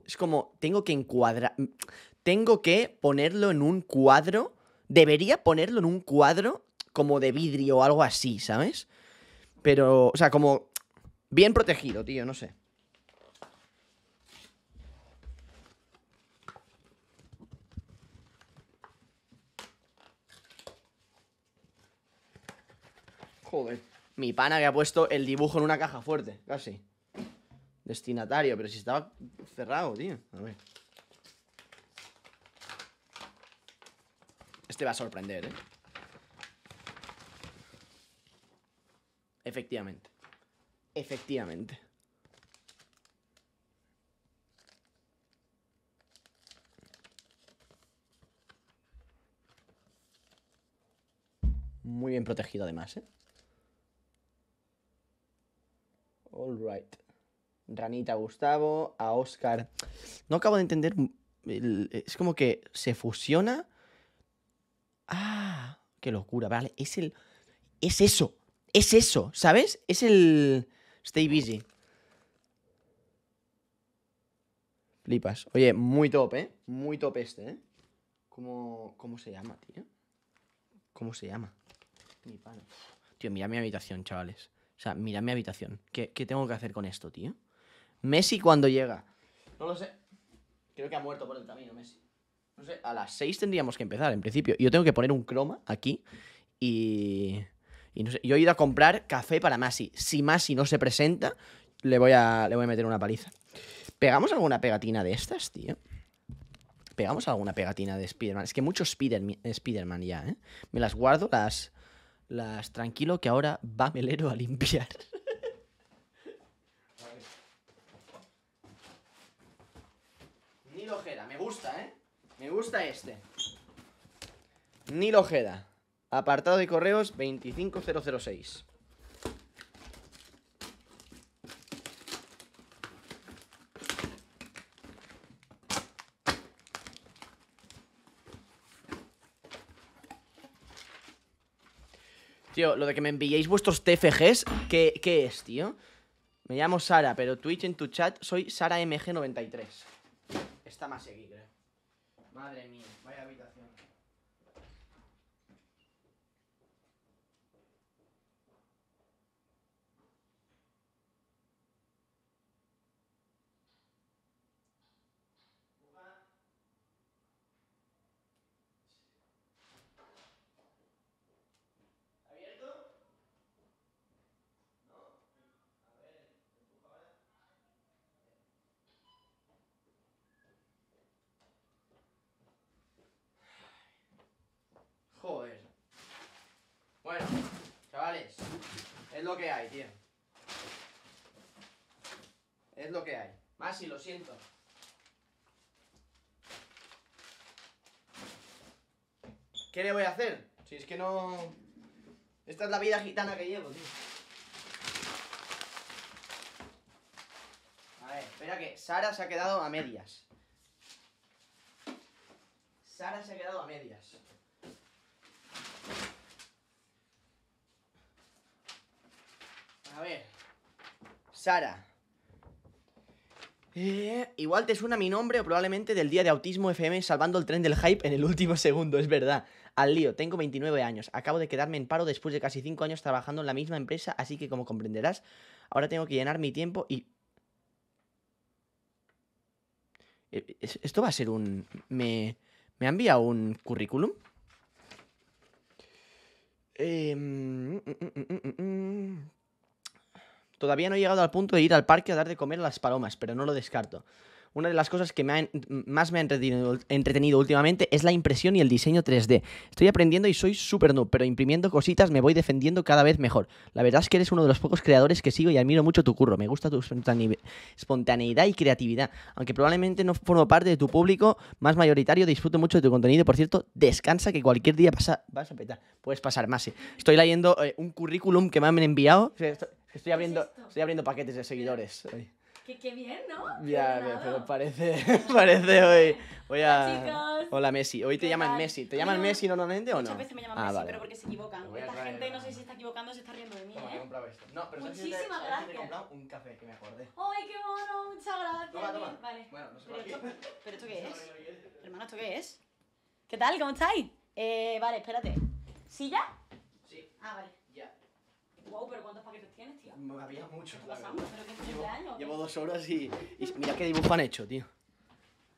Es como, tengo que encuadrar tengo que ponerlo en un cuadro. Debería ponerlo en un cuadro como de vidrio o algo así, ¿sabes? Pero, o sea, como bien protegido, tío, no sé. Joder. Mi pana que ha puesto el dibujo en una caja fuerte, casi. Destinatario, pero si estaba cerrado, tío. A ver. te va a sorprender, ¿eh? Efectivamente. Efectivamente. Muy bien protegido además, ¿eh? All right. Ranita Gustavo, a Oscar. No acabo de entender. es como que se fusiona Ah, qué locura, vale. Es el. Es eso. Es eso, ¿sabes? Es el. Stay busy. Flipas. Oye, muy top, ¿eh? Muy top este, ¿eh? ¿Cómo, se llama, tío? ¿Cómo se llama? Mi pana. Tío, mira mi habitación, chavales. O sea, mira mi habitación. ¿Qué, ¿Qué, tengo que hacer con esto, tío? Messi cuando llega. No lo sé. Creo que ha muerto por el camino, Messi a las 6 tendríamos que empezar, en principio. Yo tengo que poner un croma aquí y... y no sé, yo he ido a comprar café para Masi. Si Masi no se presenta, le voy a, le voy a meter una paliza. ¿Pegamos alguna pegatina de estas, tío? ¿Pegamos alguna pegatina de Spiderman? Es que mucho Spider-Man ya, ¿eh? Me las guardo, las... Las tranquilo que ahora va Melero a limpiar. Ni lojera, me gusta, ¿eh? Me gusta este. Nilo Ojeda. Apartado de correos 25006. Tío, lo de que me enviéis vuestros TFGs, ¿qué, es, tío? Me llamo Sara, pero Twitch en tu chat soy SaraMG93. Está más seguido. Eh. Madre mía. Vaya habitación. lo que hay, tío. Es lo que hay. más y lo siento. ¿Qué le voy a hacer? Si es que no... Esta es la vida gitana que llevo, tío. A ver, espera que Sara se ha quedado a medias. Sara se ha quedado a medias. A ver. Sara. Eh, igual te suena mi nombre o probablemente del día de autismo FM salvando el tren del hype en el último segundo, es verdad. Al lío, tengo 29 años, acabo de quedarme en paro después de casi 5 años trabajando en la misma empresa, así que como comprenderás, ahora tengo que llenar mi tiempo y... Eh, esto va a ser un... ¿Me, ¿Me enviado un currículum? Eh... Todavía no he llegado al punto de ir al parque a dar de comer a las palomas, pero no lo descarto. Una de las cosas que más me ha entretenido, últimamente es la impresión y el diseño 3D. Estoy aprendiendo y soy súper noob, pero imprimiendo cositas me voy defendiendo cada vez mejor. La verdad es que eres uno de los pocos creadores que sigo y admiro mucho tu curro. Me gusta tu espontaneidad y creatividad. Aunque probablemente no formo parte de tu público más mayoritario, disfruto mucho de tu contenido. Por cierto, descansa que cualquier día pasa, vas a petar. Puedes pasar más. Estoy leyendo eh, un currículum que me han enviado. Estoy abriendo, estoy abriendo paquetes de seguidores hoy. Qué, bien, ¿no? Ya, pero, parece, parece hoy. Voy a... Hola, Messi. Hoy te llaman Messi. ¿Te llaman Messi normalmente o no? Muchas veces me llaman ah, Messi, pero porque se equivocan. Esta gente no, sé si está equivocando o se está riendo de mí. ¿eh? pero Muchísimas gracias. Te he un café que me acorde ¡Ay, qué mono! Muchas gracias. Vale. Bueno, no sé pero, esto, ¿Pero esto qué es? Hermano, ¿esto qué es? ¿Qué tal? ¿Cómo estáis? Eh, vale, espérate. ¿Sí ya? Sí. Ah, vale. Ya. Wow, pero ¿cuántos paquetes tío? había mucho. Llevo dos horas y, mira qué dibujo han hecho, tío.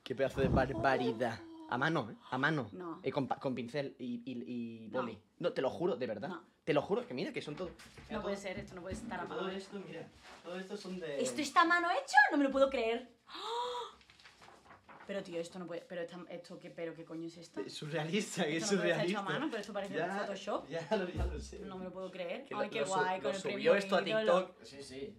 Qué pedazo de barbaridad. A mano, ¿eh? A mano. No. Eh, con, pincel y, boli. No. te lo juro, de verdad. Te lo juro, que mira, que son todos... No puede ser, esto no puede estar a Todo mano. esto, mira, todo esto son de... ¿Esto está a mano hecho? No me lo puedo creer. ¡Ah! pero tío, esto no puede, pero esto qué, pero qué coño es esto? Es surrealista, que es no surrealista. Hecho a mano, pero esto parece ya, Photoshop. Ya lo, ya lo sé. No me lo puedo creer. Ay, qué guay, con el esto a TikTok. Sí, sí.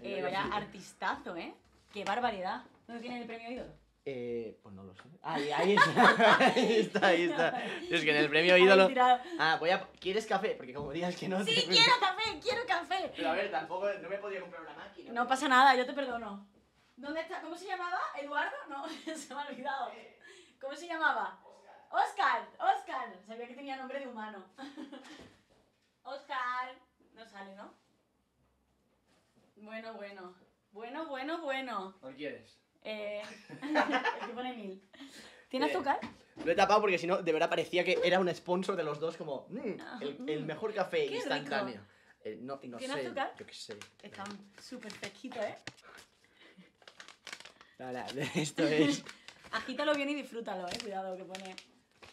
Eh, vaya artistazo, ¿eh? Qué barbaridad. ¿Dónde tiene el premio ídolo? Eh, pues no lo sé. Ahí, ahí está. ahí está, ahí está. Es que en el premio ídolo. Ah, voy a. ¿Quieres café? Porque como dirías que no. Sí, quiero café, quiero café. Pero a ver, tampoco. No me podía comprar una máquina. No pasa nada, yo te perdono. ¿Dónde está? ¿Cómo se llamaba? ¿Eduardo? No, se me ha olvidado. ¿Cómo se llamaba? Oscar. Oscar, Oscar. Sabía que tenía nombre de humano. Oscar. No sale, ¿no? Bueno, bueno. Bueno, bueno, bueno. ¿Qué quieres? Eh... Aquí pone mil. ¿Tiene azúcar? Lo he tapado porque si no, de verdad parecía que era un sponsor de los dos, como mm, el, ah, mm. mejor café instantáneo. Eh, no, azúcar? Yo qué sé. Está súper fresquito, ¿eh? esto es. Agítalo bien y disfrútalo, eh. Cuidado que pone.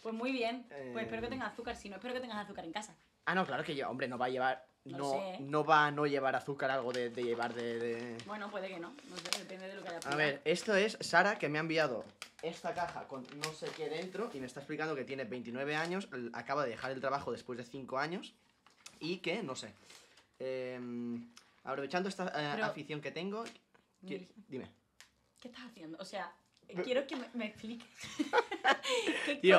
Pues muy bien. Pues espero que eh. tenga azúcar. Si no, espero que tengas azúcar en casa. Ah, no, claro que yo, hombre, no va a llevar. No, no, va a no llevar azúcar algo de, llevar de, Bueno, puede que no. depende de lo que haya puesto A ver, esto es Sara que me ha enviado esta caja con no sé qué dentro y me está explicando que tiene 29 años, acaba de dejar el trabajo después de 5 años y que, no sé. Em, aprovechando esta eh, afición que tengo. Dime. ¿qué estás haciendo? O sea, eh, quiero que me, expliques. ¿Qué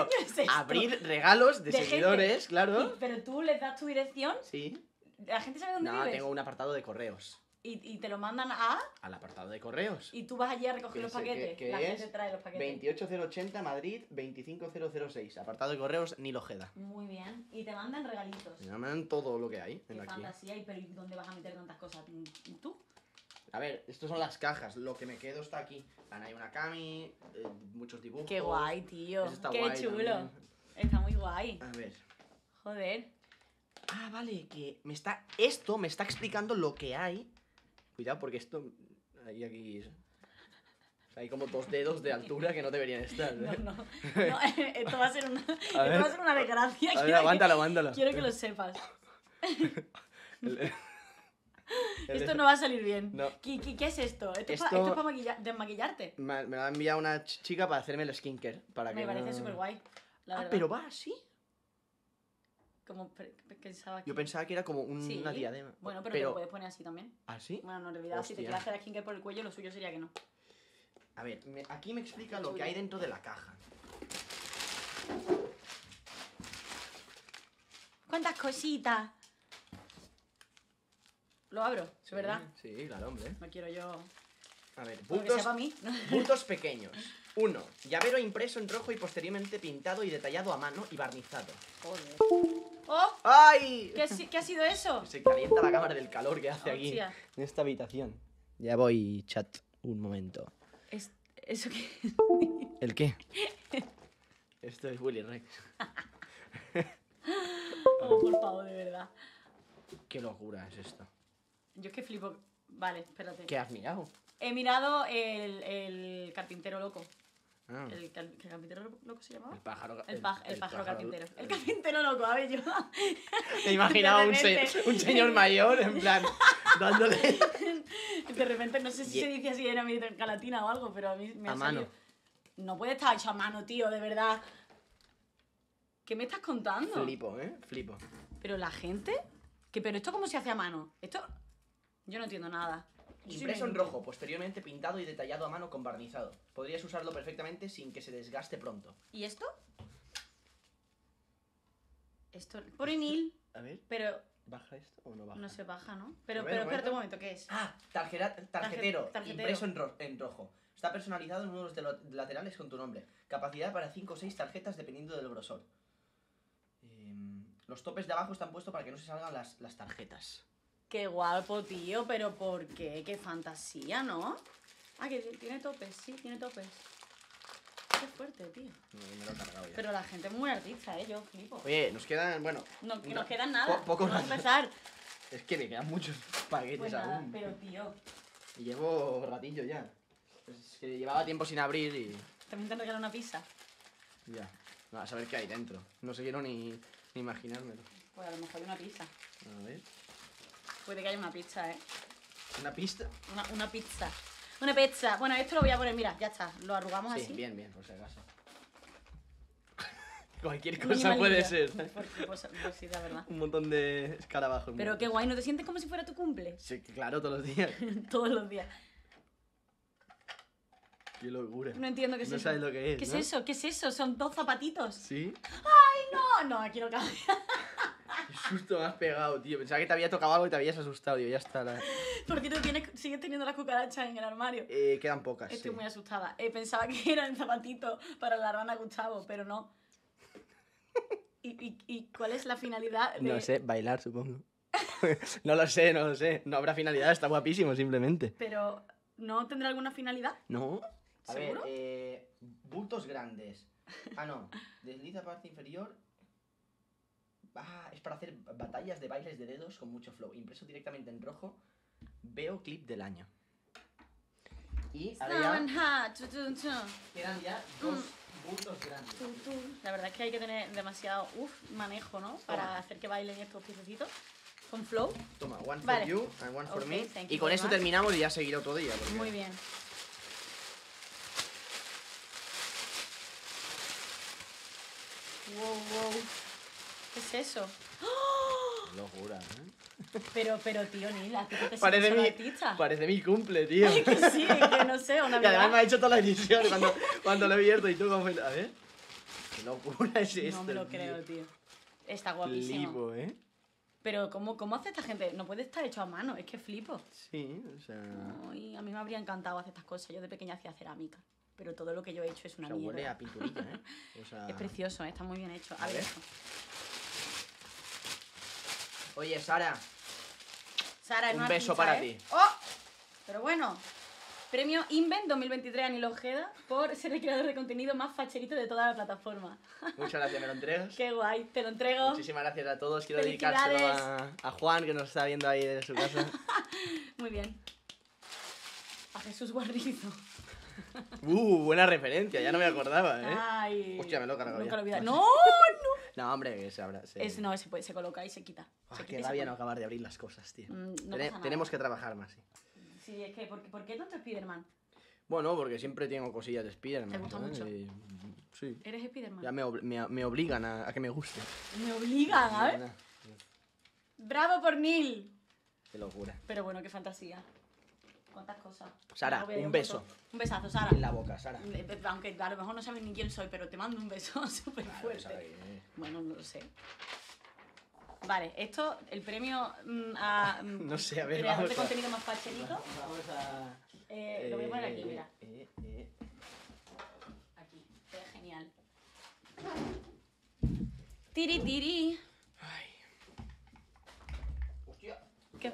abrir regalos de, seguidores, claro. pero tú les das tu dirección, Sí. la gente sabe dónde No, tengo un apartado de correos. Y, te lo mandan a... Al apartado de correos. Y tú vas allí a recoger los paquetes. la gente trae los paquetes. 28080 Madrid 25006. Apartado de correos jeda Muy bien. Y te mandan regalitos. Me mandan todo lo que hay Qué en fantasía. Y pero dónde vas a meter tantas cosas? ¿Tú? A ver, estas son las cajas. Lo que me quedo está aquí. Ahí hay una cami, eh, muchos dibujos. Qué guay, tío. Qué chulo. Está muy guay. A ver. Joder. Ah, vale, que me está. Esto me está explicando lo que hay. Cuidado, porque esto. Ahí aquí. hay como dos dedos de altura que no deberían estar. ¿eh? No, no, Esto va a ser una, va a ser una desgracia. A ver, aguántalo, aguántalo. Quiero que lo sepas. esto no va a salir bien. ¿Qué, es esto? ¿Esto, esto... es para desmaquillarte? Me, lo ha enviado una chica para hacerme el skinker. Para me parece súper guay. ah, pero va así. Como pensaba que... Yo pensaba que era como una diadema. Bueno, pero, lo puedes poner así también. ¿Ah, Bueno, no, en si te quieres hacer skinker por el cuello, lo suyo sería que no. A ver, aquí me explica lo que hay dentro de la caja. ¿Cuántas cositas? Lo abro, es verdad. Sí, claro, hombre. No quiero yo. A ver, bultos, mí. pequeños. Uno, Llavero impreso en rojo y posteriormente pintado y detallado a mano y barnizado. Joder. ¡Oh! ¡Oh! ¡Ay! ¿Qué, ¿Qué, ha sido eso? Se calienta la cámara del calor que hace aquí. En esta habitación. Ya voy, chat. Un momento. ¿Eso qué? ¿El qué? Esto es Willy Rex. oh, por favor, de verdad. Qué locura es esto. Yo es que flipo. Vale, espérate. ¿Qué has mirado? He mirado el, el carpintero loco. Ah. El, carpintero loco se llamaba? El pájaro, el, el pájaro, carpintero. El carpintero loco, a ver, yo. Te imaginaba un, un señor mayor, en plan, dándole. De repente, no sé si se dice así en América calatina o algo, pero a mí me ha salido. Mano. No puede estar hecho a mano, tío, de verdad. ¿Qué me estás contando? Flipo, ¿eh? Flipo. Pero la gente. ¿Pero esto cómo se hace a mano? Esto. Yo no entiendo nada. Impreso en rojo, posteriormente pintado y detallado a mano con barnizado. Podrías usarlo perfectamente sin que se desgaste pronto. ¿Y esto? Esto. Por enil. A ver. Pero. ¿Baja esto o no baja? No se baja, ¿no? Pero, pero, espérate un momento, ¿qué es? Ah, tarjetero, tarjetero, Impreso en, rojo. Está personalizado en uno de los laterales con tu nombre. Capacidad para 5 o 6 tarjetas dependiendo del grosor. Em, los topes de abajo están puestos para que no se salgan las, las tarjetas. Qué guapo, tío, pero ¿por qué? Qué fantasía, ¿no? Ah, que tiene topes, sí, tiene topes. Qué fuerte, tío. Me, lo he cargado ya. Pero la gente es muy artista, ¿eh? Yo flipo. Oye, nos quedan, bueno... No, nos quedan nada. poco a empezar. Es que me quedan muchos paquetes pues aún. pero tío... Y llevo ratillo ya. es que llevaba tiempo sin abrir y... También te han regalado una pizza. Ya. a saber qué hay dentro. No sé quiero ni, ni imaginármelo. Pues a lo mejor hay una pizza. A ver... Puede que haya una pista, ¿eh? ¿Una pista? Una, una pizza. Una pizza. Bueno, esto lo voy a poner, mira, ya está. Lo arrugamos sí, así. Bien, bien, por si acaso. Cualquier cosa puede ser. pues, sí, la verdad. Un montón de escarabajos. Pero qué guay, ¿no te sientes como si fuera tu cumple? Sí, claro, todos los días. todos los días. Qué locura. No entiendo qué es eso. No sabes lo que es. ¿Qué es eso? ¿Qué es eso? Son dos zapatitos. ¿Sí? ¡Ay, no! No, aquí no cabe. Justo me has pegado, tío. Pensaba que te había tocado algo y te habías asustado, tío. Ya está. La... ¿Por qué tú sigues teniendo las cucarachas en el armario? Eh, quedan pocas. Estoy muy asustada. Eh, pensaba que era el zapatito para la hermana Gustavo, pero no. ¿Y, cuál es la finalidad? De... No sé, bailar, supongo. no lo sé, no lo sé. No habrá finalidad, está guapísimo, simplemente. Pero, ¿no tendrá alguna finalidad? No. A ver, eh, bultos grandes. Ah, no. Desliza parte inferior es para hacer batallas de bailes de dedos con mucho flow. Impreso directamente en rojo, veo clip del año. Y ahora quedan ya dos puntos grandes. La verdad es que hay que tener demasiado manejo, ¿no? Para hacer que bailen estos piececitos con flow. Toma, one for you and one for me. Y con esto terminamos y ya seguirá otro día. Muy bien. Wow, wow. ¿Qué es eso? Locura, ¿eh? Pero, pero, tío, Nila, la te parece mi, Parece mi cumple, tío. Es que sí, que no sé, una Y además me ha hecho toda la edición cuando, cuando lo he abierto y tú como... A ver, qué locura es esto, No me lo creo, tío. Está guapísimo. Flipo, ¿eh? Pero ¿cómo, ¿cómo hace esta gente? No puede estar hecho a mano, es que flipo. Sí, o sea... Ay, a mí me habría encantado hacer estas cosas. Yo de pequeña hacía cerámica pero todo lo que yo he hecho es una o sea, mierda. Huele a pinturita, ¿eh? Es precioso, ¿eh? está muy bien hecho. A, ver. Oye, Sara. Sara, un beso para ¿eh? ti. ¡Oh! Pero bueno. Premio Invent 2023 a Nilo Ojeda por ser el creador de contenido más facherito de toda la plataforma. Muchas gracias, me lo entregas. Qué guay, te lo entrego. Muchísimas gracias a todos. Quiero dedicárselo a, a, Juan, que nos está viendo ahí desde su casa. Muy bien. A Jesús Guarrizo. Uh, buena referencia, ya no me acordaba, ¿eh? Ay, Hostia, me lo he cargado nunca Lo ah, No, no. no, hombre, se abra, se... no, se, se coloca y se quita. Ay, ah, se quita qué rabia no acabar de abrir las cosas, tío. Mm, tenemos que trabajar más, sí. Sí, es que, ¿por, ¿por qué tanto Spider-Man? Bueno, porque siempre tengo cosillas de Spider-Man. ¿Te gusta mucho? sí. ¿Eres Spider-Man? Ya me, me, obligan a, que me guste. Me obligan, a ver? ¡Bravo por Neil! Qué locura. Pero bueno, qué fantasía. ¿Cuántas cosas? Sara, un beso. Un besazo, Sara. En la boca, Sara. Aunque a lo mejor no sabes ni quién soy, pero te mando un beso súper fuerte. ¿eh? bueno, no lo sé. Vale, esto, el premio mm, a. Mm, no sé, a ver. Creador de contenido más facherito. Vamos a. Eh, lo voy a poner aquí, mira. Eh, aquí, queda genial. Tiri tiri. Ay. Hostia. ¿Qué?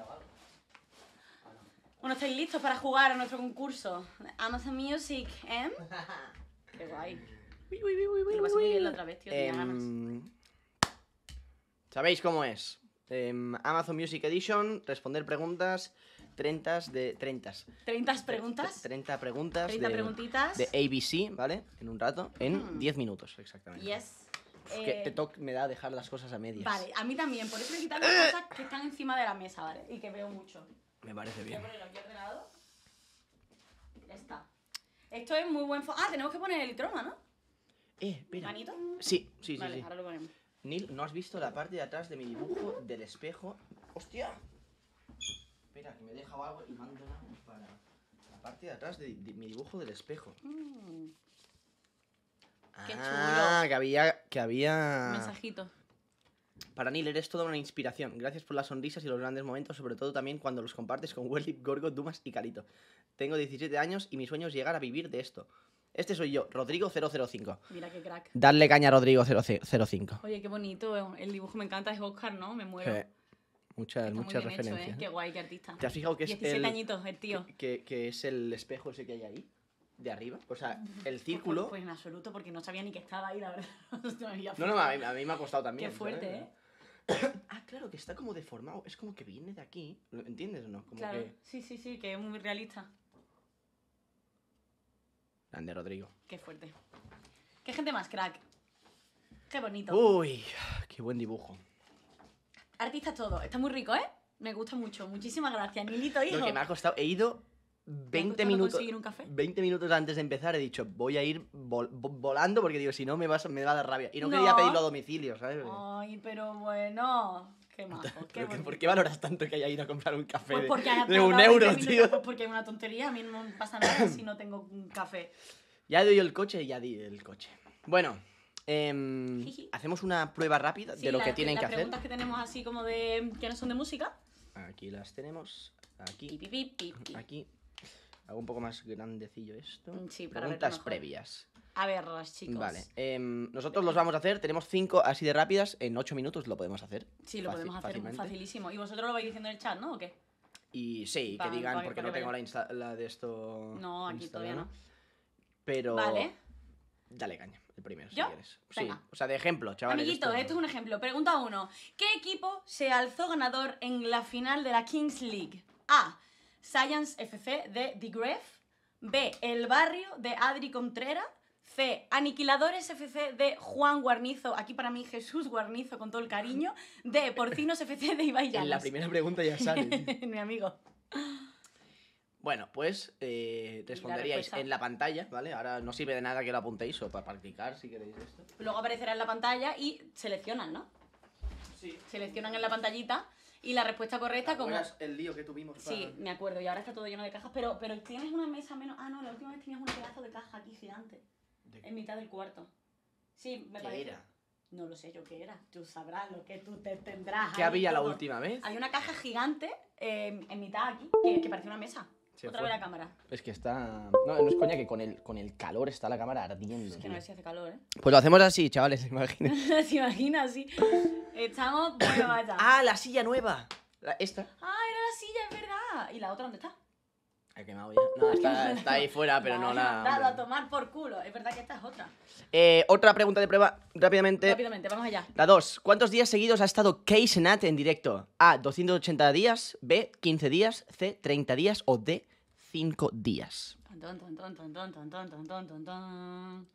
Bueno, ¿estáis listos para jugar a nuestro concurso? Amazon Music, ¿eh? Qué guay. Uy, uy, uy, la otra vez, tío. Tenía ganas. Em, Sabéis cómo es. Em, Amazon Music Edition, responder preguntas 30 de 30. 30 preguntas. 30 preguntas 30 preguntitas. de ABC, ¿vale? En un rato, en 10 hmm. minutos exactamente. Yes. que te eh, me da dejar las cosas a medias. Vale, a mí también. Por eso le ¡Eh! las cosas que están encima de la mesa, ¿vale? Y que veo mucho. Me parece bien. Voy a ponerlo está. Esto es muy buen... Ah, tenemos que poner el croma, ¿no? Eh, espera. ¿Manito? Sí, sí, sí. Vale, ahora lo ponemos. Neil, ¿no has visto la parte de atrás de mi dibujo del espejo? ¡Hostia! Espera, que me he dejado algo y mando para la parte de atrás de, mi dibujo del espejo. Mm. Qué ah, chulo. Ah, que había, que había... Mensajito. Para Neil eres toda una inspiración. Gracias por las sonrisas y los grandes momentos, sobre todo también cuando los compartes con Werlip, Gorgo, Dumas y Carito. Tengo 17 años y mi sueño es llegar a vivir de esto. Este soy yo, Rodrigo005. Mira qué crack. Darle caña a Rodrigo005. Oye, qué bonito. Eh, el dibujo me encanta, es Oscar, ¿no? Me muero. Eh, muchas, muchas eh, referencias. Qué guay, qué artista. ¿Te has fijado que es el, el tío. Que, es el espejo ese que hay ahí, de arriba? O sea, mm, el pues, círculo... Pues, pues, en absoluto, porque no sabía ni que estaba ahí, la verdad. no, no, a mí, me ha costado también. Qué fuerte, ¿eh? ah, claro, que está como deformado. Es como que viene de aquí. ¿Entiendes o no? claro, sí, sí, sí, que es muy realista. Grande Rodrigo. Qué fuerte. Qué gente más crack. Qué bonito. Uy, qué buen dibujo. Artista todo. Está muy rico, ¿eh? Me gusta mucho. Muchísimas gracias, Nilito, hijo. Lo que me ha costado. He ido 20 minutos, 20 minutos antes de empezar he dicho, voy a ir volando porque digo, si no me, vas, me va a dar rabia. Y no, quería pedirlo a domicilio, ¿sabes? Ay, pero bueno. Qué valoras tanto que haya ido a comprar un pues café de, un euro, tío? porque es una tontería, a mí no me pasa nada si no tengo un café. Ya doy el coche, y ya di el coche. Bueno, em, hacemos una prueba rápida de lo que tienen que hacer. Las preguntas que tenemos así como de... que no son de música. Aquí las tenemos. Aquí. aquí. Hago un poco más grandecillo esto. Mm, sí, para Preguntas previas. A ver, chicos. Vale. Em, nosotros los vamos a hacer. Tenemos cinco así de rápidas. En ocho minutos lo podemos hacer. Sí, lo podemos hacer facilísimo. Y vosotros lo vais diciendo en el chat, ¿no? ¿O qué? Y sí, que digan, porque no tengo la, la, de esto. No, aquí todavía no. Pero. Vale. Dale caña, el primero, ¿Yo? si quieres. Sí, o sea, de ejemplo, chavales. Amiguitos, esto... esto... es un ejemplo. Pregunta uno. ¿Qué equipo se alzó ganador en la final de la Kings League? A. Science FC de The Gref, B. El barrio de Adri Contrera, C. Aniquiladores FC de Juan Guarnizo, aquí para mí Jesús Guarnizo con todo el cariño, D. Porcinos FC de Ibai En la primera pregunta ya sale. Mi amigo. Bueno, pues eh, responderíais en la pantalla, ¿vale? Ahora no sirve de nada que lo apuntéis o para practicar si queréis esto. Luego aparecerá en la pantalla y seleccionan, ¿no? Sí. Seleccionan en la pantallita y la respuesta correcta, como. el lío que tuvimos. Sí, me acuerdo, y ahora está todo lleno de cajas, pero, pero tienes una mesa menos. Ah, no, la última vez tenías un pedazo de caja aquí gigante, en mitad del cuarto. Sí, me ¿Qué era? No lo sé yo qué era, tú sabrás lo que tú te tendrás. ¿Qué había la última vez? Hay una caja gigante eh, en mitad aquí, que, que parecía una mesa. Otra vez la cámara. Es que está. No, no es coña que con el, calor está la cámara ardiendo. Es que no sé si hace calor, ¿eh? Pues lo hacemos así, chavales, ¿se imagina? ¿Se imagina así? Estamos. Bueno, ¡Ah, la silla nueva! esta. ¡Ah, era la silla, es verdad! ¿Y la otra dónde está? Ha quemado ya. No, está, ahí fuera, pero no la. Dado a tomar por culo. Es verdad que esta es otra. Eh, otra pregunta de prueba, rápidamente. Rápidamente, vamos allá. La 2. ¿Cuántos días seguidos ha estado case en directo? A. 280 días. B. 15 días. C. 30 días. O D. 5 días.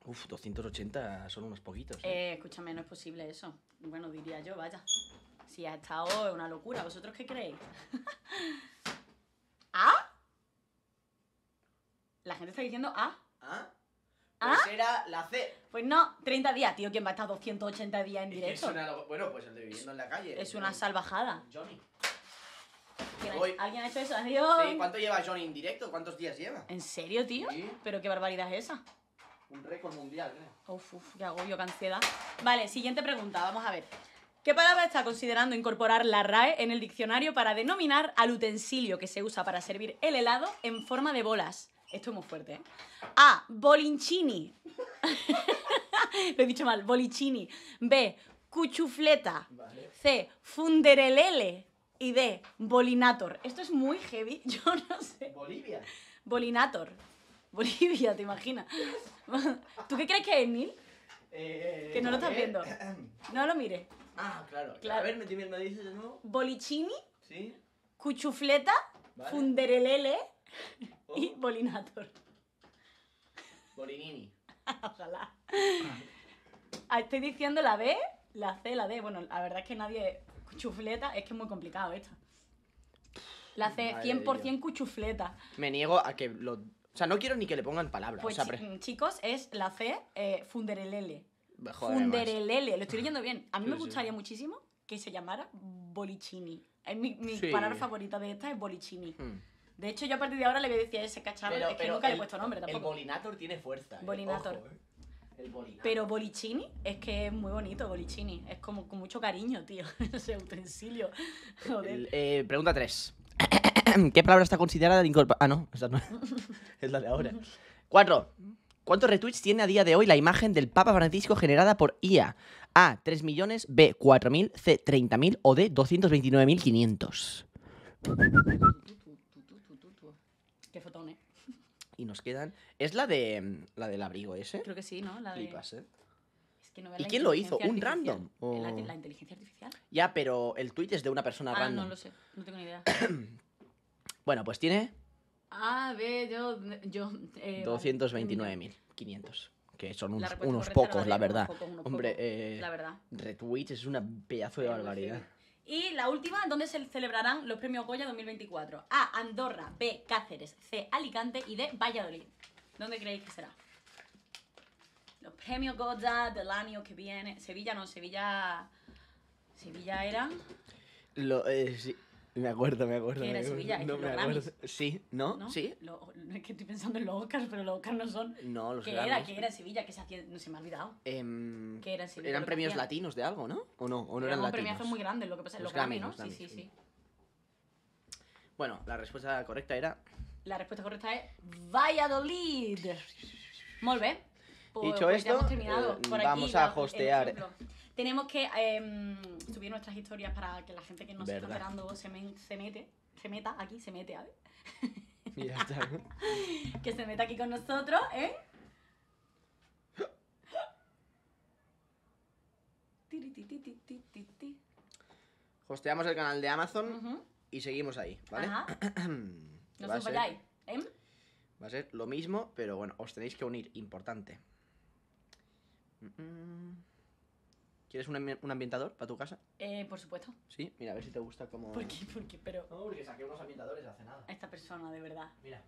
Uf, 280 son unos poquitos. ¿eh? eh, escúchame, no es posible eso. Bueno, diría yo, vaya. Si ha estado es una locura. ¿Vosotros qué creéis? ¿Ah? La gente está diciendo A. Ah". ¿Ah? ¿Ah? Pues era la C. Pues no, 30 días, tío. ¿Quién va a estar 280 días en directo? Es una, bueno, pues el de viviendo en la calle. Es una salvajada. Johnny. ¿Alguien ha, hecho eso? Adiós. Sí, ¿cuánto lleva Johnny en directo? ¿Cuántos días lleva? ¿En serio, tío? Pero qué barbaridad es esa. Un récord mundial, ¿eh? Uf, uf, qué agobio, qué ansiedad. Vale, siguiente pregunta, vamos a ver. ¿Qué palabra está considerando incorporar la RAE en el diccionario para denominar al utensilio que se usa para servir el helado en forma de bolas? Esto es muy fuerte, ¿eh? A. Bolincini. Lo he dicho mal. Bolichini. B. Cuchufleta. Vale. C. Funderelele. Y D. Bolinator. Esto es muy heavy. Yo no sé. Bolivia. Bolinator. Bolivia, ¿te imaginas? ¿Tú qué crees que es, Neil? Eh, que no lo estás eh, viendo. No lo mire. Ah, claro. A ver, me, me dices de nuevo. Bolichini. Sí. Cuchufleta. Vale. Funderelele y Bolinator. Bolinini. Ojalá. Ah, estoy diciendo la B, la C, la D. Bueno, la verdad es que nadie. Cuchufleta, es que es muy complicado esta. La C, 100% cuchufleta. Me niego a que lo. O sea, no quiero ni que le pongan palabras. Pues mm, chicos, es la C, eh, funderelele. funderelele, lo estoy leyendo bien. A mí me gustaría muchísimo que se llamara Bolichini. Eh, mi, palabra favorita de esta es Bolichini. Hmm. De hecho, yo a partir de ahora le voy a decir a ese cacharro, es que nunca le he puesto nombre tampoco. El Bolinator tiene fuerza. ¿eh? Bolinator. ¿eh? El bolinator. Pero Bolichini es que es muy bonito, Bolichini. Es como con mucho cariño, tío. ese utensilio. Joder. Eh, pregunta 3. ¿Qué palabra está considerada incorporar...? Ah, no, esa es la de ahora. 4. ¿Cuántos retweets tiene a día de hoy la imagen del Papa Francisco generada por IA? A, 3 millones, B, 4.000, C, 30.000 o D, 229.500 y nos quedan. ¿Es la de la del abrigo ese? Creo que sí, ¿no? ¿eh? ¿Y quién lo hizo? ¿Un random? ¿La, inteligencia artificial? Ya, pero el tweet es de una persona ah, random. No lo sé, no tengo ni idea. bueno, pues tiene. A B, yo. yo eh, 229.500. Que son unos, pocos, la verdad. Hombre, eh, la verdad. retweets es una pedazo de barbaridad. Y la última, ¿dónde se celebrarán los premios Goya 2024. A. Andorra. B. Cáceres. C. Alicante. Y D. Valladolid. ¿Dónde creéis que será? Los premios Goya del año que viene. Sevilla no, Sevilla. Sevilla eran. Lo, eh, sí. Me acuerdo, me acuerdo. Que era Sevilla, no, me Sí, ¿no? Sí. Lo, es que estoy pensando en los Oscars, pero los Oscars no son. No, los Que era, que era Sevilla, que se hacía. No se me ha olvidado. Eh, que era Sevilla. Eran premios latinos de algo, ¿no? ¿O no? ¿O no eran, eran latinos? Eran muy grandes, lo que pasa es los, los Grammy, ¿no? sí, sí, sí. Bueno, la respuesta correcta era. La respuesta correcta es Valladolid. Muy bien. Dicho pues, pues esto, eh, vamos a hostear tenemos que em, subir nuestras historias para que la gente que nos está esperando se, mete, se meta aquí, se mete, a Ya está. que se meta aquí con nosotros, ¿eh? Hosteamos el canal de Amazon y seguimos ahí, ¿vale? no va os ser, ¿eh? Va a ser lo mismo, pero bueno, os tenéis que unir, importante. Mm, mm. ¿Quieres un, un ambientador para tu casa? Eh, por supuesto. Sí, mira, a ver si te gusta como... ¿Por qué? ¿Por qué? Pero... No, porque saqué unos ambientadores hace nada. Esta persona, de verdad. Mira.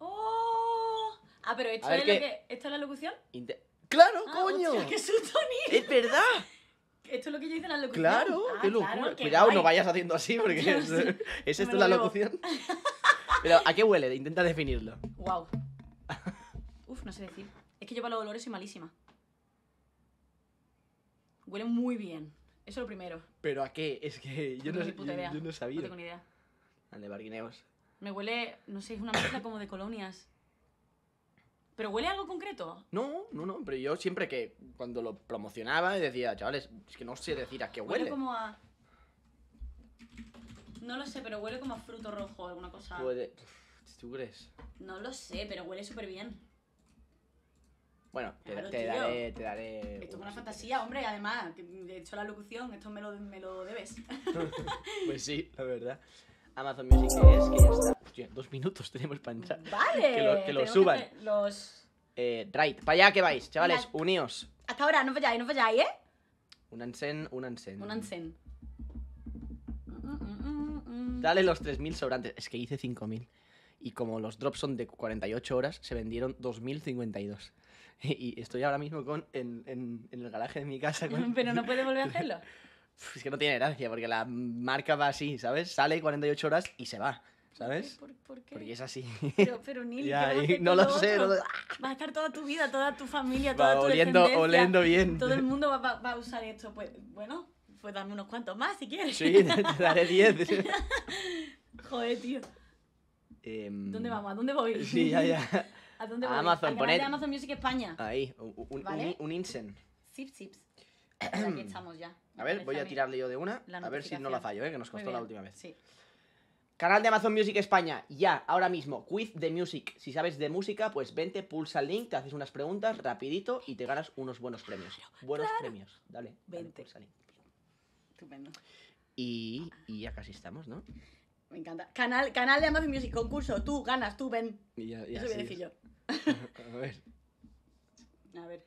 ¡Oh! Ah, pero esto, es, lo que... ¿Esto es la locución. ¡Claro, ah, coño! ¡Qué susto, ni! ¡Es verdad! Esto es lo que yo hice en la locución. Claro, ah, qué locura. Claro, Cuidado, no vayas haciendo así porque es, ¿es esto la locución. Pero ¿a qué huele? Intenta definirlo. Wow. Uf, no sé decir. Es que yo para los olores soy malísima. Huele muy bien. Eso es lo primero. ¿Pero a qué? Es que yo no, yo, no sabía. No tengo ni idea. Ande, barguineos. Me huele, no sé, es una mezcla como de colonias. ¿Pero huele algo concreto? No, no, no, pero yo siempre que cuando lo promocionaba decía, chavales, es que no sé decir a qué huele. Huele como a... No lo sé, pero huele como a fruto rojo, alguna cosa. Puede... ¿Tú crees? No lo sé, pero huele súper bien. Bueno, te, te daré, te daré. Esto es una fantasía, hombre, además, de hecho la locución, esto me lo, debes. pues sí, la verdad. Amazon Music es que ya está. Hostia, dos minutos tenemos para entrar. Vale. Que lo, suban. los. Eh, right, para allá que vais, chavales, uníos. Hasta ahora, no vayáis, no vayáis, ¿eh? Un ansen, un ansen. Un Dale los 3.000 sobrantes. Es que hice 5.000. Y como los drops son de 48 horas, se vendieron 2.052 y estoy ahora mismo con, en, en, el garaje de mi casa. Pero no puede volver a hacerlo. es que no tiene gracia, porque la marca va así, ¿sabes? Sale 48 horas y se va. ¿Sabes? ¿Por, qué? Porque es así. Pero, pero no, lo sé, no Vas a estar toda tu vida, toda tu familia, toda tu oliendo, oliendo bien. Todo el mundo va, a usar esto. Pues bueno, pues dame unos cuantos más si quieres. Sí, te daré 10. Joder, tío. Em, ¿Dónde vamos? ¿A dónde voy? Sí, ya, ya. Amazon, canal de Amazon Music España. Ahí, un, un, Zip, aquí estamos ya. A ver, voy a tirarle yo de una. A ver si no la fallo, eh, que nos costó la última vez. Sí. Canal de Amazon Music España, ya, ahora mismo, Quiz de Music. Si sabes de música, pues vente, pulsa el link, te haces unas preguntas rapidito y te ganas unos buenos premios. Buenos premios, dale. dale, Vente. pulsa link. Estupendo. Y, y ya casi estamos, ¿no? Me encanta. Canal, canal de Amazon Music, concurso. Tú ganas, tú ven. Y ya, ya, Eso voy a decir yo. a ver. A ver.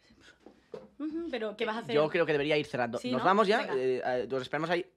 Pero, ¿qué vas a hacer? Yo creo que debería ir cerrando. Nos vamos ya. Eh, nos esperamos ahí